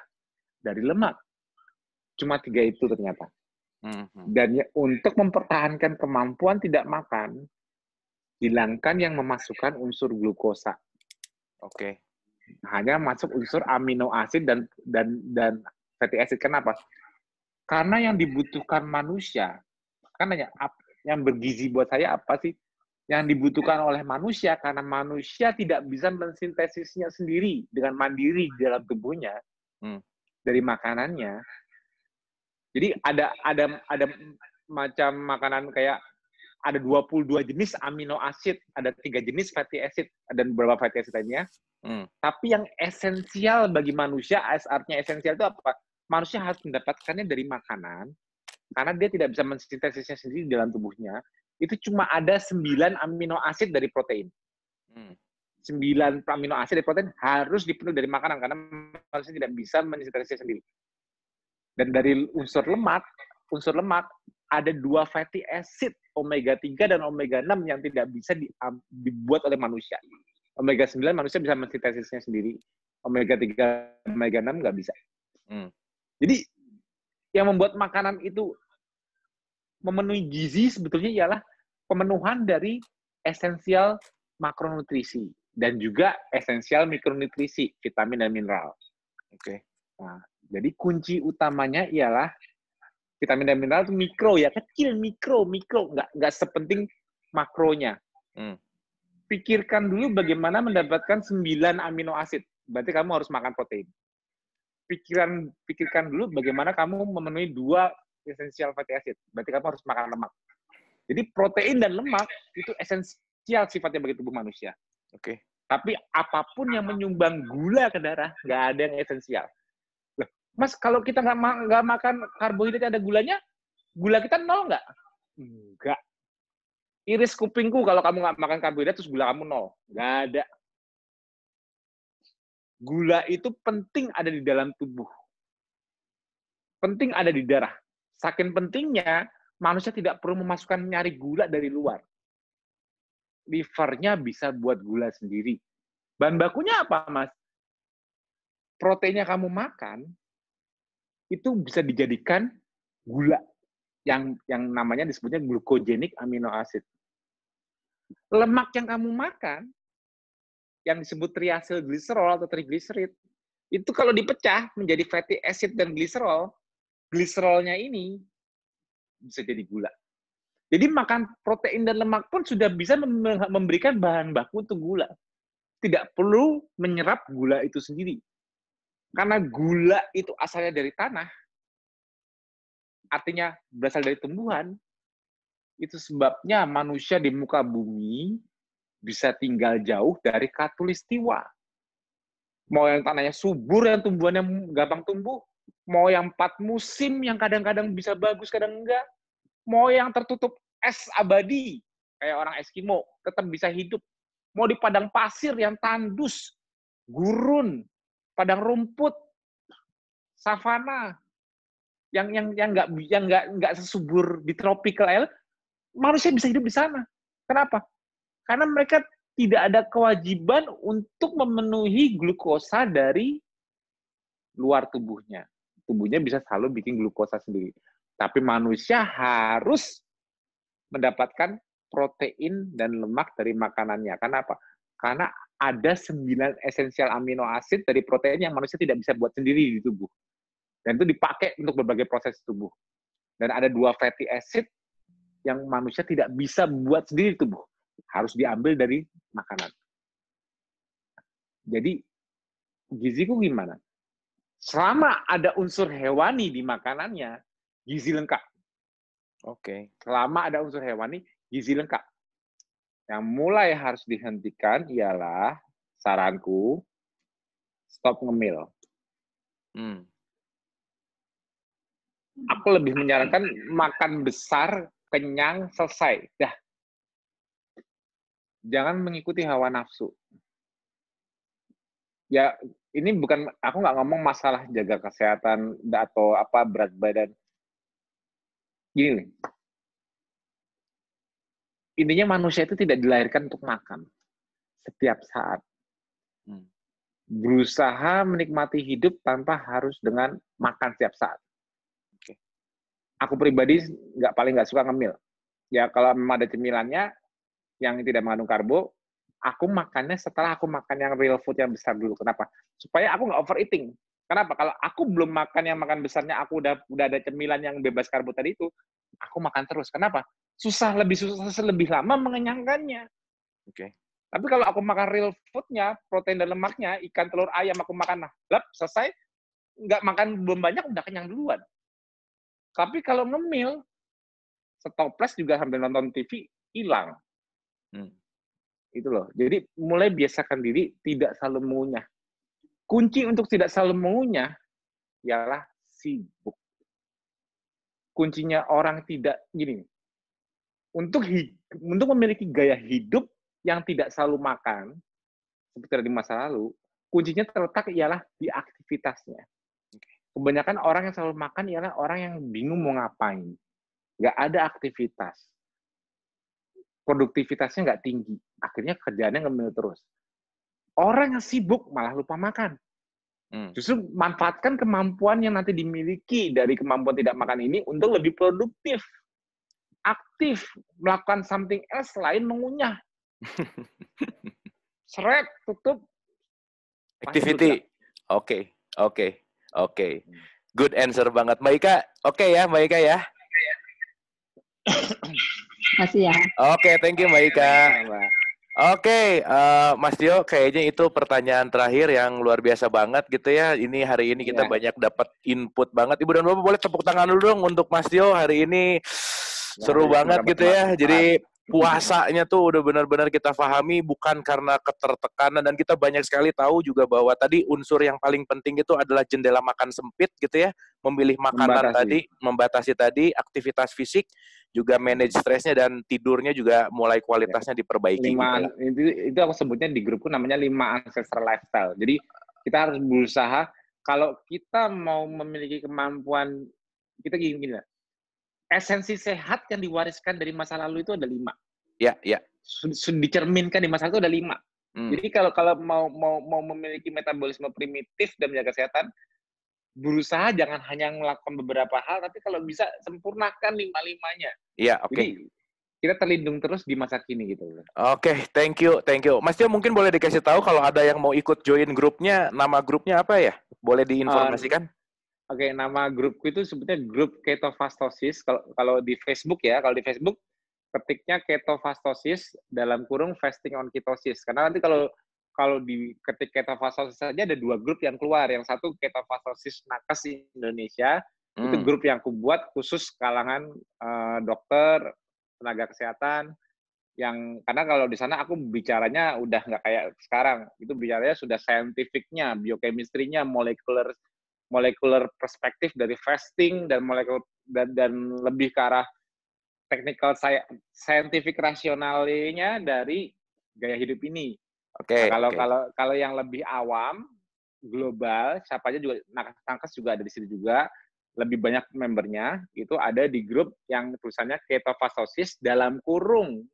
Dari lemak. Cuma tiga itu ternyata.
Hmm, hmm. Dan
ya, untuk mempertahankan kemampuan tidak makan, hilangkan yang memasukkan unsur glukosa. Oke. Okay. Hanya masuk unsur amino asid dan dan dan fatty acid. Kenapa? Karena yang dibutuhkan manusia, kan hanya yang bergizi buat saya apa sih? Yang dibutuhkan oleh manusia karena manusia tidak bisa mensintesisnya sendiri dengan mandiri di dalam tubuhnya hmm. dari makanannya jadi ada ada ada macam makanan kayak ada 22 jenis amino acid, ada tiga jenis fatty acid dan beberapa fatty acid lainnya. Hmm. Tapi yang esensial bagi manusia, artinya esensial itu apa? Manusia harus mendapatkannya dari makanan karena dia tidak bisa mensintesisnya sendiri di dalam tubuhnya. Itu cuma ada 9 amino acid dari protein. Hmm. 9 amino acid dari protein harus dipenuhi dari makanan karena manusia tidak bisa mensintesisnya sendiri. Dan dari unsur lemak, unsur lemak ada dua fatty acid omega 3 dan omega 6 yang tidak bisa di, dibuat oleh manusia. Omega 9 manusia bisa mensintesisnya sendiri. Omega 3, omega 6 nggak bisa.
Hmm. Jadi
yang membuat makanan itu memenuhi gizi sebetulnya ialah pemenuhan dari esensial makronutrisi dan juga esensial mikronutrisi, vitamin dan mineral. Oke. Okay. Nah, jadi kunci utamanya ialah vitamin dan mineral itu mikro ya, kecil mikro, mikro nggak nggak sepenting makronya. Hmm. Pikirkan dulu bagaimana mendapatkan 9 amino asid. Berarti kamu harus makan protein. Pikiran pikirkan dulu bagaimana kamu memenuhi dua esensial fatty acid. Berarti kamu harus makan lemak. Jadi protein dan lemak itu esensial sifatnya bagi tubuh manusia. Oke. Okay. Tapi apapun yang menyumbang gula ke darah, nggak ada yang esensial. Mas, kalau kita nggak ma makan karbohidrat ada gulanya, gula kita nol nggak? Nggak. Iris kupingku kalau kamu nggak makan karbohidrat terus gula kamu nol. Nggak ada. Gula itu penting ada di dalam tubuh. Penting ada di darah. Saking pentingnya, manusia tidak perlu memasukkan nyari gula dari luar. Livernya bisa buat gula sendiri. Bahan bakunya apa, Mas? Proteinnya kamu makan, itu bisa dijadikan gula yang yang namanya disebutnya glukogenik amino acid. Lemak yang kamu makan yang disebut triasil gliserol atau triglycerid itu kalau dipecah menjadi fatty acid dan gliserol, gliserolnya ini bisa jadi gula. Jadi makan protein dan lemak pun sudah bisa memberikan bahan baku untuk gula. Tidak perlu menyerap gula itu sendiri. Karena gula itu asalnya dari tanah, artinya berasal dari tumbuhan, itu sebabnya manusia di muka bumi bisa tinggal jauh dari katulistiwa. Mau yang tanahnya subur, yang tumbuhannya gampang tumbuh, mau yang empat musim yang kadang-kadang bisa bagus, kadang enggak, mau yang tertutup es abadi, kayak orang Eskimo, tetap bisa hidup. Mau di padang pasir yang tandus, gurun, padang rumput, savana, yang yang yang nggak yang nggak nggak sesubur di tropical island, manusia bisa hidup di sana. Kenapa? Karena mereka tidak ada kewajiban untuk memenuhi glukosa dari luar tubuhnya. Tubuhnya bisa selalu bikin glukosa sendiri. Tapi manusia harus mendapatkan protein dan lemak dari makanannya. Kenapa? Karena ada 9 esensial amino asid dari protein yang manusia tidak bisa buat sendiri di tubuh. Dan itu dipakai untuk berbagai proses tubuh. Dan ada dua fatty acid yang manusia tidak bisa buat sendiri di tubuh. Harus diambil dari makanan. Jadi, giziku gimana? Selama ada unsur hewani di makanannya, gizi lengkap. Oke. Okay. Selama ada unsur hewani, gizi lengkap yang mulai harus dihentikan ialah saranku stop ngemil. Hmm. Aku lebih menyarankan makan besar, kenyang, selesai. Dah. Jangan mengikuti hawa nafsu. Ya, ini bukan aku nggak ngomong masalah jaga kesehatan atau apa berat badan. Gini, intinya manusia itu tidak dilahirkan untuk makan setiap saat. Hmm. Berusaha menikmati hidup tanpa harus dengan makan setiap saat. Aku pribadi nggak paling nggak suka ngemil. Ya kalau memang ada cemilannya yang tidak mengandung karbo, aku makannya setelah aku makan yang real food yang besar dulu. Kenapa? Supaya aku nggak overeating. Kenapa? Kalau aku belum makan yang makan besarnya, aku udah udah ada cemilan yang bebas karbo tadi itu, aku makan terus. Kenapa? susah lebih susah lebih lama mengenyangkannya. Oke. Okay. Tapi kalau aku makan real foodnya, protein dan lemaknya, ikan, telur, ayam, aku makan nah, lep, selesai, nggak makan belum banyak, udah kenyang duluan. Tapi kalau ngemil, setoples juga sambil nonton TV, hilang. Hmm. Itu loh. Jadi mulai biasakan diri tidak selalu mengunyah. Kunci untuk tidak selalu mengunyah ialah sibuk. Kuncinya orang tidak, gini, untuk untuk memiliki gaya hidup yang tidak selalu makan seperti di masa lalu, kuncinya terletak ialah di aktivitasnya. Kebanyakan orang yang selalu makan ialah orang yang bingung mau ngapain. Nggak ada aktivitas. Produktivitasnya nggak tinggi. Akhirnya kerjaannya ngemil terus. Orang yang sibuk malah lupa makan. Hmm. Justru manfaatkan kemampuan yang nanti dimiliki dari kemampuan tidak makan ini untuk lebih produktif aktif melakukan something else selain mengunyah. Seret, tutup.
Activity. Oke, oke, oke. Okay. Hmm. Good answer banget. Ika. oke okay ya, Ika ya. Kasih ya. Oke, okay, thank you Mbak Ika. Oke, okay, uh, eh, Mas Dio, kayaknya itu pertanyaan terakhir yang luar biasa banget gitu ya. Ini hari ini kita yeah. banyak dapat input banget. Ibu dan Bapak boleh tepuk tangan dulu dong untuk Mas Dio hari ini Nah, seru banget gitu ya. Jadi puasanya tuh udah benar-benar kita pahami bukan karena ketertekanan dan kita banyak sekali tahu juga bahwa tadi unsur yang paling penting itu adalah jendela makan sempit gitu ya, memilih makanan membatasi. tadi, membatasi tadi aktivitas fisik, juga manage stresnya dan tidurnya juga mulai kualitasnya diperbaiki. Gitu lima,
gitu. itu, itu aku sebutnya di grupku namanya 5 ancestral lifestyle. Jadi kita harus berusaha kalau kita mau memiliki kemampuan kita gini, gini lah esensi sehat yang diwariskan dari masa lalu itu ada lima. Ya, ya. Sudah dicerminkan di masa lalu itu ada lima. Hmm. Jadi kalau kalau mau mau mau memiliki metabolisme primitif dan menjaga kesehatan, berusaha jangan hanya melakukan beberapa hal, tapi kalau bisa sempurnakan lima limanya. Iya, oke. Okay. kita terlindung terus di masa kini gitu. Oke,
okay, thank you, thank you. Mas Tio mungkin boleh dikasih tahu kalau ada yang mau ikut join grupnya, nama grupnya apa ya? Boleh diinformasikan?
Uh, Oke, okay, nama grupku itu sebetulnya grup ketofastosis. Kalau kalau di Facebook ya, kalau di Facebook ketiknya ketofastosis dalam kurung fasting on ketosis. Karena nanti kalau kalau di ketik ketofastosis saja ada dua grup yang keluar. Yang satu ketofastosis nakes Indonesia, hmm. itu grup yang aku buat khusus kalangan uh, dokter, tenaga kesehatan yang karena kalau di sana aku bicaranya udah nggak kayak sekarang. Itu bicaranya sudah saintifiknya, biokemistrinya molekuler molekuler perspektif dari fasting dan molekul dan, dan lebih ke arah technical scientific rasionalnya dari gaya hidup ini.
Oke. Okay, nah, kalau okay. kalau
kalau yang lebih awam global siapa aja juga nakes juga ada di sini juga lebih banyak membernya itu ada di grup yang tulisannya ketofastosis dalam kurung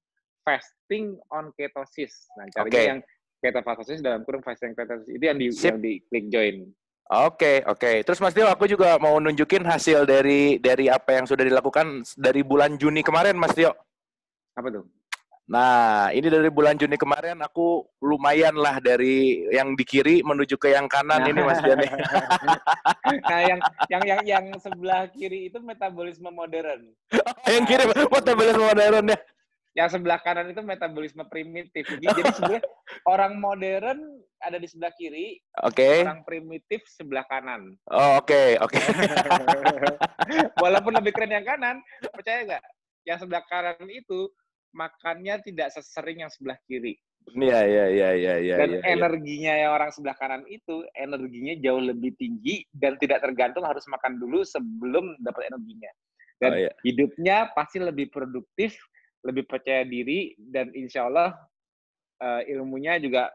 fasting on ketosis. Nah, cari okay. yang ketofastosis dalam kurung fasting ketosis itu
yang di Sip. yang di klik join. Oke, okay, oke. Okay. Terus Mas Dio, aku juga mau nunjukin hasil dari dari apa yang sudah dilakukan dari bulan Juni kemarin, Mas Dio. Apa tuh? Nah, ini dari bulan Juni kemarin aku lumayan lah dari yang di kiri menuju ke yang kanan nah. ini Mas Dio nah, yang
yang yang yang sebelah kiri itu metabolisme modern.
yang kiri metabolisme modern ya
yang sebelah kanan itu metabolisme primitif. Jadi sebenarnya orang modern ada di sebelah kiri, okay. orang primitif sebelah kanan.
Oh oke okay, oke.
Okay. Walaupun lebih keren yang kanan, percaya nggak? Yang sebelah kanan itu makannya tidak sesering yang sebelah kiri.
Iya iya iya iya. Ya, dan ya,
energinya yang orang sebelah kanan itu energinya jauh lebih tinggi dan tidak tergantung harus makan dulu sebelum dapat energinya. Dan oh, iya. hidupnya pasti lebih produktif lebih percaya diri dan insya Allah uh, ilmunya juga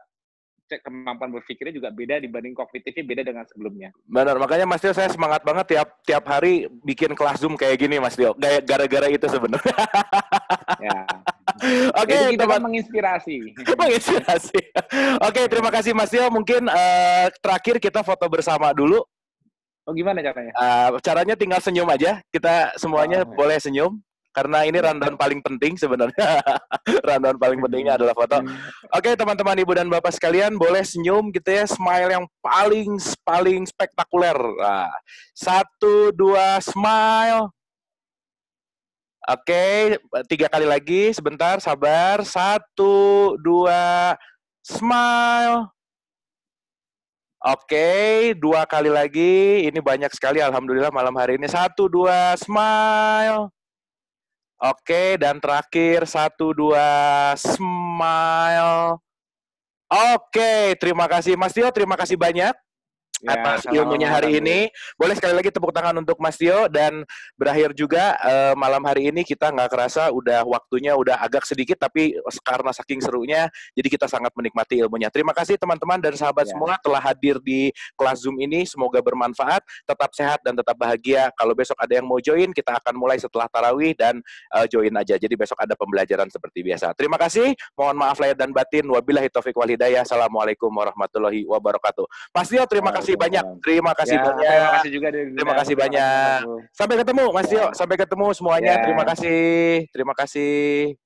kemampuan berpikirnya juga beda dibanding kognitifnya beda dengan sebelumnya.
Benar, makanya Mas Dio saya semangat banget tiap tiap hari bikin kelas Zoom kayak gini Mas Dio, Gara-gara itu sebenarnya. ya. Oke, okay, kita teman... menginspirasi. menginspirasi. Oke, okay, terima kasih Mas Dio. Mungkin uh, terakhir kita foto bersama dulu. Oh, gimana caranya? Uh, caranya tinggal senyum aja. Kita semuanya oh, boleh senyum karena ini iya. rundown paling penting sebenarnya. rundown paling pentingnya iya. adalah foto. Oke, okay, teman-teman ibu dan bapak sekalian, boleh senyum gitu ya, smile yang paling paling spektakuler. Nah, satu, dua, smile. Oke, okay, tiga kali lagi, sebentar, sabar. Satu, dua, smile. Oke, okay, dua kali lagi. Ini banyak sekali, alhamdulillah malam hari ini. Satu, dua, smile. Oke, dan terakhir satu dua smile. Oke, terima kasih Mas Tio, terima kasih banyak ya, atas ilmunya hari ini. Boleh sekali lagi tepuk tangan untuk Mas Tio dan berakhir juga uh, malam hari ini kita nggak kerasa udah waktunya udah agak sedikit tapi karena saking serunya jadi kita sangat menikmati ilmunya. Terima kasih teman-teman dan sahabat ya. semua telah hadir di kelas Zoom ini. Semoga bermanfaat, tetap sehat dan tetap bahagia. Kalau besok ada yang mau join kita akan mulai setelah tarawih dan uh, join aja. Jadi besok ada pembelajaran seperti biasa. Terima kasih. Mohon maaf lahir dan batin. Wabillahi taufik wal hidayah. Assalamualaikum warahmatullahi wabarakatuh. Pasti terima kasih kasih banyak. Terima kasih ya, banyak. Terima kasih juga Terima, kasih banyak. Sampai ketemu Mas Tio, sampai ketemu semuanya. Ya. Terima kasih. Terima kasih.